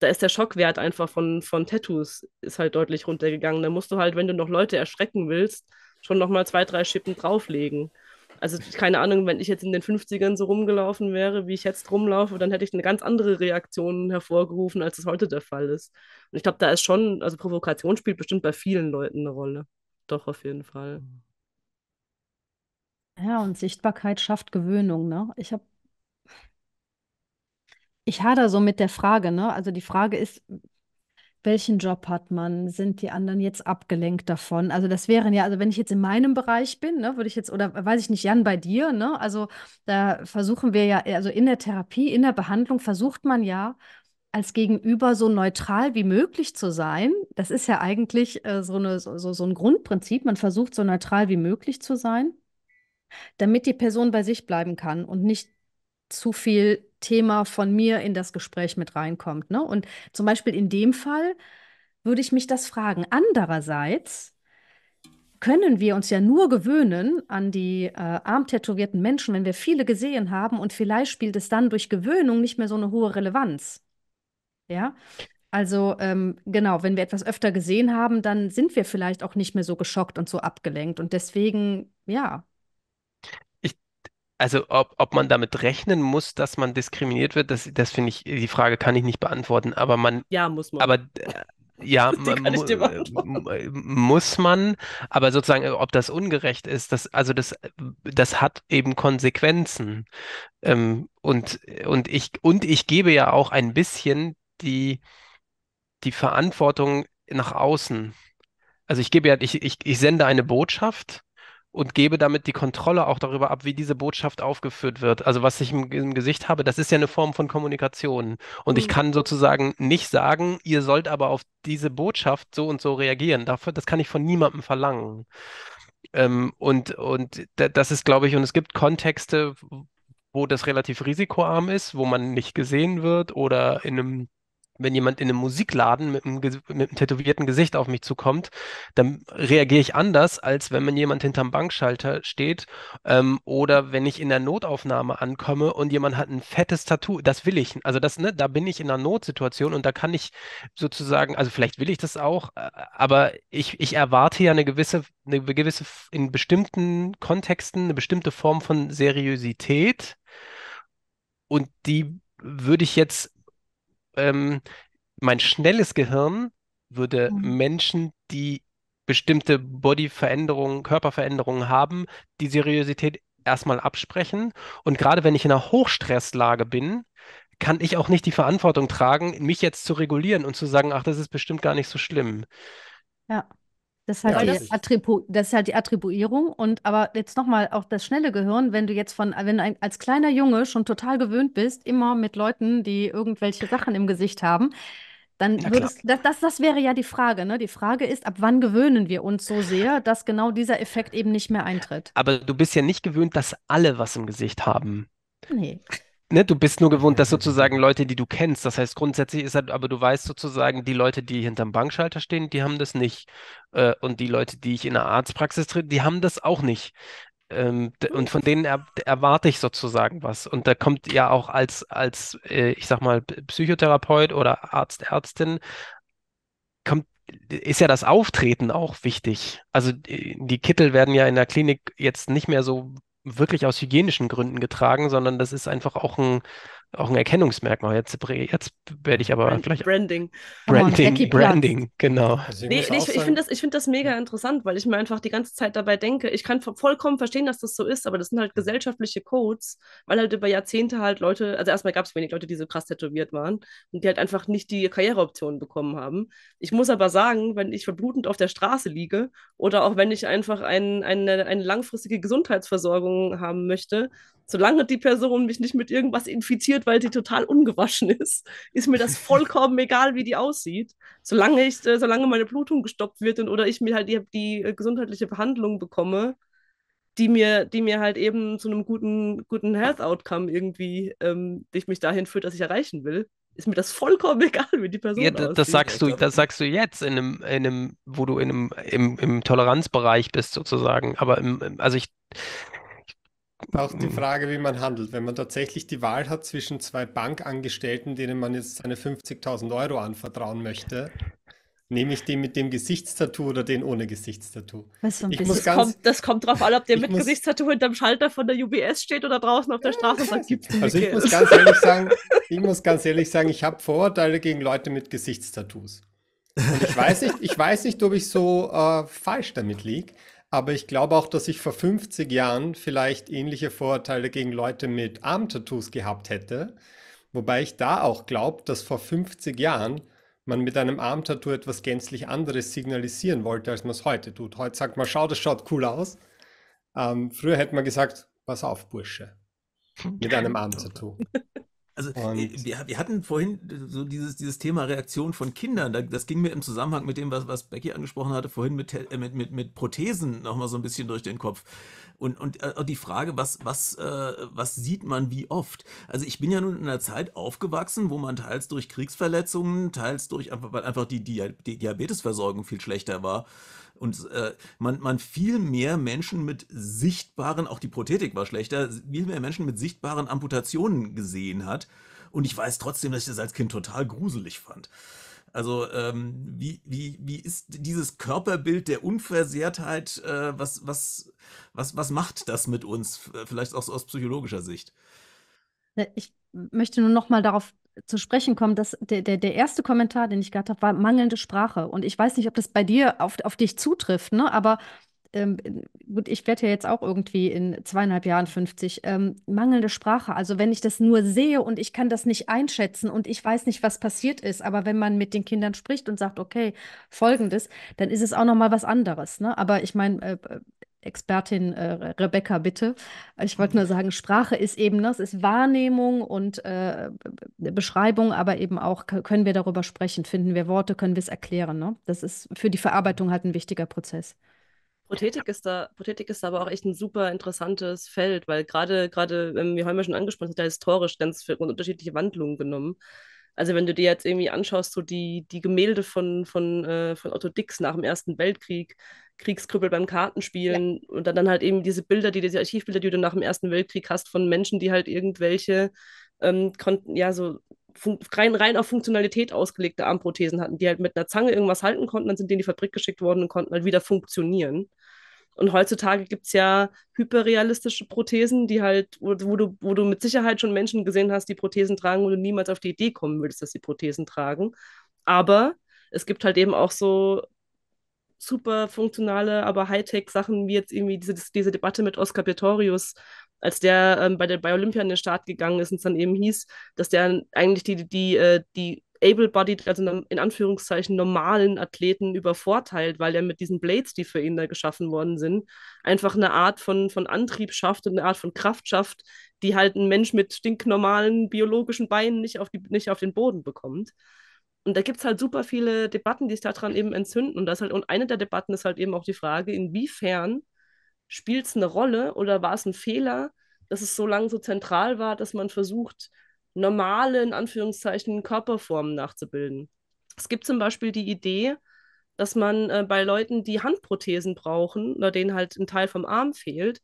da ist der Schockwert einfach von, von Tattoos ist halt deutlich runtergegangen. Da musst du halt, wenn du noch Leute erschrecken willst, schon nochmal zwei, drei Schippen drauflegen. Also keine Ahnung, wenn ich jetzt in den 50ern so rumgelaufen wäre, wie ich jetzt rumlaufe, dann hätte ich eine ganz andere Reaktion hervorgerufen, als es heute der Fall ist. Und ich glaube, da ist schon, also Provokation spielt bestimmt bei vielen Leuten eine Rolle. Doch, auf jeden Fall. Ja, und Sichtbarkeit schafft Gewöhnung. Ne? Ich habe ich hader so mit der Frage, ne? Also die Frage ist, welchen Job hat man? Sind die anderen jetzt abgelenkt davon? Also das wären ja, also wenn ich jetzt in meinem Bereich bin, ne, würde ich jetzt, oder weiß ich nicht, Jan, bei dir, ne? Also da versuchen wir ja, also in der Therapie, in der Behandlung versucht man ja, als Gegenüber so neutral wie möglich zu sein. Das ist ja eigentlich äh, so, eine, so, so ein Grundprinzip. Man versucht so neutral wie möglich zu sein, damit die Person bei sich bleiben kann und nicht zu viel Thema von mir in das Gespräch mit reinkommt. Ne? Und zum Beispiel in dem Fall würde ich mich das fragen. Andererseits können wir uns ja nur gewöhnen an die äh, armtätowierten Menschen, wenn wir viele gesehen haben und vielleicht spielt es dann durch Gewöhnung nicht mehr so eine hohe Relevanz. Ja, also ähm, genau, wenn wir etwas öfter gesehen haben, dann sind wir vielleicht auch nicht mehr so geschockt und so abgelenkt und deswegen, ja, also ob, ob man damit rechnen muss, dass man diskriminiert wird, das, das finde ich, die Frage kann ich nicht beantworten, aber man. Ja, muss man. Aber äh, ja, muss man, aber sozusagen, äh, ob das ungerecht ist, das, also das, das hat eben Konsequenzen. Ähm, und, und, ich, und ich gebe ja auch ein bisschen die, die Verantwortung nach außen. Also ich gebe ja, ich, ich, ich sende eine Botschaft und gebe damit die Kontrolle auch darüber ab, wie diese Botschaft aufgeführt wird. Also was ich im, im Gesicht habe, das ist ja eine Form von Kommunikation. Und mhm. ich kann sozusagen nicht sagen, ihr sollt aber auf diese Botschaft so und so reagieren. Dafür, das kann ich von niemandem verlangen. Ähm, und und das ist, glaube ich, und es gibt Kontexte, wo das relativ risikoarm ist, wo man nicht gesehen wird oder in einem wenn jemand in einem Musikladen mit einem, mit einem tätowierten Gesicht auf mich zukommt, dann reagiere ich anders, als wenn man jemand hinterm Bankschalter steht ähm, oder wenn ich in der Notaufnahme ankomme und jemand hat ein fettes Tattoo. Das will ich. Also das, ne, da bin ich in einer Notsituation und da kann ich sozusagen, also vielleicht will ich das auch, äh, aber ich, ich erwarte ja eine gewisse, eine gewisse, in bestimmten Kontexten eine bestimmte Form von Seriosität. Und die würde ich jetzt ähm, mein schnelles Gehirn würde mhm. Menschen, die bestimmte Body-Veränderungen, Körperveränderungen haben, die Seriosität erstmal absprechen. Und gerade wenn ich in einer Hochstresslage bin, kann ich auch nicht die Verantwortung tragen, mich jetzt zu regulieren und zu sagen, ach, das ist bestimmt gar nicht so schlimm. Ja. Das ist, halt ja, das, das ist halt, die, Attribuierung. Und aber jetzt nochmal auch das schnelle Gehirn, wenn du jetzt von, wenn du ein, als kleiner Junge schon total gewöhnt bist, immer mit Leuten, die irgendwelche Sachen im Gesicht haben, dann würdest das, das, das wäre ja die Frage. Ne? Die Frage ist, ab wann gewöhnen wir uns so sehr, dass genau dieser Effekt eben nicht mehr eintritt? Aber du bist ja nicht gewöhnt, dass alle was im Gesicht haben. Nee ne, du bist nur gewohnt, dass sozusagen Leute, die du kennst, das heißt grundsätzlich ist halt, aber du weißt sozusagen, die Leute, die hinterm Bankschalter stehen, die haben das nicht. Äh, und die Leute, die ich in der Arztpraxis trete, die haben das auch nicht. Ähm, und von denen er erwarte ich sozusagen was. Und da kommt ja auch als, als äh, ich sag mal, Psychotherapeut oder Arzt, Ärztin, kommt ist ja das Auftreten auch wichtig. Also die Kittel werden ja in der Klinik jetzt nicht mehr so wirklich aus hygienischen Gründen getragen, sondern das ist einfach auch ein, auch ein Erkennungsmerkmal. Jetzt, jetzt werde ich aber Brand, vielleicht. Branding. Branding, oh, Branding, genau. Also nee, nee, ich, ich finde das, find das mega interessant, weil ich mir einfach die ganze Zeit dabei denke, ich kann vollkommen verstehen, dass das so ist, aber das sind halt hm. gesellschaftliche Codes, weil halt über Jahrzehnte halt Leute, also erstmal gab es wenig Leute, die so krass tätowiert waren und die halt einfach nicht die Karriereoptionen bekommen haben. Ich muss aber sagen, wenn ich verblutend auf der Straße liege oder auch wenn ich einfach ein, eine, eine langfristige Gesundheitsversorgung haben möchte, solange die Person mich nicht mit irgendwas infiziert, weil sie total ungewaschen ist, ist mir das vollkommen egal, wie die aussieht. Solange ich, äh, solange meine Blutung gestoppt wird und oder ich mir halt die, die äh, gesundheitliche Behandlung bekomme, die mir, die mir halt eben zu einem guten, guten Health Outcome irgendwie, ähm, die ich mich dahin führt, dass ich erreichen will, ist mir das vollkommen egal, wie die Person ja, das, das sagst du, also das sagst du jetzt in einem, in einem, wo du in einem, im, im Toleranzbereich bist sozusagen. Aber im, also ich auch die mhm. Frage, wie man handelt. Wenn man tatsächlich die Wahl hat zwischen zwei Bankangestellten, denen man jetzt seine 50.000 Euro anvertrauen möchte, nehme ich den mit dem Gesichtstattoo oder den ohne Gesichtstattoo. Das, ich muss das ganz, kommt, das kommt drauf an, ob der mit muss, Gesichtstattoo hinterm Schalter von der UBS steht oder draußen auf der Straße und sagt, gibt's die Also ich muss, ganz ehrlich sagen, ich muss ganz ehrlich sagen, ich habe Vorurteile gegen Leute mit Gesichtstattoos. Und ich weiß nicht, ich weiß nicht, ob ich so äh, falsch damit liege. Aber ich glaube auch, dass ich vor 50 Jahren vielleicht ähnliche Vorurteile gegen Leute mit Armtattoos gehabt hätte. Wobei ich da auch glaube, dass vor 50 Jahren man mit einem Armtattoo etwas gänzlich anderes signalisieren wollte, als man es heute tut. Heute sagt man, schau, das schaut cool aus. Ähm, früher hätte man gesagt, pass auf, Bursche, mit einem Armtattoo. Also äh, wir, wir hatten vorhin so dieses, dieses Thema Reaktion von Kindern. Das ging mir im Zusammenhang mit dem, was, was Becky angesprochen hatte, vorhin mit, äh, mit, mit, mit Prothesen nochmal so ein bisschen durch den Kopf. Und, und äh, die Frage, was, was, was sieht man wie oft? Also ich bin ja nun in einer Zeit aufgewachsen, wo man teils durch Kriegsverletzungen, teils durch weil einfach die, die, die Diabetesversorgung viel schlechter war, und äh, man, man viel mehr Menschen mit sichtbaren, auch die Prothetik war schlechter, viel mehr Menschen mit sichtbaren Amputationen gesehen hat. Und ich weiß trotzdem, dass ich das als Kind total gruselig fand. Also ähm, wie, wie, wie ist dieses Körperbild der Unversehrtheit, äh, was, was, was, was macht das mit uns, vielleicht auch so aus psychologischer Sicht? Ich möchte nur noch mal darauf zu sprechen kommen, dass der, der, der erste Kommentar, den ich gehabt habe, war mangelnde Sprache. Und ich weiß nicht, ob das bei dir auf, auf dich zutrifft, ne? aber ähm, gut, ich werde ja jetzt auch irgendwie in zweieinhalb Jahren 50. Ähm, mangelnde Sprache. Also wenn ich das nur sehe und ich kann das nicht einschätzen und ich weiß nicht, was passiert ist, aber wenn man mit den Kindern spricht und sagt, okay, folgendes, dann ist es auch nochmal was anderes. Ne? Aber ich meine, äh, Expertin äh, Rebecca, bitte. Ich wollte nur sagen, Sprache ist eben, das ne, ist Wahrnehmung und äh, Beschreibung, aber eben auch, können wir darüber sprechen, finden wir Worte, können wir es erklären. Ne? Das ist für die Verarbeitung halt ein wichtiger Prozess. Prothetik ist da, Prothetik ist da aber auch echt ein super interessantes Feld, weil gerade, gerade, ähm, wir haben schon angesprochen, hat da historisch ganz viele unterschiedliche Wandlungen genommen. Also wenn du dir jetzt irgendwie anschaust, so die, die Gemälde von, von, äh, von Otto Dix nach dem Ersten Weltkrieg, Kriegskrüppel beim Kartenspielen ja. und dann, dann halt eben diese Bilder, die diese Archivbilder, die du nach dem Ersten Weltkrieg hast, von Menschen, die halt irgendwelche ähm, konnten, ja, so rein, rein auf Funktionalität ausgelegte Armprothesen hatten, die halt mit einer Zange irgendwas halten konnten, dann sind die in die Fabrik geschickt worden und konnten halt wieder funktionieren. Und heutzutage gibt es ja hyperrealistische Prothesen, die halt, wo, wo, du, wo du mit Sicherheit schon Menschen gesehen hast, die Prothesen tragen, wo du niemals auf die Idee kommen würdest, dass sie Prothesen tragen. Aber es gibt halt eben auch so super funktionale, aber Hightech-Sachen, wie jetzt irgendwie diese, diese Debatte mit Oscar Pretorius, als der ähm, bei der bei Olympia in den Start gegangen ist und es dann eben hieß, dass der eigentlich die, die, äh, die, die able-bodied, also in Anführungszeichen normalen Athleten übervorteilt, weil er mit diesen Blades, die für ihn da geschaffen worden sind, einfach eine Art von, von Antrieb schafft und eine Art von Kraft schafft, die halt ein Mensch mit stinknormalen biologischen Beinen nicht auf, die, nicht auf den Boden bekommt. Und da gibt es halt super viele Debatten, die sich daran eben entzünden. Und, das halt, und eine der Debatten ist halt eben auch die Frage, inwiefern spielt es eine Rolle oder war es ein Fehler, dass es so lange so zentral war, dass man versucht, normale, in Anführungszeichen, Körperformen nachzubilden. Es gibt zum Beispiel die Idee, dass man äh, bei Leuten, die Handprothesen brauchen oder denen halt ein Teil vom Arm fehlt,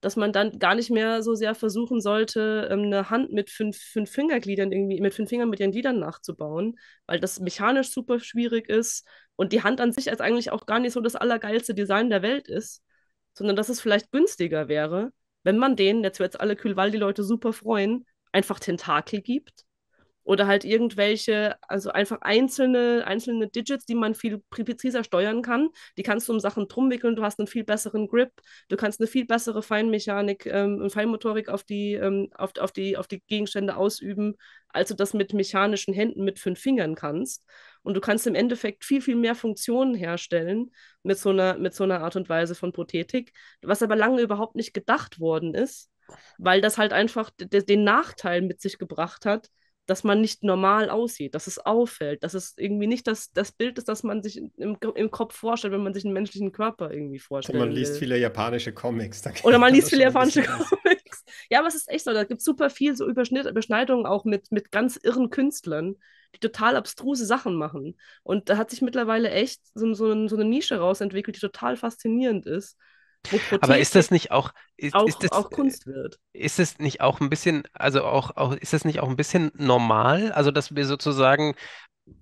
dass man dann gar nicht mehr so sehr versuchen sollte, ähm, eine Hand mit fünf, fünf Fingergliedern irgendwie, mit fünf Fingern mit ihren Gliedern nachzubauen, weil das mechanisch super schwierig ist und die Hand an sich als eigentlich auch gar nicht so das allergeilste Design der Welt ist, sondern dass es vielleicht günstiger wäre, wenn man denen, jetzt wird es alle kühl, weil die Leute super freuen, einfach Tentakel gibt oder halt irgendwelche, also einfach einzelne, einzelne Digits, die man viel präziser steuern kann. Die kannst du um Sachen drumwickeln, du hast einen viel besseren Grip, du kannst eine viel bessere Feinmechanik ähm, und Feinmotorik auf die, ähm, auf, auf, die, auf die Gegenstände ausüben, als du das mit mechanischen Händen, mit fünf Fingern kannst. Und du kannst im Endeffekt viel, viel mehr Funktionen herstellen mit so einer, mit so einer Art und Weise von Prothetik, was aber lange überhaupt nicht gedacht worden ist weil das halt einfach den Nachteil mit sich gebracht hat, dass man nicht normal aussieht, dass es auffällt, dass es irgendwie nicht das, das Bild ist, das man sich im, im Kopf vorstellt, wenn man sich einen menschlichen Körper irgendwie vorstellt. Man liest will. viele japanische Comics. Oder man liest viele japanische Comics. Ja, aber es ist echt so, da gibt es super viel so Überschnitt, Überschneidungen auch mit, mit ganz irren Künstlern, die total abstruse Sachen machen. Und da hat sich mittlerweile echt so, so, so eine Nische rausentwickelt, die total faszinierend ist Prothetik Aber ist das nicht auch, ist, auch, ist das, auch äh, Kunst wird? Ist es nicht auch ein bisschen, also auch, auch, ist das nicht auch ein bisschen normal? Also, dass wir sozusagen,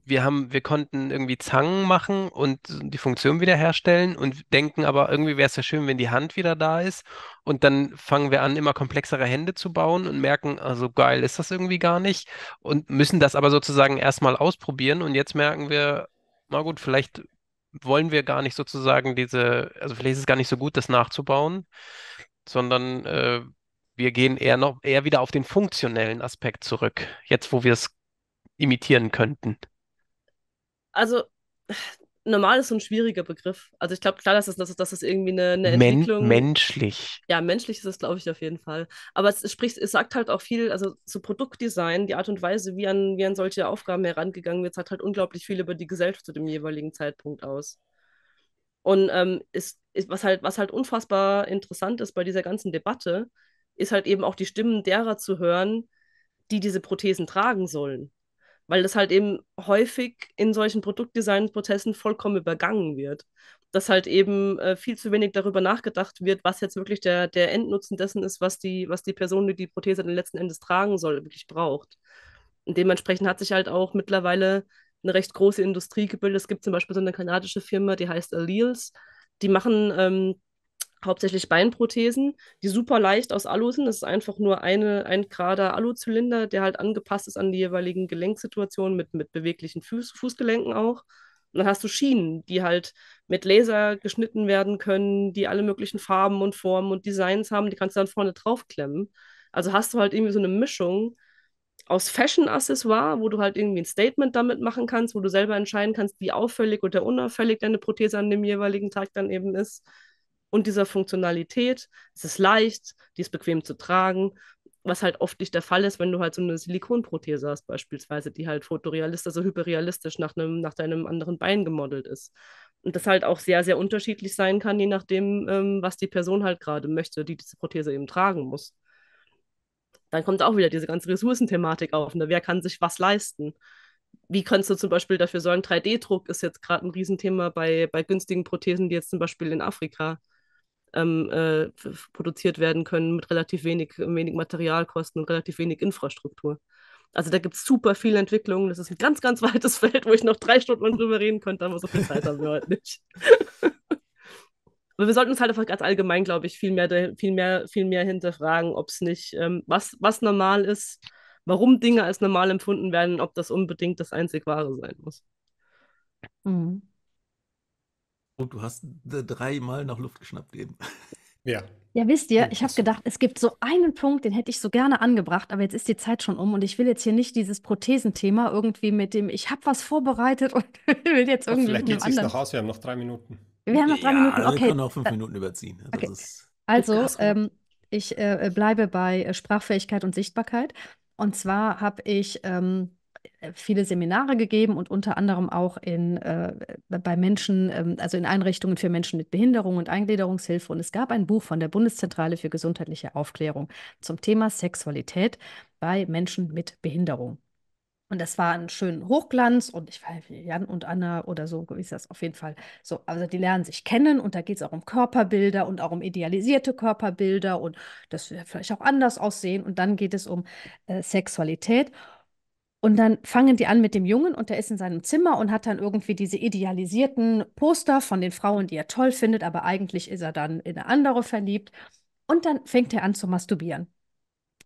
wir haben, wir konnten irgendwie Zangen machen und die Funktion wiederherstellen und denken, aber irgendwie wäre es ja schön, wenn die Hand wieder da ist. Und dann fangen wir an, immer komplexere Hände zu bauen und merken, also geil ist das irgendwie gar nicht. Und müssen das aber sozusagen erstmal ausprobieren. Und jetzt merken wir, na gut, vielleicht wollen wir gar nicht sozusagen diese, also vielleicht ist es gar nicht so gut, das nachzubauen, sondern äh, wir gehen eher noch eher wieder auf den funktionellen Aspekt zurück, jetzt wo wir es imitieren könnten. Also normal ist so ein schwieriger Begriff. Also ich glaube klar, dass das, dass, dass irgendwie eine, eine Entwicklung... Men menschlich. Ja, menschlich ist es, glaube ich, auf jeden Fall. Aber es, es, spricht, es sagt halt auch viel, also so Produktdesign, die Art und Weise, wie an, wie an solche Aufgaben herangegangen wird, sagt halt unglaublich viel über die Gesellschaft zu dem jeweiligen Zeitpunkt aus. Und ähm, ist, ist, was, halt, was halt unfassbar interessant ist bei dieser ganzen Debatte, ist halt eben auch die Stimmen derer zu hören, die diese Prothesen tragen sollen weil das halt eben häufig in solchen Produktdesign-Prozessen vollkommen übergangen wird. Dass halt eben äh, viel zu wenig darüber nachgedacht wird, was jetzt wirklich der, der Endnutzen dessen ist, was die, was die Person, die die Prothese dann letzten Endes tragen soll, wirklich braucht. Und dementsprechend hat sich halt auch mittlerweile eine recht große Industrie gebildet. Es gibt zum Beispiel so eine kanadische Firma, die heißt Alleles. Die machen ähm, hauptsächlich Beinprothesen, die super leicht aus Alu sind. Das ist einfach nur eine, ein gerader Aluzylinder, der halt angepasst ist an die jeweiligen Gelenksituationen mit, mit beweglichen Fuß, Fußgelenken auch. Und dann hast du Schienen, die halt mit Laser geschnitten werden können, die alle möglichen Farben und Formen und Designs haben, die kannst du dann vorne draufklemmen. Also hast du halt irgendwie so eine Mischung aus Fashion-Accessoire, wo du halt irgendwie ein Statement damit machen kannst, wo du selber entscheiden kannst, wie auffällig oder unauffällig deine Prothese an dem jeweiligen Tag dann eben ist und dieser Funktionalität. Es ist leicht, die ist bequem zu tragen, was halt oft nicht der Fall ist, wenn du halt so eine Silikonprothese hast, beispielsweise, die halt fotorealistisch, also hyperrealistisch nach, einem, nach deinem anderen Bein gemodelt ist. Und das halt auch sehr, sehr unterschiedlich sein kann, je nachdem, ähm, was die Person halt gerade möchte, die diese Prothese eben tragen muss. Dann kommt auch wieder diese ganze Ressourcenthematik auf. Ne? Wer kann sich was leisten? Wie kannst du zum Beispiel dafür sorgen? 3D-Druck ist jetzt gerade ein Riesenthema bei, bei günstigen Prothesen, die jetzt zum Beispiel in Afrika äh, ähm, äh, produziert werden können mit relativ wenig, wenig Materialkosten und relativ wenig Infrastruktur. Also da gibt es super viele Entwicklungen. Das ist ein ganz, ganz weites Feld, wo ich noch drei Stunden drüber reden könnte, aber so viel Zeit haben wir heute nicht. aber wir sollten uns halt einfach ganz allgemein, glaube ich, viel mehr, viel mehr, viel mehr hinterfragen, ob es nicht, ähm, was, was normal ist, warum Dinge als normal empfunden werden, ob das unbedingt das einzig Wahre sein muss. Mhm. Und du hast dreimal nach Luft geschnappt eben. Ja. Ja, wisst ihr, ich habe gedacht, es gibt so einen Punkt, den hätte ich so gerne angebracht, aber jetzt ist die Zeit schon um und ich will jetzt hier nicht dieses Prothesenthema irgendwie mit dem, ich habe was vorbereitet und will jetzt irgendwie. Ach, vielleicht geht es sich noch aus, wir haben noch drei Minuten. Wir haben noch drei ja, Minuten, okay. Wir können auch fünf Minuten überziehen. Okay. also, ähm, ich äh, bleibe bei äh, Sprachfähigkeit und Sichtbarkeit. Und zwar habe ich ähm, viele Seminare gegeben und unter anderem auch in, äh, bei Menschen, äh, also in Einrichtungen für Menschen mit Behinderung und Eingliederungshilfe. Und es gab ein Buch von der Bundeszentrale für gesundheitliche Aufklärung zum Thema Sexualität bei Menschen mit Behinderung. Und das war ein schönen Hochglanz und ich weiß, Jan und Anna oder so ist das auf jeden Fall so. Also die lernen sich kennen und da geht es auch um Körperbilder und auch um idealisierte Körperbilder und das vielleicht auch anders aussehen. Und dann geht es um äh, Sexualität. Und dann fangen die an mit dem Jungen und der ist in seinem Zimmer und hat dann irgendwie diese idealisierten Poster von den Frauen, die er toll findet, aber eigentlich ist er dann in eine andere verliebt. Und dann fängt er an zu masturbieren.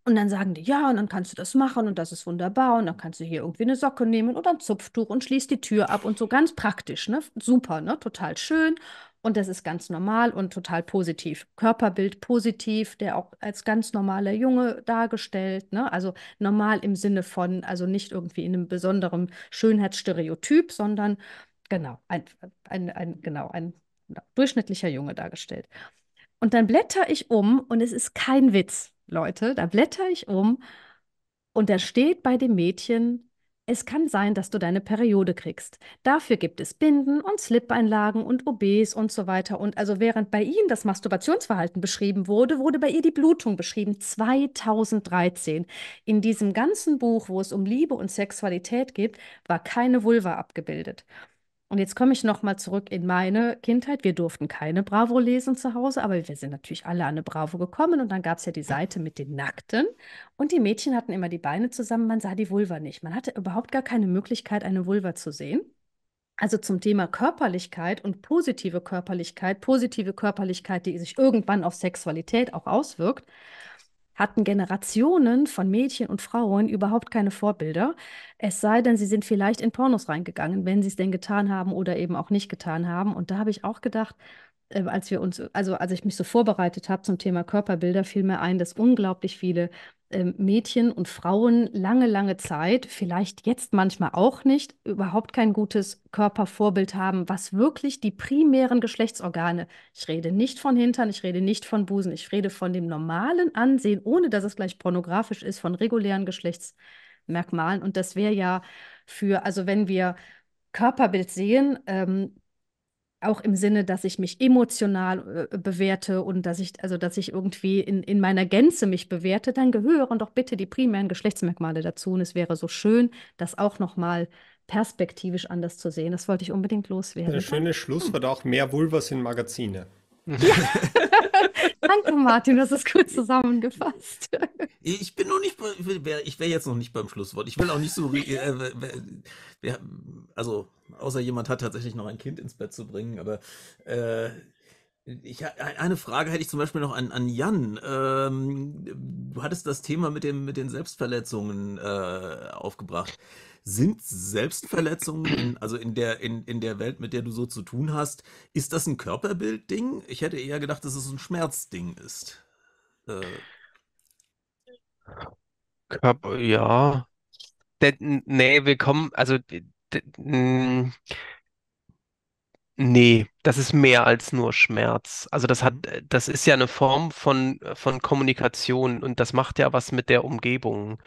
Und dann sagen die, ja, und dann kannst du das machen und das ist wunderbar und dann kannst du hier irgendwie eine Socke nehmen oder ein Zupftuch und schließt die Tür ab und so ganz praktisch, ne? Super, ne? Total schön. Und das ist ganz normal und total positiv. Körperbild positiv, der auch als ganz normaler Junge dargestellt. Ne? Also normal im Sinne von, also nicht irgendwie in einem besonderen Schönheitsstereotyp, sondern genau, ein, ein, ein genau, ein durchschnittlicher Junge dargestellt. Und dann blätter ich um und es ist kein Witz, Leute. Da blätter ich um und da steht bei dem Mädchen es kann sein, dass du deine Periode kriegst. Dafür gibt es Binden und Slip-Einlagen und OBs und so weiter. Und also während bei ihnen das Masturbationsverhalten beschrieben wurde, wurde bei ihr die Blutung beschrieben. 2013. In diesem ganzen Buch, wo es um Liebe und Sexualität geht, war keine Vulva abgebildet. Und jetzt komme ich nochmal zurück in meine Kindheit. Wir durften keine Bravo lesen zu Hause, aber wir sind natürlich alle an eine Bravo gekommen. Und dann gab es ja die Seite mit den Nackten. Und die Mädchen hatten immer die Beine zusammen. Man sah die Vulva nicht. Man hatte überhaupt gar keine Möglichkeit, eine Vulva zu sehen. Also zum Thema Körperlichkeit und positive Körperlichkeit, positive Körperlichkeit, die sich irgendwann auf Sexualität auch auswirkt, hatten Generationen von Mädchen und Frauen überhaupt keine Vorbilder, es sei denn, sie sind vielleicht in Pornos reingegangen, wenn sie es denn getan haben oder eben auch nicht getan haben. Und da habe ich auch gedacht, äh, als wir uns, also als ich mich so vorbereitet habe zum Thema Körperbilder, fiel mir ein, dass unglaublich viele ähm, Mädchen und Frauen lange, lange Zeit, vielleicht jetzt manchmal auch nicht, überhaupt kein gutes Körpervorbild haben, was wirklich die primären Geschlechtsorgane, ich rede nicht von Hintern, ich rede nicht von Busen, ich rede von dem normalen Ansehen, ohne dass es gleich pornografisch ist, von regulären Geschlechtsmerkmalen. Und das wäre ja für, also wenn wir Körperbild sehen, ähm, auch im Sinne, dass ich mich emotional äh, bewerte und dass ich, also dass ich irgendwie in, in meiner Gänze mich bewerte, dann gehören doch bitte die primären Geschlechtsmerkmale dazu. Und es wäre so schön, das auch nochmal perspektivisch anders zu sehen. Das wollte ich unbedingt loswerden. Ein schönes Schlusswort, auch mehr Vulvas in Magazine. Ja. Danke, Martin, das ist gut zusammengefasst. Ich bin noch nicht, ich wäre jetzt noch nicht beim Schlusswort. Ich will auch nicht so, äh, äh, also außer jemand hat tatsächlich noch ein Kind ins Bett zu bringen, aber äh, ich, eine Frage hätte ich zum Beispiel noch an, an Jan. Ähm, du hattest das Thema mit, dem, mit den Selbstverletzungen aufgebracht. Sind Selbstverletzungen, in, also in der, in, in der Welt, mit der du so zu tun hast, ist das ein Körperbildding? Ich hätte eher gedacht, dass es ein Schmerzding ist. Äh. Körper, ja. De, nee, willkommen, also de, nee, das ist mehr als nur Schmerz. Also das hat, mhm. das ist ja eine Form von, von Kommunikation und das macht ja was mit der Umgebung.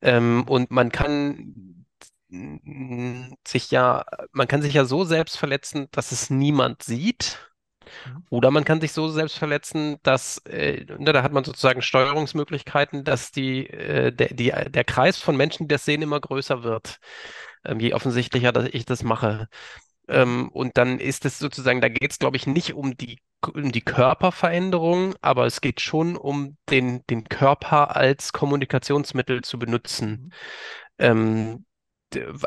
Ähm, und man kann hm, sich ja, man kann sich ja so selbst verletzen, dass es niemand sieht. Mhm. Oder man kann sich so selbst verletzen, dass, äh, ne, da hat man sozusagen Steuerungsmöglichkeiten, dass die, äh, der, die, der Kreis von Menschen, die das sehen, immer größer wird. Ähm, je offensichtlicher, dass ich das mache. Ähm, und dann ist es sozusagen, da geht es, glaube ich, nicht um die, um die Körperveränderung, aber es geht schon um den, den Körper als Kommunikationsmittel zu benutzen. Mhm. Ähm,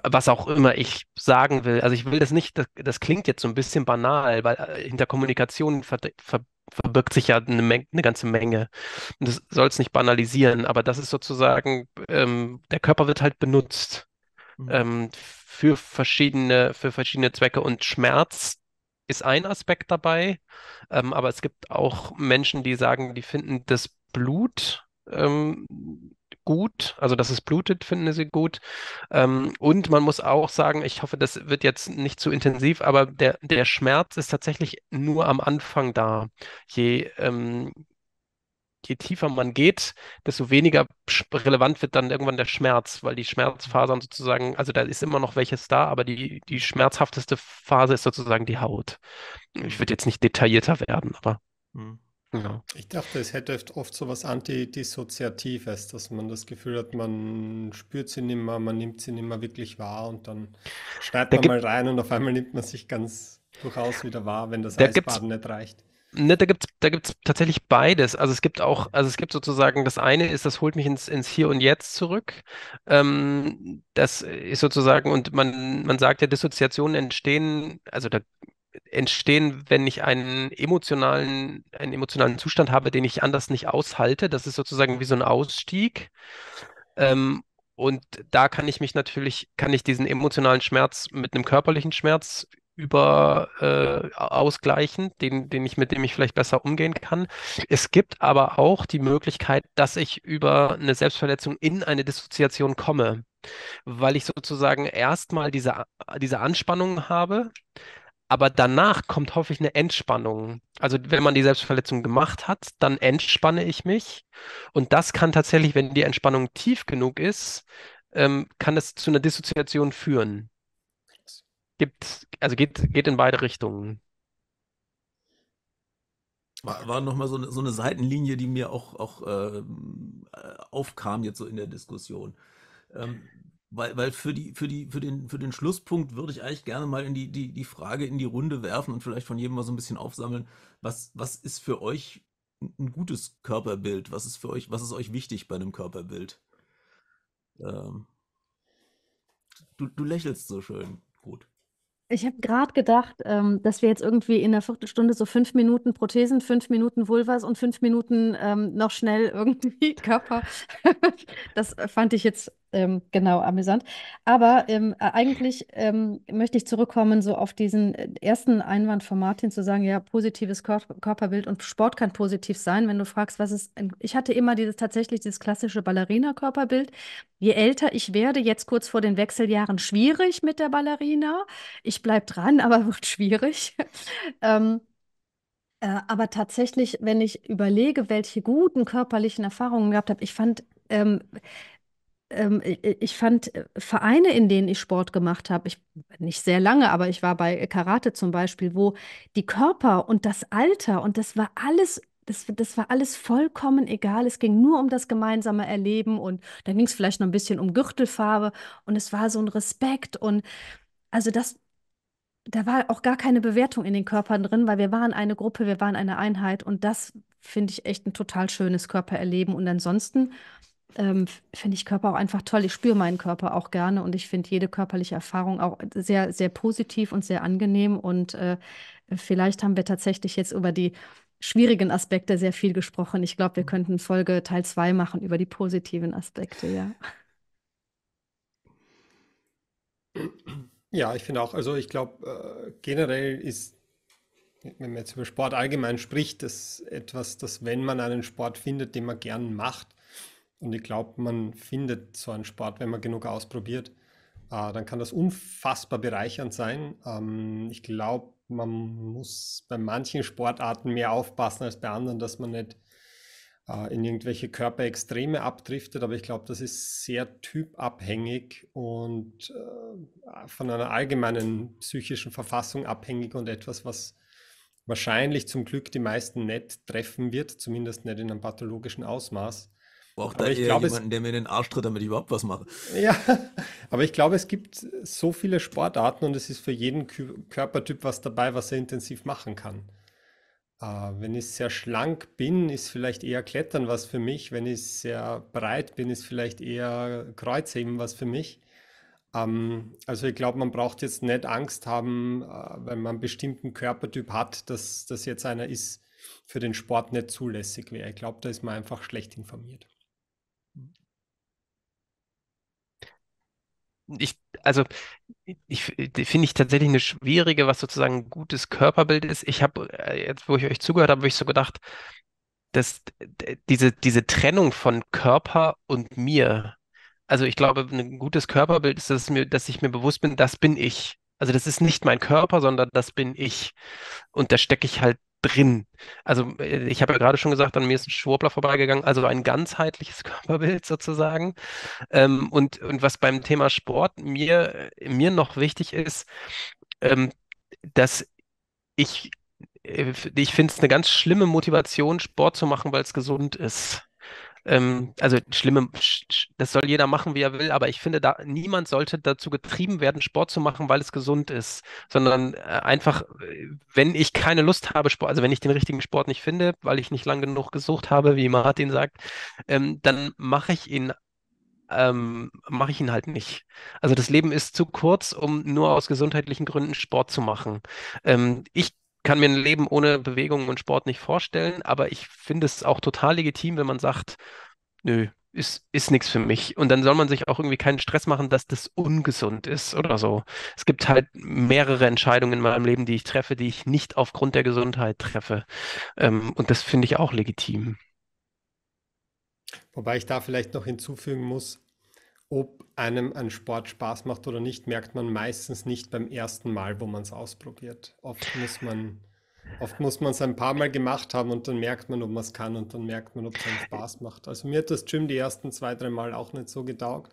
was auch immer ich sagen will. Also ich will das nicht, das, das klingt jetzt so ein bisschen banal, weil hinter äh, Kommunikation ver, ver, verbirgt sich ja eine, Menge, eine ganze Menge. Und das soll es nicht banalisieren, aber das ist sozusagen, ähm, der Körper wird halt benutzt mhm. ähm, für, verschiedene, für verschiedene Zwecke und Schmerz ist ein Aspekt dabei, ähm, aber es gibt auch Menschen, die sagen, die finden das Blut ähm, gut. Also, dass es blutet, finden sie gut. Ähm, und man muss auch sagen, ich hoffe, das wird jetzt nicht zu intensiv, aber der, der Schmerz ist tatsächlich nur am Anfang da. Je, ähm, je tiefer man geht, desto weniger relevant wird dann irgendwann der Schmerz, weil die Schmerzfasern sozusagen, also da ist immer noch welches da, aber die, die schmerzhafteste Phase ist sozusagen die Haut. Ich würde jetzt nicht detaillierter werden, aber. Mhm. Genau. Ich dachte, es hätte oft so was Antidissoziatives, dass man das Gefühl hat, man spürt sie nicht mehr, man nimmt sie nicht mehr wirklich wahr und dann schneidet da man mal rein und auf einmal nimmt man sich ganz durchaus wieder wahr, wenn das da Eisbaden nicht reicht. Ne, da gibt es da gibt's tatsächlich beides. Also es gibt auch, also es gibt sozusagen, das eine ist, das holt mich ins, ins Hier und Jetzt zurück. Ähm, das ist sozusagen, und man, man sagt ja, Dissoziationen entstehen, also da entstehen, wenn ich einen emotionalen, einen emotionalen Zustand habe, den ich anders nicht aushalte. Das ist sozusagen wie so ein Ausstieg. Ähm, und da kann ich mich natürlich, kann ich diesen emotionalen Schmerz mit einem körperlichen Schmerz über äh, ausgleichen, den, den ich, mit dem ich vielleicht besser umgehen kann. Es gibt aber auch die Möglichkeit, dass ich über eine Selbstverletzung in eine Dissoziation komme, weil ich sozusagen erstmal diese, diese Anspannung habe, aber danach kommt hoffentlich eine Entspannung. Also wenn man die Selbstverletzung gemacht hat, dann entspanne ich mich. Und das kann tatsächlich, wenn die Entspannung tief genug ist, ähm, kann das zu einer Dissoziation führen. Gibt, also geht, geht in beide Richtungen. War, war nochmal so, eine, so eine Seitenlinie, die mir auch, auch ähm, äh, aufkam jetzt so in der Diskussion. Ähm, weil, weil für, die, für, die, für, den, für den Schlusspunkt würde ich eigentlich gerne mal in die, die, die Frage in die Runde werfen und vielleicht von jedem mal so ein bisschen aufsammeln, was, was ist für euch ein gutes Körperbild? Was ist für euch, was ist euch wichtig bei einem Körperbild? Ähm, du, du lächelst so schön, gut. Ich habe gerade gedacht, ähm, dass wir jetzt irgendwie in einer Viertelstunde so fünf Minuten Prothesen, fünf Minuten Vulvas und fünf Minuten ähm, noch schnell irgendwie Körper. das fand ich jetzt ähm, genau, amüsant. Aber ähm, eigentlich ähm, möchte ich zurückkommen, so auf diesen äh, ersten Einwand von Martin zu sagen, ja, positives Kör Körperbild und Sport kann positiv sein, wenn du fragst, was ist. Ich hatte immer dieses tatsächlich dieses klassische Ballerina-Körperbild. Je älter ich werde, jetzt kurz vor den Wechseljahren, schwierig mit der Ballerina. Ich bleibe dran, aber wird schwierig. ähm, äh, aber tatsächlich, wenn ich überlege, welche guten körperlichen Erfahrungen ich gehabt habe, ich fand ähm, ähm, ich fand äh, Vereine, in denen ich Sport gemacht habe, ich nicht sehr lange, aber ich war bei äh, Karate zum Beispiel, wo die Körper und das Alter und das war alles das, das, war alles vollkommen egal. Es ging nur um das gemeinsame Erleben und dann ging es vielleicht noch ein bisschen um Gürtelfarbe und es war so ein Respekt und also das, da war auch gar keine Bewertung in den Körpern drin, weil wir waren eine Gruppe, wir waren eine Einheit und das finde ich echt ein total schönes Körpererleben und ansonsten ähm, finde ich Körper auch einfach toll. Ich spüre meinen Körper auch gerne und ich finde jede körperliche Erfahrung auch sehr, sehr positiv und sehr angenehm. Und äh, vielleicht haben wir tatsächlich jetzt über die schwierigen Aspekte sehr viel gesprochen. Ich glaube, wir mhm. könnten Folge Teil 2 machen über die positiven Aspekte, ja. Ja, ich finde auch, also ich glaube, äh, generell ist, wenn man jetzt über Sport allgemein spricht, das etwas, dass wenn man einen Sport findet, den man gern macht, und ich glaube, man findet so einen Sport, wenn man genug ausprobiert, äh, dann kann das unfassbar bereichernd sein. Ähm, ich glaube, man muss bei manchen Sportarten mehr aufpassen als bei anderen, dass man nicht äh, in irgendwelche Körperextreme abdriftet. Aber ich glaube, das ist sehr typabhängig und äh, von einer allgemeinen psychischen Verfassung abhängig und etwas, was wahrscheinlich zum Glück die meisten nicht treffen wird, zumindest nicht in einem pathologischen Ausmaß. Braucht da eher glaub, jemanden, der mir in den Arsch tritt, damit ich überhaupt was mache. Ja, aber ich glaube, es gibt so viele Sportarten und es ist für jeden Körpertyp was dabei, was er intensiv machen kann. Äh, wenn ich sehr schlank bin, ist vielleicht eher Klettern was für mich. Wenn ich sehr breit bin, ist vielleicht eher Kreuzheben was für mich. Ähm, also ich glaube, man braucht jetzt nicht Angst haben, äh, wenn man einen bestimmten Körpertyp hat, dass das jetzt einer ist, für den Sport nicht zulässig wäre. Ich glaube, da ist man einfach schlecht informiert. ich, also ich äh, finde ich tatsächlich eine schwierige, was sozusagen ein gutes Körperbild ist. Ich habe, äh, jetzt wo ich euch zugehört habe, habe ich so gedacht, dass äh, diese, diese Trennung von Körper und mir, also ich glaube, ein gutes Körperbild ist, dass, mir, dass ich mir bewusst bin, das bin ich. Also das ist nicht mein Körper, sondern das bin ich. Und da stecke ich halt drin. Also äh, ich habe ja gerade schon gesagt, an mir ist ein Schwurbler vorbeigegangen, also ein ganzheitliches Körperbild sozusagen. Ähm, und, und was beim Thema Sport mir, äh, mir noch wichtig ist, ähm, dass ich, äh, ich finde es eine ganz schlimme Motivation, Sport zu machen, weil es gesund ist. Ähm, also schlimme, das soll jeder machen, wie er will, aber ich finde, da, niemand sollte dazu getrieben werden, Sport zu machen, weil es gesund ist, sondern äh, einfach, äh, wenn ich keine Lust habe, Sport, also wenn ich den richtigen Sport nicht finde, weil ich nicht lang genug gesucht habe, wie Martin sagt, ähm, dann mache ich ihn ähm, mache ich ihn halt nicht. Also das Leben ist zu kurz, um nur aus gesundheitlichen Gründen Sport zu machen. Ähm, ich kann mir ein Leben ohne Bewegung und Sport nicht vorstellen, aber ich finde es auch total legitim, wenn man sagt, nö, ist, ist nichts für mich. Und dann soll man sich auch irgendwie keinen Stress machen, dass das ungesund ist oder so. Es gibt halt mehrere Entscheidungen in meinem Leben, die ich treffe, die ich nicht aufgrund der Gesundheit treffe. Ähm, und das finde ich auch legitim. Wobei ich da vielleicht noch hinzufügen muss, ob einem ein Sport Spaß macht oder nicht, merkt man meistens nicht beim ersten Mal, wo man es ausprobiert. Oft muss man Oft muss man es ein paar Mal gemacht haben und dann merkt man, ob man es kann und dann merkt man, ob es einem Spaß macht. Also mir hat das Gym die ersten zwei, drei Mal auch nicht so getaugt,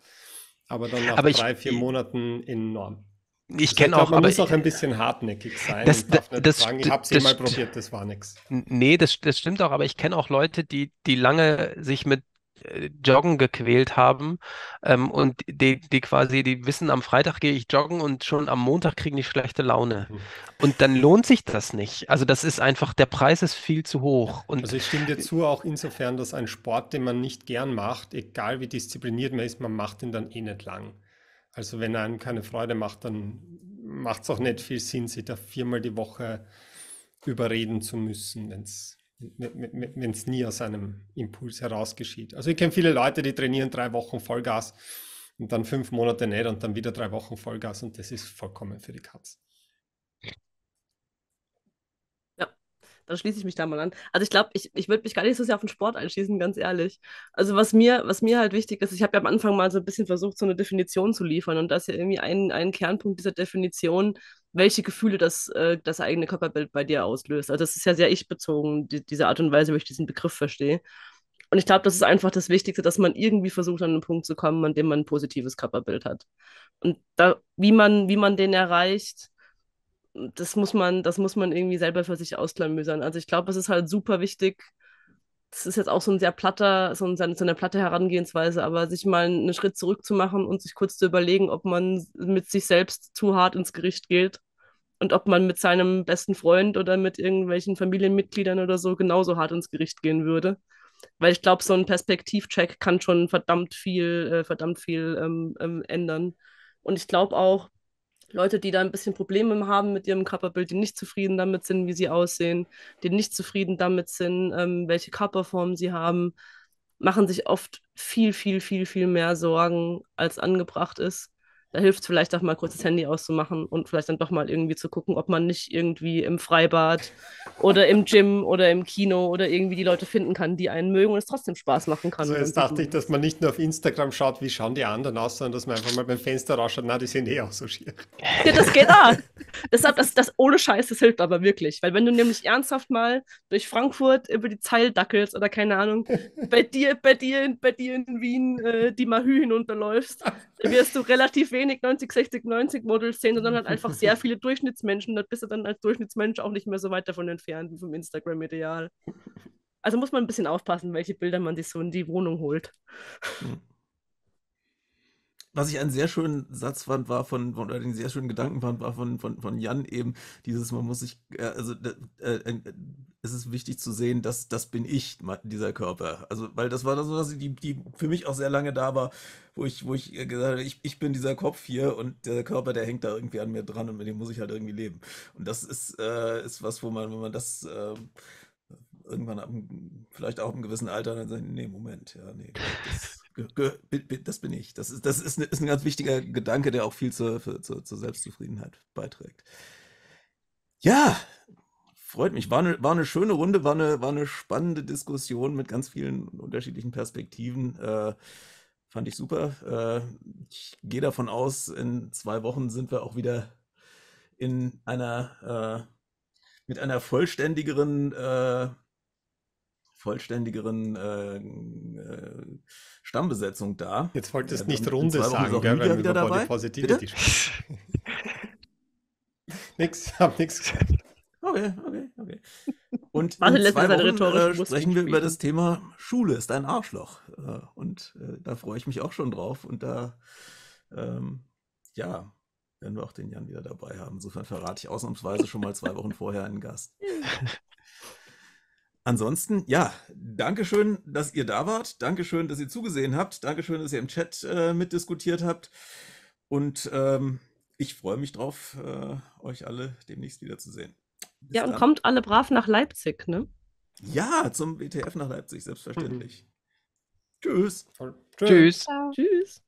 aber dann nach aber drei, ich, vier Monaten enorm. Ich also kenne auch, man aber muss auch ein bisschen hartnäckig sein. Das, das, das sagen, ich habe es eh mal probiert, das war nichts. Nee, das, das stimmt auch, aber ich kenne auch Leute, die, die lange sich mit äh, joggen gequält haben ähm, und die, die quasi, die wissen, am Freitag gehe ich joggen und schon am Montag kriegen die schlechte Laune. Hm. Und dann lohnt sich das nicht. Also das ist einfach, der Preis ist viel zu hoch. Und also ich stimme dir zu, auch insofern, dass ein Sport, den man nicht gern macht, egal wie diszipliniert man ist, man macht ihn dann eh nicht lang. Also wenn einem keine Freude macht, dann macht es auch nicht viel Sinn, sich da viermal die Woche überreden zu müssen, wenn es wenn es nie aus einem Impuls heraus geschieht. Also ich kenne viele Leute, die trainieren drei Wochen Vollgas und dann fünf Monate nicht und dann wieder drei Wochen Vollgas und das ist vollkommen für die Katz. Ja, dann schließe ich mich da mal an. Also ich glaube, ich, ich würde mich gar nicht so sehr auf den Sport einschließen, ganz ehrlich. Also was mir, was mir halt wichtig ist, ich habe ja am Anfang mal so ein bisschen versucht, so eine Definition zu liefern und dass ja irgendwie ein, ein Kernpunkt dieser Definition welche Gefühle das, äh, das eigene Körperbild bei dir auslöst. Also das ist ja sehr ich-bezogen, die, diese Art und Weise, wie ich diesen Begriff verstehe. Und ich glaube, das ist einfach das Wichtigste, dass man irgendwie versucht, an einen Punkt zu kommen, an dem man ein positives Körperbild hat. Und da, wie man, wie man den erreicht, das muss man, das muss man irgendwie selber für sich ausklamüsern. Also ich glaube, es ist halt super wichtig, das ist jetzt auch so ein sehr platter, so, ein, so eine platte Herangehensweise, aber sich mal einen Schritt zurückzumachen und sich kurz zu überlegen, ob man mit sich selbst zu hart ins Gericht geht und ob man mit seinem besten Freund oder mit irgendwelchen Familienmitgliedern oder so genauso hart ins Gericht gehen würde. Weil ich glaube, so ein Perspektivcheck kann schon verdammt viel, äh, verdammt viel ähm, ähm, ändern. Und ich glaube auch, Leute, die da ein bisschen Probleme haben mit ihrem Körperbild, die nicht zufrieden damit sind, wie sie aussehen, die nicht zufrieden damit sind, ähm, welche Körperformen sie haben, machen sich oft viel, viel, viel, viel mehr Sorgen, als angebracht ist. Da hilft es vielleicht auch mal kurz das Handy auszumachen und vielleicht dann doch mal irgendwie zu gucken, ob man nicht irgendwie im Freibad oder im Gym oder im Kino oder irgendwie die Leute finden kann, die einen mögen und es trotzdem Spaß machen kann. So, also jetzt dachte gucken. ich, dass man nicht nur auf Instagram schaut, wie schauen die anderen aus, sondern dass man einfach mal beim Fenster rausschaut, na, die sehen eh auch so schier. Ja, das geht auch. Deshalb, das, das ohne Scheiß, das hilft aber wirklich. Weil wenn du nämlich ernsthaft mal durch Frankfurt über die Zeil dackelst oder keine Ahnung, bei dir, bei dir, bei dir in Wien äh, die Mahü hinunterläufst wirst du relativ wenig 90, 60, 90 Models sehen, und dann halt einfach sehr viele Durchschnittsmenschen. Da bist du dann als Durchschnittsmensch auch nicht mehr so weit davon entfernt wie vom Instagram-Ideal. Also muss man ein bisschen aufpassen, welche Bilder man sich so in die Wohnung holt. Hm. Was ich einen sehr schönen Satz fand, war von, von oder einen sehr schönen Gedanken fand, war von, von, von Jan eben, dieses, man muss sich, äh, also äh, äh, es ist wichtig zu sehen, dass das bin ich, dieser Körper. Also, weil das war das, was die, die für mich auch sehr lange da war, wo ich, wo ich äh, gesagt habe, ich, ich bin dieser Kopf hier und der Körper, der hängt da irgendwie an mir dran und mit dem muss ich halt irgendwie leben. Und das ist, äh, ist was, wo man, wenn man das äh, irgendwann ab, vielleicht auch im gewissen Alter dann sagt, nee, Moment, ja, nee, das das bin ich. Das ist, das ist, ist ein ganz wichtiger Gedanke, der auch viel zur, zur, zur Selbstzufriedenheit beiträgt. Ja, freut mich. War eine, war eine schöne Runde, war eine, war eine spannende Diskussion mit ganz vielen unterschiedlichen Perspektiven. Äh, fand ich super. Äh, ich gehe davon aus, in zwei Wochen sind wir auch wieder in einer, äh, mit einer vollständigeren äh, vollständigeren äh, äh, Stammbesetzung da. Jetzt wollte es nicht Runde sagen, gell, wenn wieder dabei. Positivity Nix, hab nix gesagt. Okay, okay, okay. Und Warte, in zwei Wochen, äh, sprechen wir über das Thema Schule ist ein Arschloch. Äh, und äh, da freue ich mich auch schon drauf. Und da, ähm, ja, werden wir auch den Jan wieder dabei haben. Insofern verrate ich ausnahmsweise schon mal zwei Wochen vorher einen Gast. Ansonsten, ja, Dankeschön, dass ihr da wart. Dankeschön, dass ihr zugesehen habt. Dankeschön, dass ihr im Chat äh, mitdiskutiert habt. Und ähm, ich freue mich drauf, äh, euch alle demnächst wiederzusehen. Bis ja, und dann. kommt alle brav nach Leipzig, ne? Ja, zum WTF nach Leipzig, selbstverständlich. Mhm. Tschüss. Tschüss. Tschüss. Tschüss.